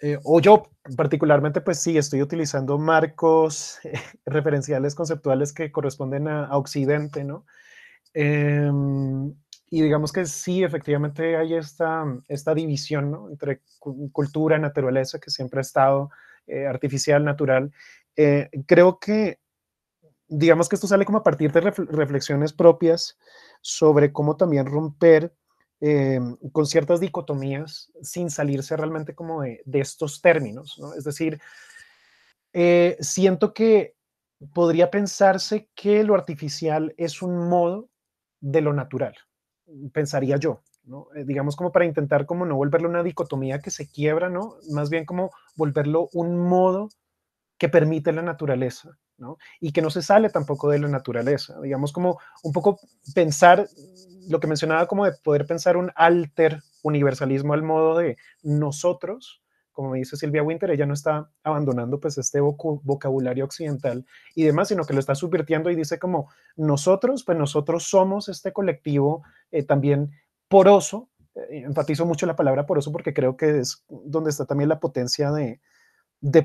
eh, o yo particularmente, pues sí, estoy utilizando marcos referenciales conceptuales que corresponden a, Occidente, ¿no? Em, y digamos que sí, efectivamente hay esta, mm, esta división entre cultura, naturaleza, que siempre ha estado eh, artificial, natural. Eh, creo que, digamos que esto sale como a partir de reflexiones propias sobre cómo también romper eh, con ciertas dicotomías sin salirse realmente como de, estos términos. Es decir, siento que podría pensarse que lo artificial es un modo de lo natural pensaría yo, eh, digamos como para intentar como no volverlo una dicotomía que se quiebra, ¿no? Más bien como volverlo un modo que permite la naturaleza, Y que no se sale tampoco de la naturaleza, digamos como un poco pensar lo que mencionaba como de poder pensar un alter universalismo al modo de nosotros como me dice Silvia Winter, ella no está abandonando pues este vocabulario occidental y demás, sino que lo está subvirtiendo y dice como nosotros, pues nosotros somos este colectivo eh, también poroso, empatizo eh, enfatizo mucho la palabra poroso porque creo que es donde está también la potencia de,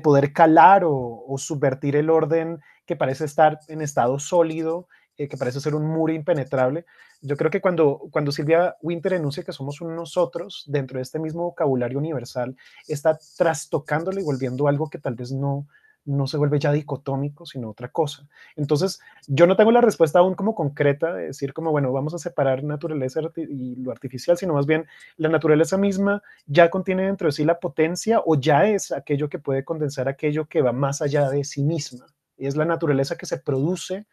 poder calar o, subvertir el orden que parece estar en estado sólido eh, que parece ser un muro impenetrable. Yo creo que cuando, cuando Silvia Winter enuncia que somos un nosotros dentro de este mismo vocabulario universal, está trastocándolo y volviendo algo que tal vez no, no se vuelve ya dicotómico, sino otra cosa. Entonces, yo no tengo la respuesta aún como concreta de decir como, bueno, vamos a separar naturaleza y lo artificial, sino más bien la naturaleza misma ya contiene dentro de sí la potencia o ya es aquello que puede condensar aquello que va más allá de sí misma. Y es la naturaleza que se produce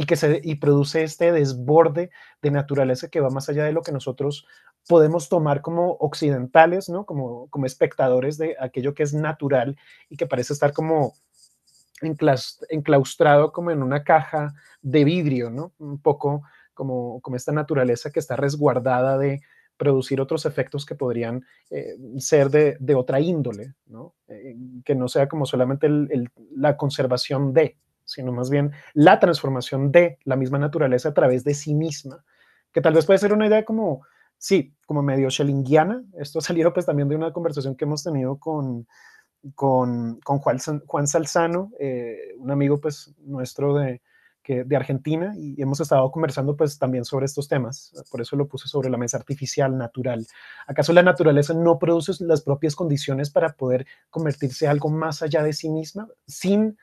y que se produce este desborde de naturaleza que va más allá de lo que nosotros podemos tomar como occidentales, ¿no? Como, como espectadores de aquello que es natural y que parece estar como enclaustrado como en una caja de vidrio, ¿no? Un poco como, como esta naturaleza que está resguardada de producir otros efectos que podrían eh, ser de, otra índole, ¿no? Eh, que no sea como solamente la conservación de, sino más bien la transformación de la misma naturaleza a través de sí misma, que tal vez puede ser una idea como, sí, como medio schellingiana. Esto ha salido pues también de una conversación que hemos tenido con, con, Juan, Juan, Salzano, eh, un amigo pues nuestro de, que, de Argentina, y hemos estado conversando pues también sobre estos temas. Por eso lo puse sobre la mesa artificial, natural. ¿Acaso la naturaleza no produce las propias condiciones para poder convertirse algo más allá de sí misma sin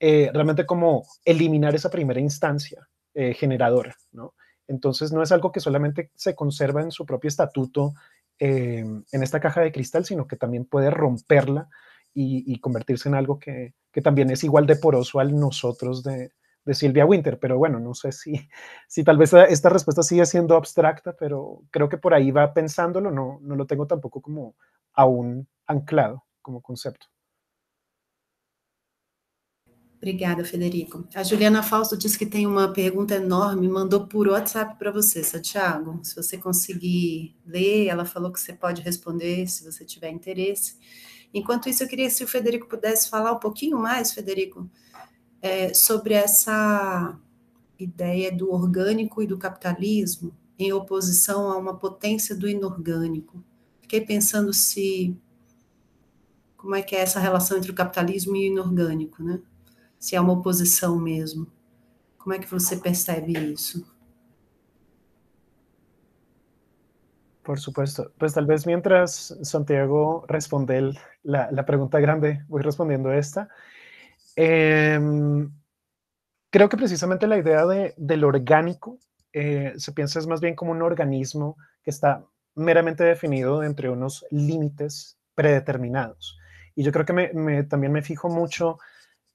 eh, realmente como eliminar esa primera instancia eh, generadora, ¿no? Entonces no es algo que solamente se conserva en su propio estatuto, eh, en esta caja de cristal, sino que también puede romperla y, convertirse en algo que, también es igual de poroso al nosotros de, de Silvia Winter. Pero bueno, no sé si, si tal vez esta respuesta sigue siendo abstracta, pero creo que por ahí va pensándolo, no, no lo tengo tampoco como aún anclado como concepto. Obrigada, Federico. A Juliana Fausto disse que tem uma pergunta enorme, mandou por WhatsApp para você, seu Tiago. Se você conseguir ler, ela falou que você pode responder se você tiver interesse. Enquanto isso, eu queria se o Federico pudesse falar um pouquinho mais, Federico, é, sobre essa ideia do orgânico e do capitalismo em oposição a uma potência do inorgânico. Fiquei pensando se como é que é essa relação entre o capitalismo e o inorgânico, né? se é una oposición. ¿Cómo Como é que você percebe eso Por supuesto. Pues tal vez mientras Santiago responde la, pregunta grande, voy respondiendo esta. Em, creo que precisamente la idea de, del orgánico eh, se piensa es más bien como un organismo que está meramente definido entre unos límites predeterminados. Y yo creo que también me fijo mucho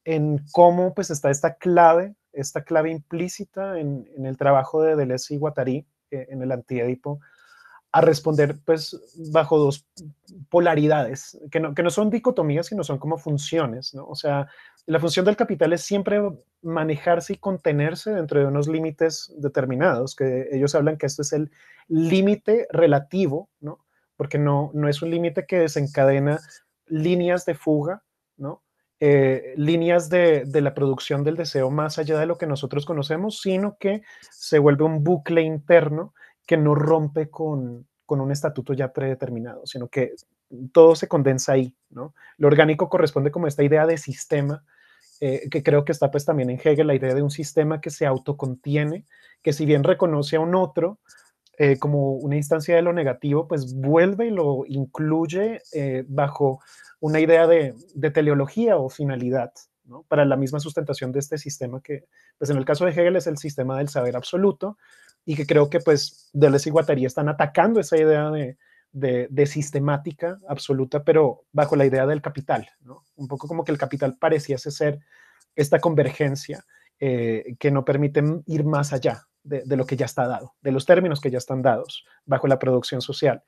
en cómo pues está esta clave, esta clave implícita en, el trabajo de Deleuze y Guattari, eh, en el antiedipo, a responder pues bajo dos polaridades, que no, que no son dicotomías, sino son como funciones, ¿no? O sea, la función del capital es siempre manejarse y contenerse dentro de unos límites determinados, que ellos hablan que esto es el límite relativo, ¿no? Porque no, no es un límite que desencadena líneas de fuga, ¿no? Eh, líneas de, la producción del deseo más allá de lo que nosotros conocemos, sino que se vuelve un bucle interno que no rompe con, un estatuto ya predeterminado, sino que todo se condensa ahí, ¿no? Lo orgánico corresponde como esta idea de sistema, eh, que creo que está pues también en Hegel, la idea de un sistema que se autocontiene, que si bien reconoce a un otro eh, como una instancia de lo negativo, pues vuelve y lo incluye bajo una idea de, teleología o finalidad para la misma sustentación de este sistema que, pues en el caso de Hegel es el sistema del saber absoluto y que creo que pues Deleuze y Guattari están atacando esa idea de, sistemática absoluta, pero bajo la idea del capital, ¿no? Un poco como que el capital pareciese ser esta convergencia eh, que no permite ir más allá de, lo que ya está dado, de los términos que ya están dados bajo la producción social.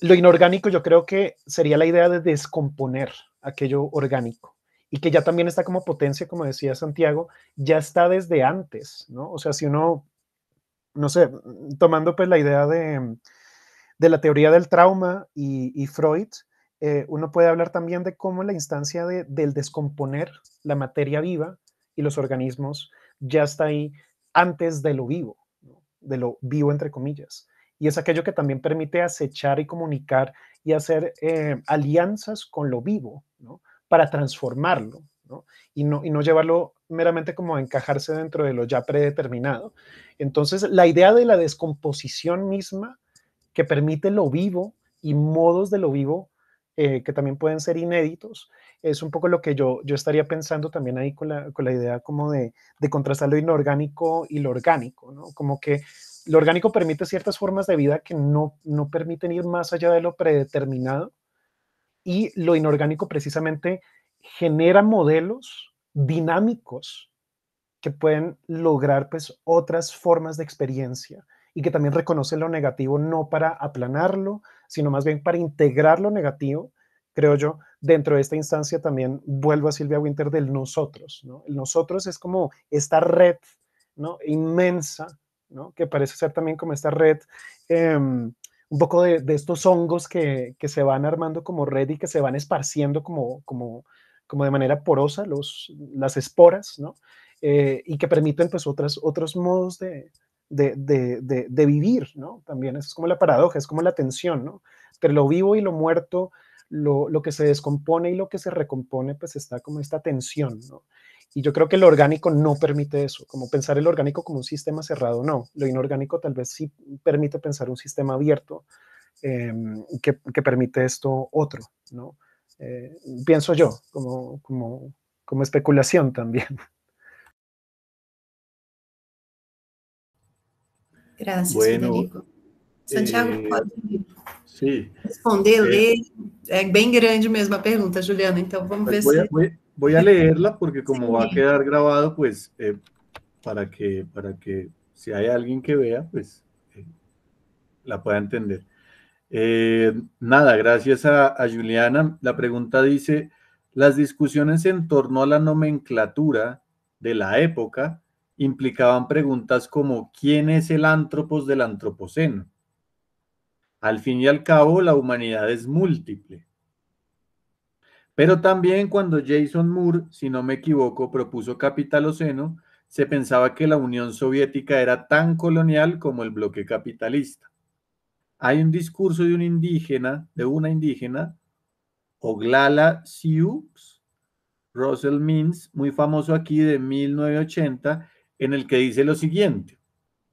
Lo inorgánico yo creo que sería la idea de descomponer aquello orgánico y que ya también está como potencia, como decía Santiago, ya está desde antes, ¿no? O sea, si uno, no sé, tomando pues la idea de, la teoría del trauma y, Freud, eh, uno puede hablar también de cómo la instancia del descomponer la materia viva y los organismos ya está ahí antes de lo vivo, de lo vivo entre comillas y es aquello que también permite acechar y comunicar y hacer eh, alianzas con lo vivo, ¿no? Para transformarlo, ¿no? Y, no, y no llevarlo meramente como a encajarse dentro de lo ya predeterminado. Entonces, la idea de la descomposición misma que permite lo vivo y modos de lo vivo eh, que también pueden ser inéditos, es un poco lo que yo, yo estaría pensando también ahí con la, idea como de, de, contrastar lo inorgánico y lo orgánico, ¿no? Como que lo orgánico permite ciertas formas de vida que no, no permiten ir más allá de lo predeterminado y lo inorgánico precisamente genera modelos dinámicos que pueden lograr pues otras formas de experiencia y que también reconoce lo negativo no para aplanarlo, sino más bien para integrar lo negativo, creo yo, dentro de esta instancia también vuelvo a Silvia Winter del nosotros, El nosotros es como esta red, ¿no? inmensa que parece ser también como esta red, em, un poco de, de estos hongos que, que, se van armando como red y que se van esparciendo como, como, como de manera porosa, los, las esporas, ¿no? Eh, y que permiten pues otras, otros modos de, de, de, de, vivir, ¿no? También es como la paradoja, es como la tensión, ¿no? Entre lo vivo y lo muerto, lo, lo que se descompone y lo que se recompone, pues está como esta tensión, ¿no? Y yo creo que lo orgánico no permite eso, como pensar el orgánico como un sistema cerrado, no. Lo inorgánico tal vez sí permite pensar un sistema abierto em, que, permite esto otro, ¿no? Eh, pienso yo, como, como, como especulación también. Gracias, bueno, Santiago, ¿puedes eh, responder, É eh, bem grande mesmo a pergunta, Juliana, então vamos pues ver Voy a leerla porque como va a quedar grabado, pues eh, para, que, para que si hay alguien que vea, pues eh, la pueda entender. Eh, nada, gracias a, a Juliana. La pregunta dice, las discusiones en torno a la nomenclatura de la época implicaban preguntas como ¿quién es el antropos del antropoceno? Al fin y al cabo, la humanidad es múltiple pero también cuando Jason Moore, si no me equivoco, propuso capitaloceno, se pensaba que la Unión Soviética era tan colonial como el bloque capitalista. Hay un discurso de un indígena, de una indígena, Oglala Sioux, Russell Means, muy famoso aquí de 1980, en el que dice lo siguiente,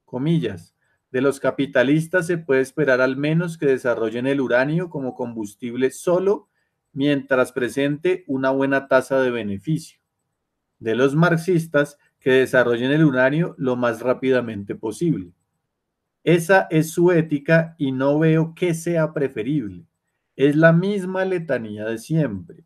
comillas, de los capitalistas se puede esperar al menos que desarrollen el uranio como combustible solo mientras presente una buena tasa de beneficio de los marxistas que desarrollen el unario lo más rápidamente posible. Esa es su ética y no veo que sea preferible. Es la misma letanía de siempre.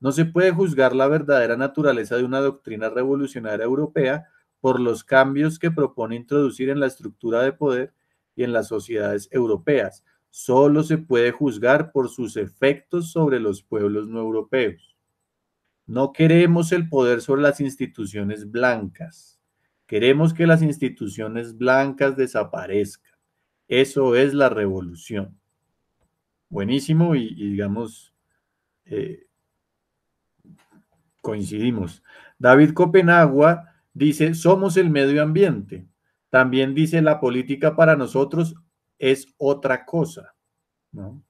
No se puede juzgar la verdadera naturaleza de una doctrina revolucionaria europea por los cambios que propone introducir en la estructura de poder y en las sociedades europeas, solo se puede juzgar por sus efectos sobre los pueblos no europeos. No queremos el poder sobre las instituciones blancas. Queremos que las instituciones blancas desaparezcan. Eso es la revolución. Buenísimo y, digamos, eh, coincidimos. David Copenagua dice, somos el medio ambiente. También dice, la política para nosotros es otra cosa, ¿no?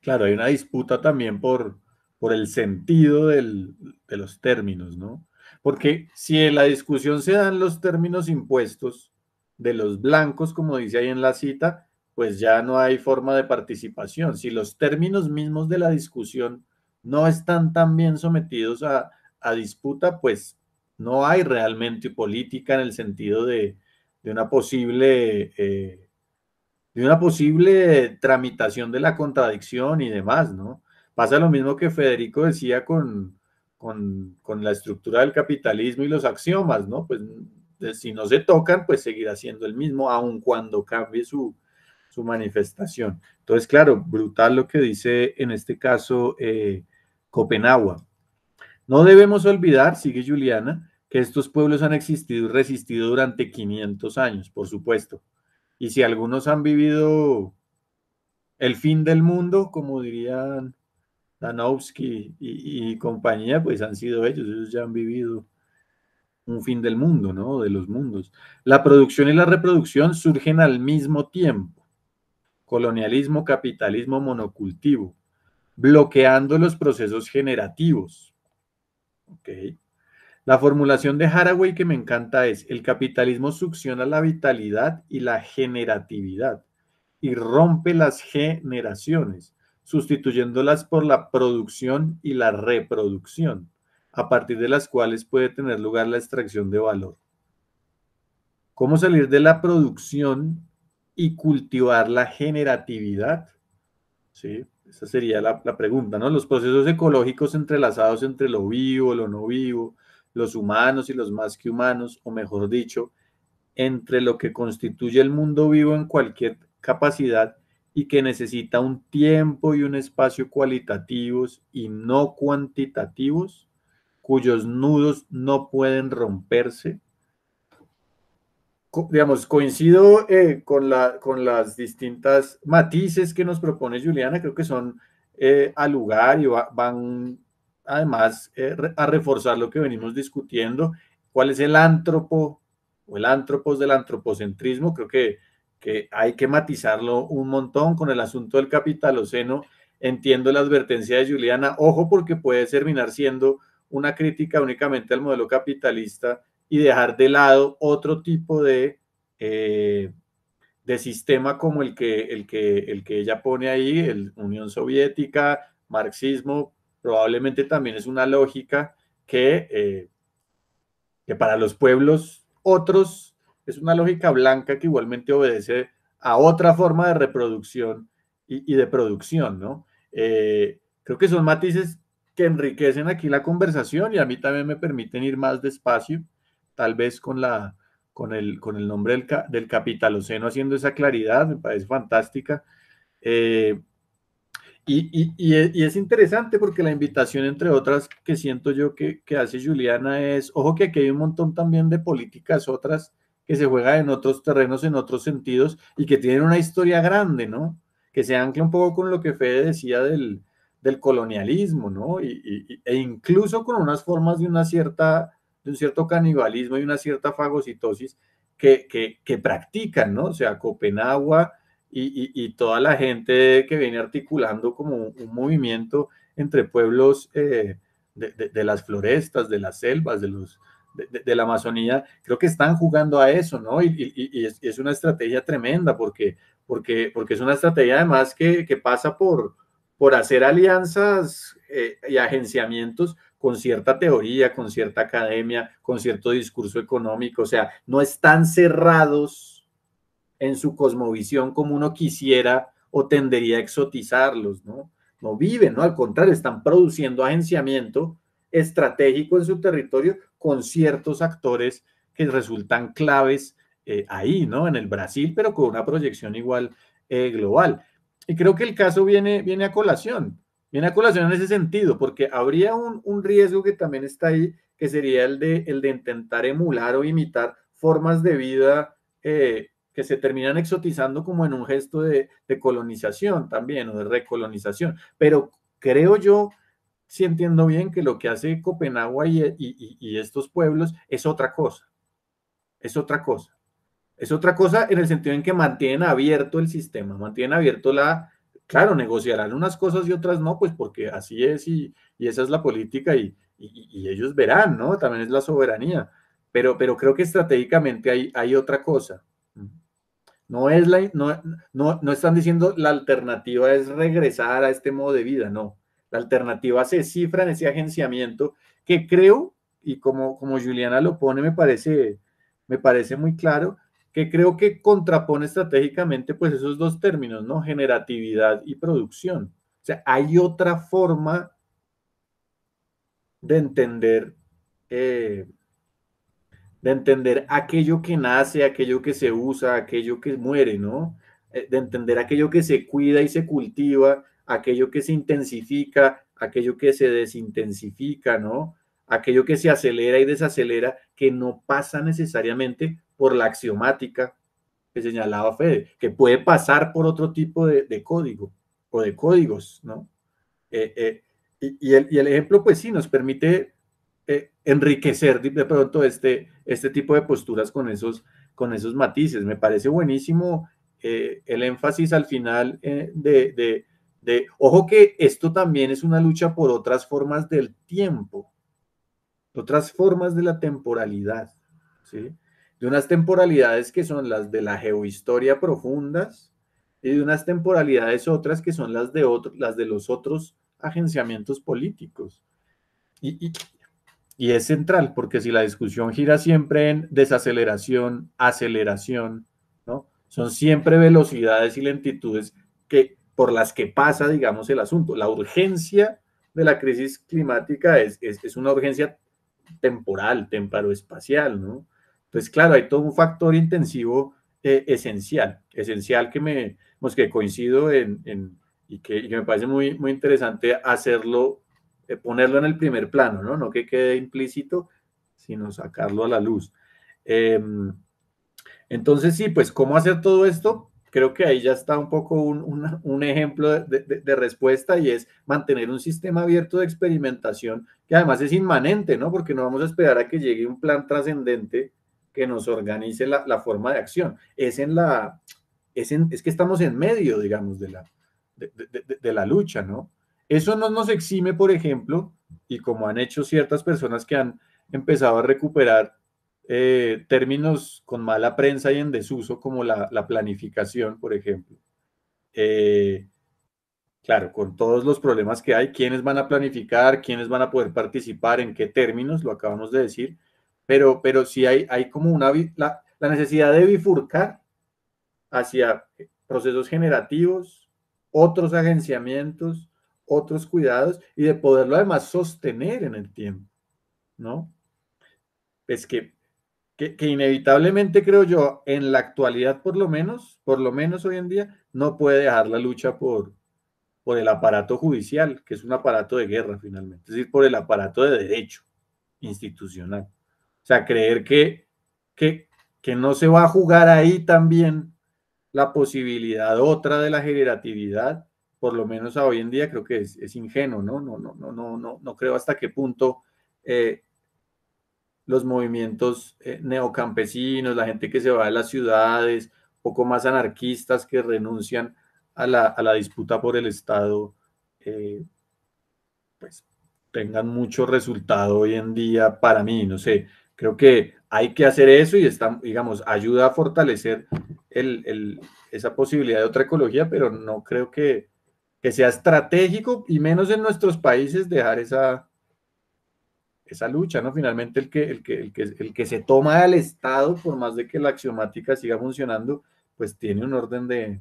Claro, hay una disputa también por, por el sentido de los términos, ¿no? Porque si en la discusión se dan los términos impuestos de los blancos, como dice ahí en la cita, pues ya no hay forma de participación. Si los términos mismos de la discusión no están tan bien sometidos a, disputa, pues no hay realmente política en el sentido de, una posible eh, de una posible tramitación de la contradicción y demás, ¿no? Pasa lo mismo que Federico decía con, con, la estructura del capitalismo y los axiomas, ¿no? Pues si no se tocan, pues seguirá siendo el mismo, aun cuando cambie su, manifestación. Entonces, claro, brutal lo que dice en este caso eh, Copenhague. No debemos olvidar, sigue Juliana, que estos pueblos han existido y resistido durante 500 años, por supuesto. Y si algunos han vivido el fin del mundo, como dirían Danowski y, compañía, pues han sido ellos, ellos ya han vivido un fin del mundo, ¿no? De los mundos. La producción y la reproducción surgen al mismo tiempo. Colonialismo, capitalismo, monocultivo, bloqueando los procesos generativos. Okay. La formulación de Haraway que me encanta es, el capitalismo succiona la vitalidad y la generatividad y rompe las generaciones, sustituyéndolas por la producción y la reproducción, a partir de las cuales puede tener lugar la extracción de valor. ¿Cómo salir de la producción y cultivar la generatividad? Sí, esa sería la, la pregunta, ¿no? Los procesos ecológicos entrelazados entre lo vivo, lo no vivo, los humanos y los más que humanos, o mejor dicho, entre lo que constituye el mundo vivo en cualquier capacidad y que necesita un tiempo y un espacio cualitativos y no cuantitativos, cuyos nudos no pueden romperse. digamos, coincido eh, con, la, con las distintas matices que nos propone Juliana, creo que son eh, al lugar y van además eh, a reforzar lo que venimos discutiendo, cuál es el antropo o el antropos del antropocentrismo, creo que, que hay que matizarlo un montón con el asunto del capitaloceno, entiendo la advertencia de Juliana, ojo porque puede terminar siendo una crítica únicamente al modelo capitalista y dejar de lado otro tipo de, eh, de sistema como el que, el, que, el que ella pone ahí, el Unión Soviética, marxismo, probablemente también es una lógica que, eh, que para los pueblos otros es una lógica blanca que igualmente obedece a otra forma de reproducción y, de producción, ¿no? Eh, creo que son matices que enriquecen aquí la conversación y a mí también me permiten ir más despacio, tal vez con, la, con, el, con el nombre del, del capitaloceno haciendo esa claridad, me parece fantástica. Eh, y, es interesante porque la invitación, entre otras, que siento yo que, hace Juliana es, ojo que aquí hay un montón también de políticas otras que se juegan en otros terrenos, en otros sentidos, y que tienen una historia grande, ¿no? Que se ancla un poco con lo que Fede decía del, del colonialismo, ¿no? e incluso con unas formas de una cierta, de un cierto canibalismo y una cierta fagocitosis que, que, practican, ¿no? O sea, Copenhague y, toda la gente que viene articulando como un, movimiento entre pueblos eh, de, de, las florestas, de las selvas, de, los, de, la Amazonía, creo que están jugando a eso, ¿no? Y, es, es, una estrategia tremenda porque, porque, porque es una estrategia además que, que pasa por, por hacer alianzas eh, y agenciamientos con cierta teoría, con cierta academia, con cierto discurso económico, o sea, no están cerrados en su cosmovisión como uno quisiera o tendería a exotizarlos, ¿no? No viven, ¿no? Al contrario, están produciendo agenciamiento estratégico en su territorio con ciertos actores que resultan claves eh, ahí, ¿no? En el Brasil, pero con una proyección igual eh, global. Y creo que el caso viene, viene a colación, viene a colación en ese sentido, porque habría un, riesgo que también está ahí, que sería el de, el de intentar emular o imitar formas de vida eh, que se terminan exotizando como en un gesto de, colonización también o de recolonización. Pero creo yo, si entiendo bien, que lo que hace Copenhague y, estos pueblos es otra cosa. Es otra cosa. Es otra cosa en el sentido en que mantienen abierto el sistema, mantienen abierto la, claro, negociarán unas cosas y otras no, pues porque así es y, esa es la política y, ellos verán, ¿no? También es la soberanía, pero, pero creo que estratégicamente hay otra cosa. No, es no, no, están diciendo la alternativa es regresar a este modo de vida, no. La alternativa se cifra en ese agenciamiento que creo, y como, como Juliana lo pone, me parece, me parece muy claro, que creo que contrapone estratégicamente pues esos dos términos, ¿no? Generatividad y producción. O sea, hay otra forma de entender eh, de entender aquello que nace, aquello que se usa, aquello que muere, ¿no? Eh, de entender aquello que se cuida y se cultiva, aquello que se intensifica, aquello que se desintensifica, ¿no? Aquello que se acelera y desacelera, que no pasa necesariamente por la axiomática que señalaba Fede, que puede pasar por otro tipo de, código o de códigos, ¿no? Eh, eh, y, el, y el ejemplo, pues sí, nos permite eh, enriquecer de pronto este, este tipo de posturas con esos, con esos matices. Me parece buenísimo eh, el énfasis al final eh, de, de, ojo que esto también es una lucha por otras formas del tiempo, otras formas de la temporalidad, ¿sí? de unas temporalidades que son las de la geohistoria profundas y de unas temporalidades otras que son las de, las de los otros agenciamientos políticos. Y, y, y es central, porque si la discusión gira siempre en desaceleración, aceleración, ¿no? Son siempre velocidades y lentitudes que, por las que pasa, digamos, el asunto. La urgencia de la crisis climática es, es, una urgencia temporal, temporal-espacial, ¿no? Entonces, claro, hay todo un factor intensivo eh, esencial, esencial que me, pues, que coincido en, y, que, y, me parece muy, muy interesante hacerlo eh, ponerlo en el primer plano, ¿no? No que quede implícito, sino sacarlo a la luz. Em, entonces, sí, pues, ¿cómo hacer todo esto? Creo que ahí ya está un poco un, ejemplo de, respuesta y es mantener un sistema abierto de experimentación que además es inmanente, ¿no? Porque no vamos a esperar a que llegue un plan trascendente que nos organice la, forma de acción. Es en la, es, en, es que estamos en medio, digamos, de la, de, la lucha, ¿no? Eso no nos exime, por ejemplo, y como han hecho ciertas personas que han empezado a recuperar eh, términos con mala prensa y en desuso, como la, planificación, por ejemplo. Eh, claro, con todos los problemas que hay, quiénes van a planificar, quiénes van a poder participar, en qué términos, lo acabamos de decir, pero, pero sí hay, hay como una, la necesidad de bifurcar hacia eh, procesos generativos, otros agenciamientos, otros cuidados y de poderlo además sostener en el tiempo, ¿no? Es que, que, inevitablemente creo yo, en la actualidad por lo menos, por lo menos hoy en día, no puede dejar la lucha por, por el aparato judicial, que es un aparato de guerra finalmente, es decir, por el aparato de derecho institucional. O sea, creer que, que, que no se va a jugar ahí también la posibilidad otra de la generatividad por lo menos a hoy en día, creo que es, ingenuo, ¿no? No, no, no, no, no, no creo hasta qué punto eh, los movimientos eh, neocampesinos, la gente que se va de las ciudades, poco más anarquistas que renuncian a la, disputa por el Estado, eh, pues tengan mucho resultado hoy en día para mí, no sé, creo que hay que hacer eso y está, digamos, ayuda a fortalecer esa posibilidad de otra ecología, pero no creo que que sea estratégico y menos en nuestros países dejar esa, esa lucha, ¿no? Finalmente el que, el, que, el, que, se toma al Estado, por más de que la axiomática siga funcionando, pues tiene un orden de,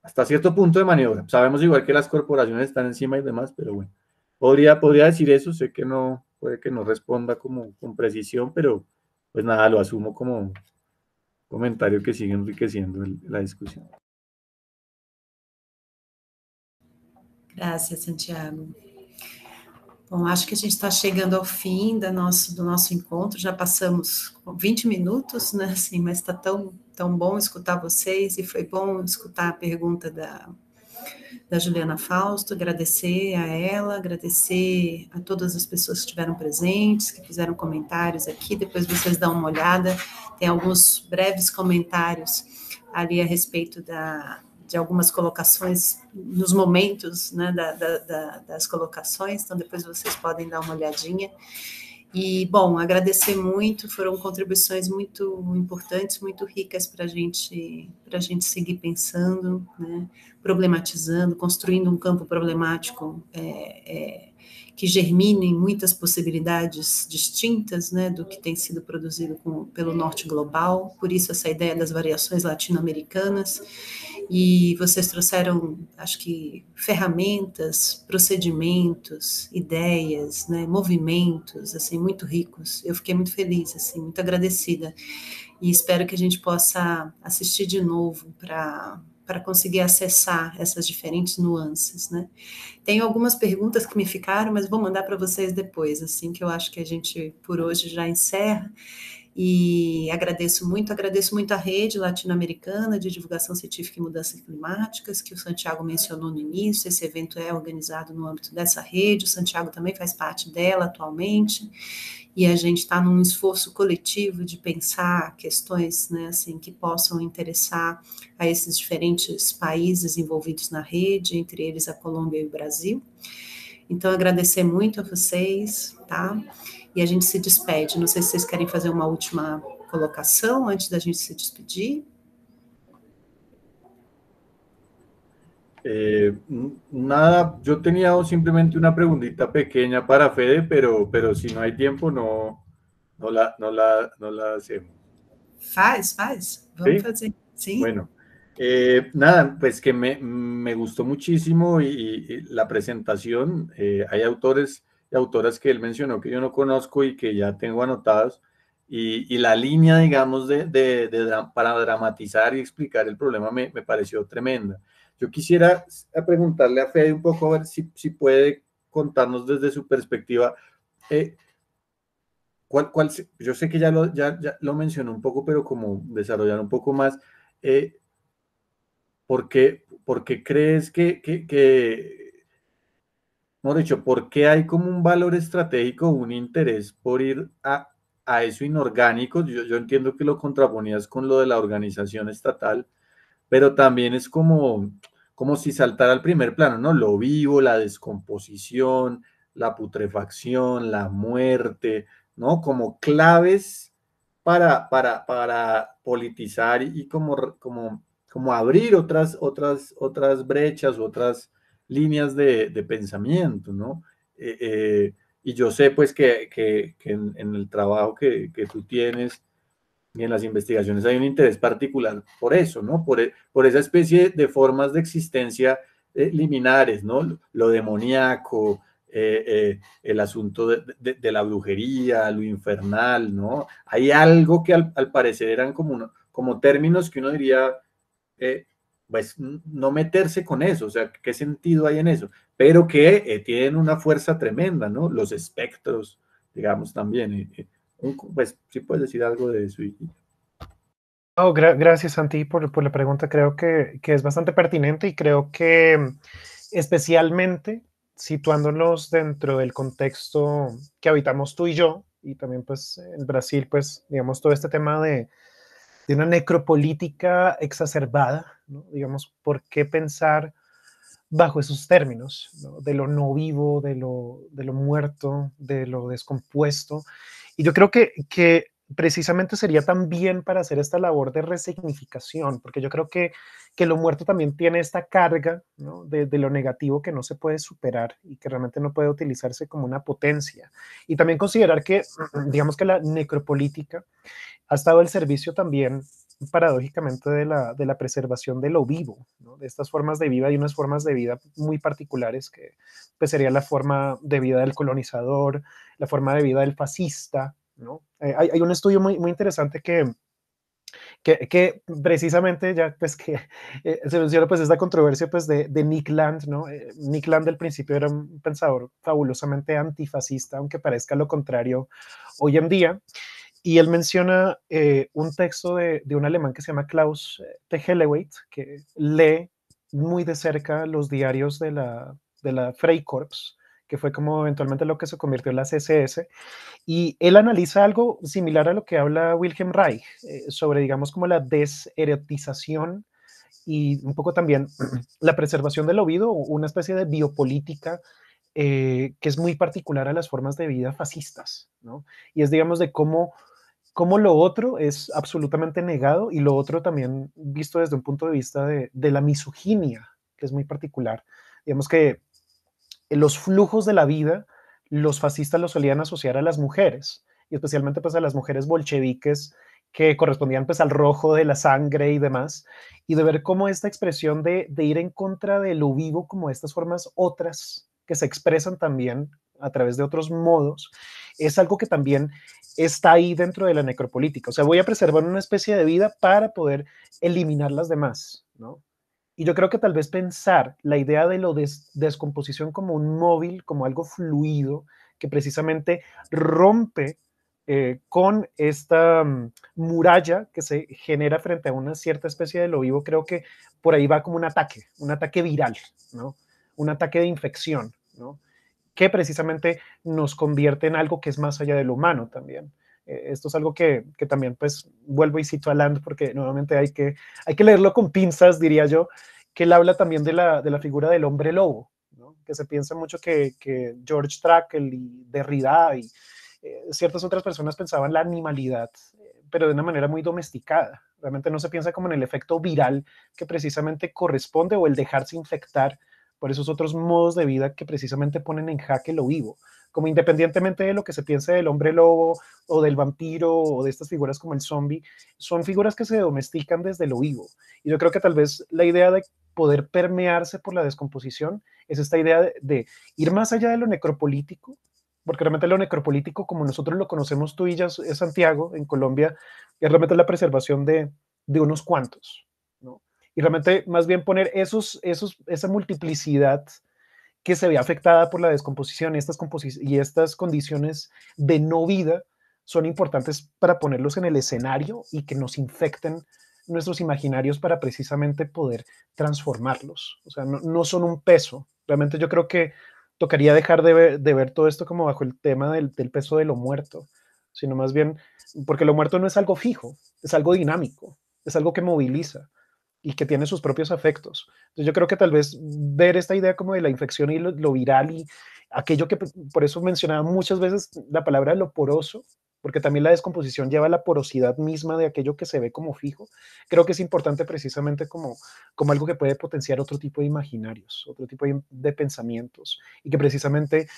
hasta cierto punto de maniobra. Sabemos igual que las corporaciones están encima y demás, pero bueno, podría, podría decir eso, sé que no, puede que no responda como con precisión, pero pues nada, lo asumo como comentario que sigue enriqueciendo la discusión. Graças, Santiago. Bom, acho que a gente está chegando ao fim do nosso, do nosso encontro, já passamos 20 minutos, né? Assim, mas está tão, tão bom escutar vocês e foi bom escutar a pergunta da, da Juliana Fausto, agradecer a ela, agradecer a todas as pessoas que estiveram presentes, que fizeram comentários aqui, depois vocês dão uma olhada, tem alguns breves comentários ali a respeito da, de algumas colocações, nos momentos né, da, da, das colocações, então depois vocês podem dar uma olhadinha. E, bom, agradecer muito, foram contribuições muito importantes, muito ricas para gente, a gente seguir pensando, né, problematizando, construindo um campo problemático é, é, que germine em muitas possibilidades distintas né, do que tem sido produzido com, pelo norte global, por isso essa ideia das variações latino-americanas e vocês trouxeram, acho que, ferramentas, procedimentos, ideias, né, movimentos, assim, muito ricos. Eu fiquei muito feliz, assim, muito agradecida e espero que a gente possa assistir de novo para para conseguir acessar essas diferentes nuances, né? algumas perguntas que me ficaram, mas vou mandar para vocês depois, assim que eu acho que a gente por hoje já encerra. E agradeço muito, agradeço muito a rede latino-americana de divulgação científica e mudanças climáticas, que o Santiago mencionou no início. Esse evento é organizado no âmbito dessa rede, o Santiago também faz parte dela atualmente, e a gente está num esforço coletivo de pensar questões né, assim, que possam interessar a esses diferentes países envolvidos na rede, entre eles a Colômbia e o Brasil. Então, agradecer muito a vocês, tá? e a gente se despede. Não sei se vocês querem fazer uma última colocação antes da gente se despedir. Eh, nada, yo tenía simplemente una preguntita pequeña para Fede, pero, pero si no hay tiempo, no, no, la, no, la, no la hacemos. Faz, faz. Vamos ¿Sí? fazer. Sí. Bueno, eh, nada, pues que me, me gustó muchísimo y, y la presentación. Eh, hay autores autoras que él mencionó que yo no conozco y que ya tengo anotadas. Y, y la línea, digamos, de, de, para dramatizar y explicar el problema me, me, pareció tremenda. Yo quisiera preguntarle a Fede un poco, a ver si, si puede contarnos desde su perspectiva. Eh, ¿cuál, cuál, yo sé que ya lo, ya, ya lo mencionó un poco, pero como desarrollar un poco más, eh, ¿por, qué, ¿por, qué, crees que, que he dicho, ¿por qué hay como un valor estratégico, un interés por ir a, eso inorgánico? Yo, entiendo que lo contraponías con lo de la organización estatal, pero también es como, como si saltara al primer plano, ¿no? Lo vivo, la descomposición, la putrefacción, la muerte, ¿no? Como claves para, para, para politizar y como, como, como abrir otras, otras, otras brechas, otras líneas de, pensamiento, ¿no? Eh, eh, y yo sé pues que, en, el trabajo que, tú tienes y en las investigaciones hay un interés particular por eso, ¿no? Por, e, esa especie de formas de existencia eh, liminares, ¿no? Lo, demoníaco, el asunto de, la brujería, lo infernal, ¿no? Hay algo que al, parecer eran como términos que uno diría pues no meterse con eso, o sea, ¿qué sentido hay en eso? Pero que eh, tienen una fuerza tremenda, ¿no? Los espectros, digamos, también. Eh, eh, pues sí puedes decir algo de eso. gracias, Santi, por, por, la pregunta. Creo que, que, es bastante pertinente y creo que mm, especialmente situándonos dentro del contexto que habitamos tú y yo, y también pues en Brasil, pues digamos todo este tema de, de una necropolítica exacerbada, digamos, ¿por qué pensar bajo esos términos de lo no vivo, de lo, de lo muerto, de lo descompuesto? Y yo creo que, que precisamente sería también para hacer esta labor de resignificación, porque yo creo que, lo muerto también tiene esta carga de, lo negativo que no se puede superar y que realmente no puede utilizarse como una potencia. Y también considerar que, mm, digamos que la necropolítica ha estado al servicio también paradójicamente de la, preservación de lo vivo, de estas formas de vida y unas formas de vida muy particulares que pues, sería la forma de vida del colonizador, la forma de vida del fascista, eh, hay, un estudio muy, muy interesante que, que, precisamente ya pues que eh, se menciona pues esta controversia pues de, Nick Land, ¿no? Eh, Nick Land al principio era un pensador fabulosamente antifascista, aunque parezca lo contrario hoy en día. Y él menciona un texto de, de, un alemán que se llama Klaus Tegeleweit, que lee muy de cerca los diarios de la, de la Freikorps, que fue como eventualmente lo que se convirtió en la CSS, y él analiza algo similar a lo que habla Wilhelm Reich eh, sobre, digamos, como la deserotización y un poco también la preservación del oído, una especie de biopolítica eh, que es muy particular a las formas de vida fascistas, ¿no? Y es, digamos, de cómo, cómo lo otro es absolutamente negado y lo otro también visto desde un punto de vista de, de la misoginia, que es muy particular. Digamos que los flujos de la vida, los fascistas los solían asociar a las mujeres, y especialmente pues a las mujeres bolcheviques que correspondían pues al rojo de la sangre y demás, y de ver cómo esta expresión de, de ir en contra de lo vivo como estas formas otras que se expresan también a través de otros modos, es algo que también está ahí dentro de la necropolítica. O sea, voy a preservar una especie de vida para poder eliminar las demás, ¿no? Y yo creo que tal vez pensar la idea de lo de descomposición como un móvil, como algo fluido, que precisamente rompe eh, con esta mm, muralla que se genera frente a una cierta especie de lo vivo, creo que por ahí va como un ataque, un ataque viral, ¿no? Un ataque de infección, Que precisamente nos convierte en algo que es más allá de lo humano también. Eh, esto es algo que, también pues vuelvo y cito a Land porque nuevamente hay que, leerlo con pinzas, diría yo, que él habla también de la, de la figura del hombre lobo, que se piensa mucho que, George Trackel y Derrida y eh, ciertas otras personas pensaban la animalidad, eh, pero de una manera muy domesticada. Realmente no se piensa como en el efecto viral que precisamente corresponde o el dejarse infectar por esos otros modos de vida que precisamente ponen en jaque lo vivo como independientemente de lo que se piense del hombre lobo o del vampiro o de estas figuras como el zombie, son figuras que se domestican desde lo vivo. Y yo creo que tal vez la idea de poder permearse por la descomposición es esta idea de, ir más allá de lo necropolítico, porque realmente lo necropolítico, como nosotros lo conocemos tú y ya, es Santiago, en Colombia, es realmente la preservación de, de unos cuantos, ¿no? Y realmente más bien poner esos, esos, esa multiplicidad que se ve afectada por la descomposición estas y estas condiciones de no vida son importantes para ponerlos en el escenario y que nos infecten nuestros imaginarios para precisamente poder transformarlos. O sea, no, son un peso. Realmente yo creo que tocaría dejar de ver, todo esto como bajo el tema del, del peso de lo muerto, sino más bien, porque lo muerto no es algo fijo, es algo dinámico, es algo que moviliza y que tiene sus propios afectos. Entonces yo creo que tal vez ver esta idea como de la infección y lo, viral y aquello que pues, por eso mencionaba muchas veces la palabra lo poroso, porque también la descomposición lleva a la porosidad misma de aquello que se ve como fijo, creo que es importante precisamente como, como algo que puede potenciar otro tipo de imaginarios, otro tipo de, pensamientos y que precisamente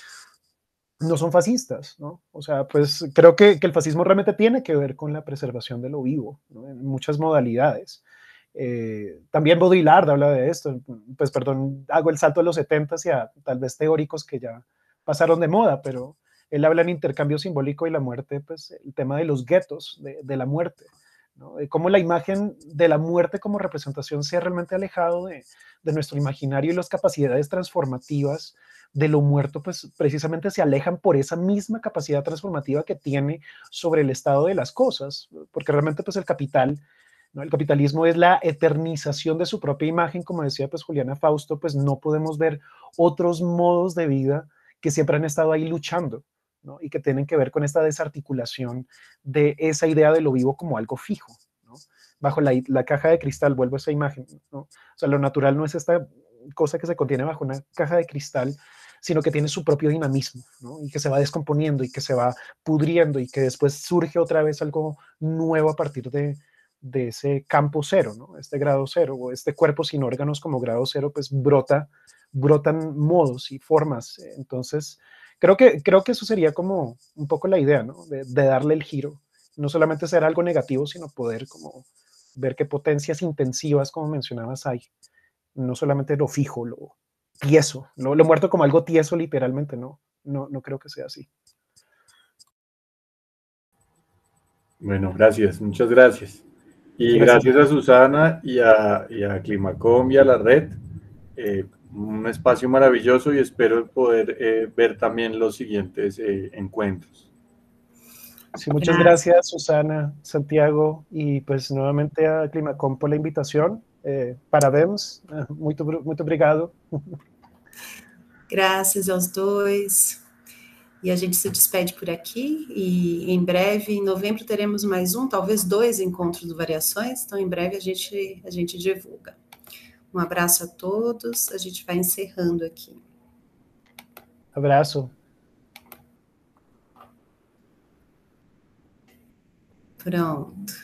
no son fascistas, ¿no? O sea, pues creo que, el fascismo realmente tiene que ver con la preservación de lo vivo, en muchas modalidades. Eh, también Baudrillard habla de esto, pues perdón, hago el salto a los 70 a tal vez teóricos que ya pasaron de moda, pero él habla en intercambio simbólico y la muerte, pues el tema de los guetos, de, la muerte, ¿no? cómo la imagen de la muerte como representación se ha realmente alejado de, de nuestro imaginario y las capacidades transformativas de lo muerto, pues precisamente se alejan por esa misma capacidad transformativa que tiene sobre el estado de las cosas, porque realmente pues el capital el capitalismo es la eternización de su propia imagen, como decía pues Juliana Fausto, pues no podemos ver otros modos de vida que siempre han estado ahí luchando, Y que tienen que ver con esta desarticulación de esa idea de lo vivo como algo fijo, Bajo la, caja de cristal, vuelvo a esa imagen, ¿no? O sea, lo natural no es esta cosa que se contiene bajo una caja de cristal, sino que tiene su propio dinamismo, Y que se va descomponiendo y que se va pudriendo y que después surge otra vez algo nuevo a partir de, de ese campo cero, ¿no? Este grado cero o este cuerpo sin órganos como grado cero, pues brota, brotan modos y formas. Entonces, creo que, creo que eso sería como un poco la idea, ¿no? De, darle el giro. No solamente ser algo negativo, sino poder como ver qué potencias intensivas, como mencionabas, hay. No solamente lo fijo, lo tieso, lo, lo muerto como algo tieso literalmente, no, no, no creo que sea así. Bueno, gracias, muchas gracias. Y gracias, a Susana y a, Climacom y a la red, eh, un espacio maravilloso y espero poder eh, ver también los siguientes eh, encuentros. Sí, muchas gracias Susana, Santiago y pues nuevamente a Climacom por la invitación. parabéns, muito, muito obrigado. a los dois. E a gente se despede por aqui e em breve, em novembro, teremos mais um, talvez dois encontros do Variações, então em breve a gente, a gente divulga. Um abraço a todos, a gente vai encerrando aqui. Abraço. Pronto.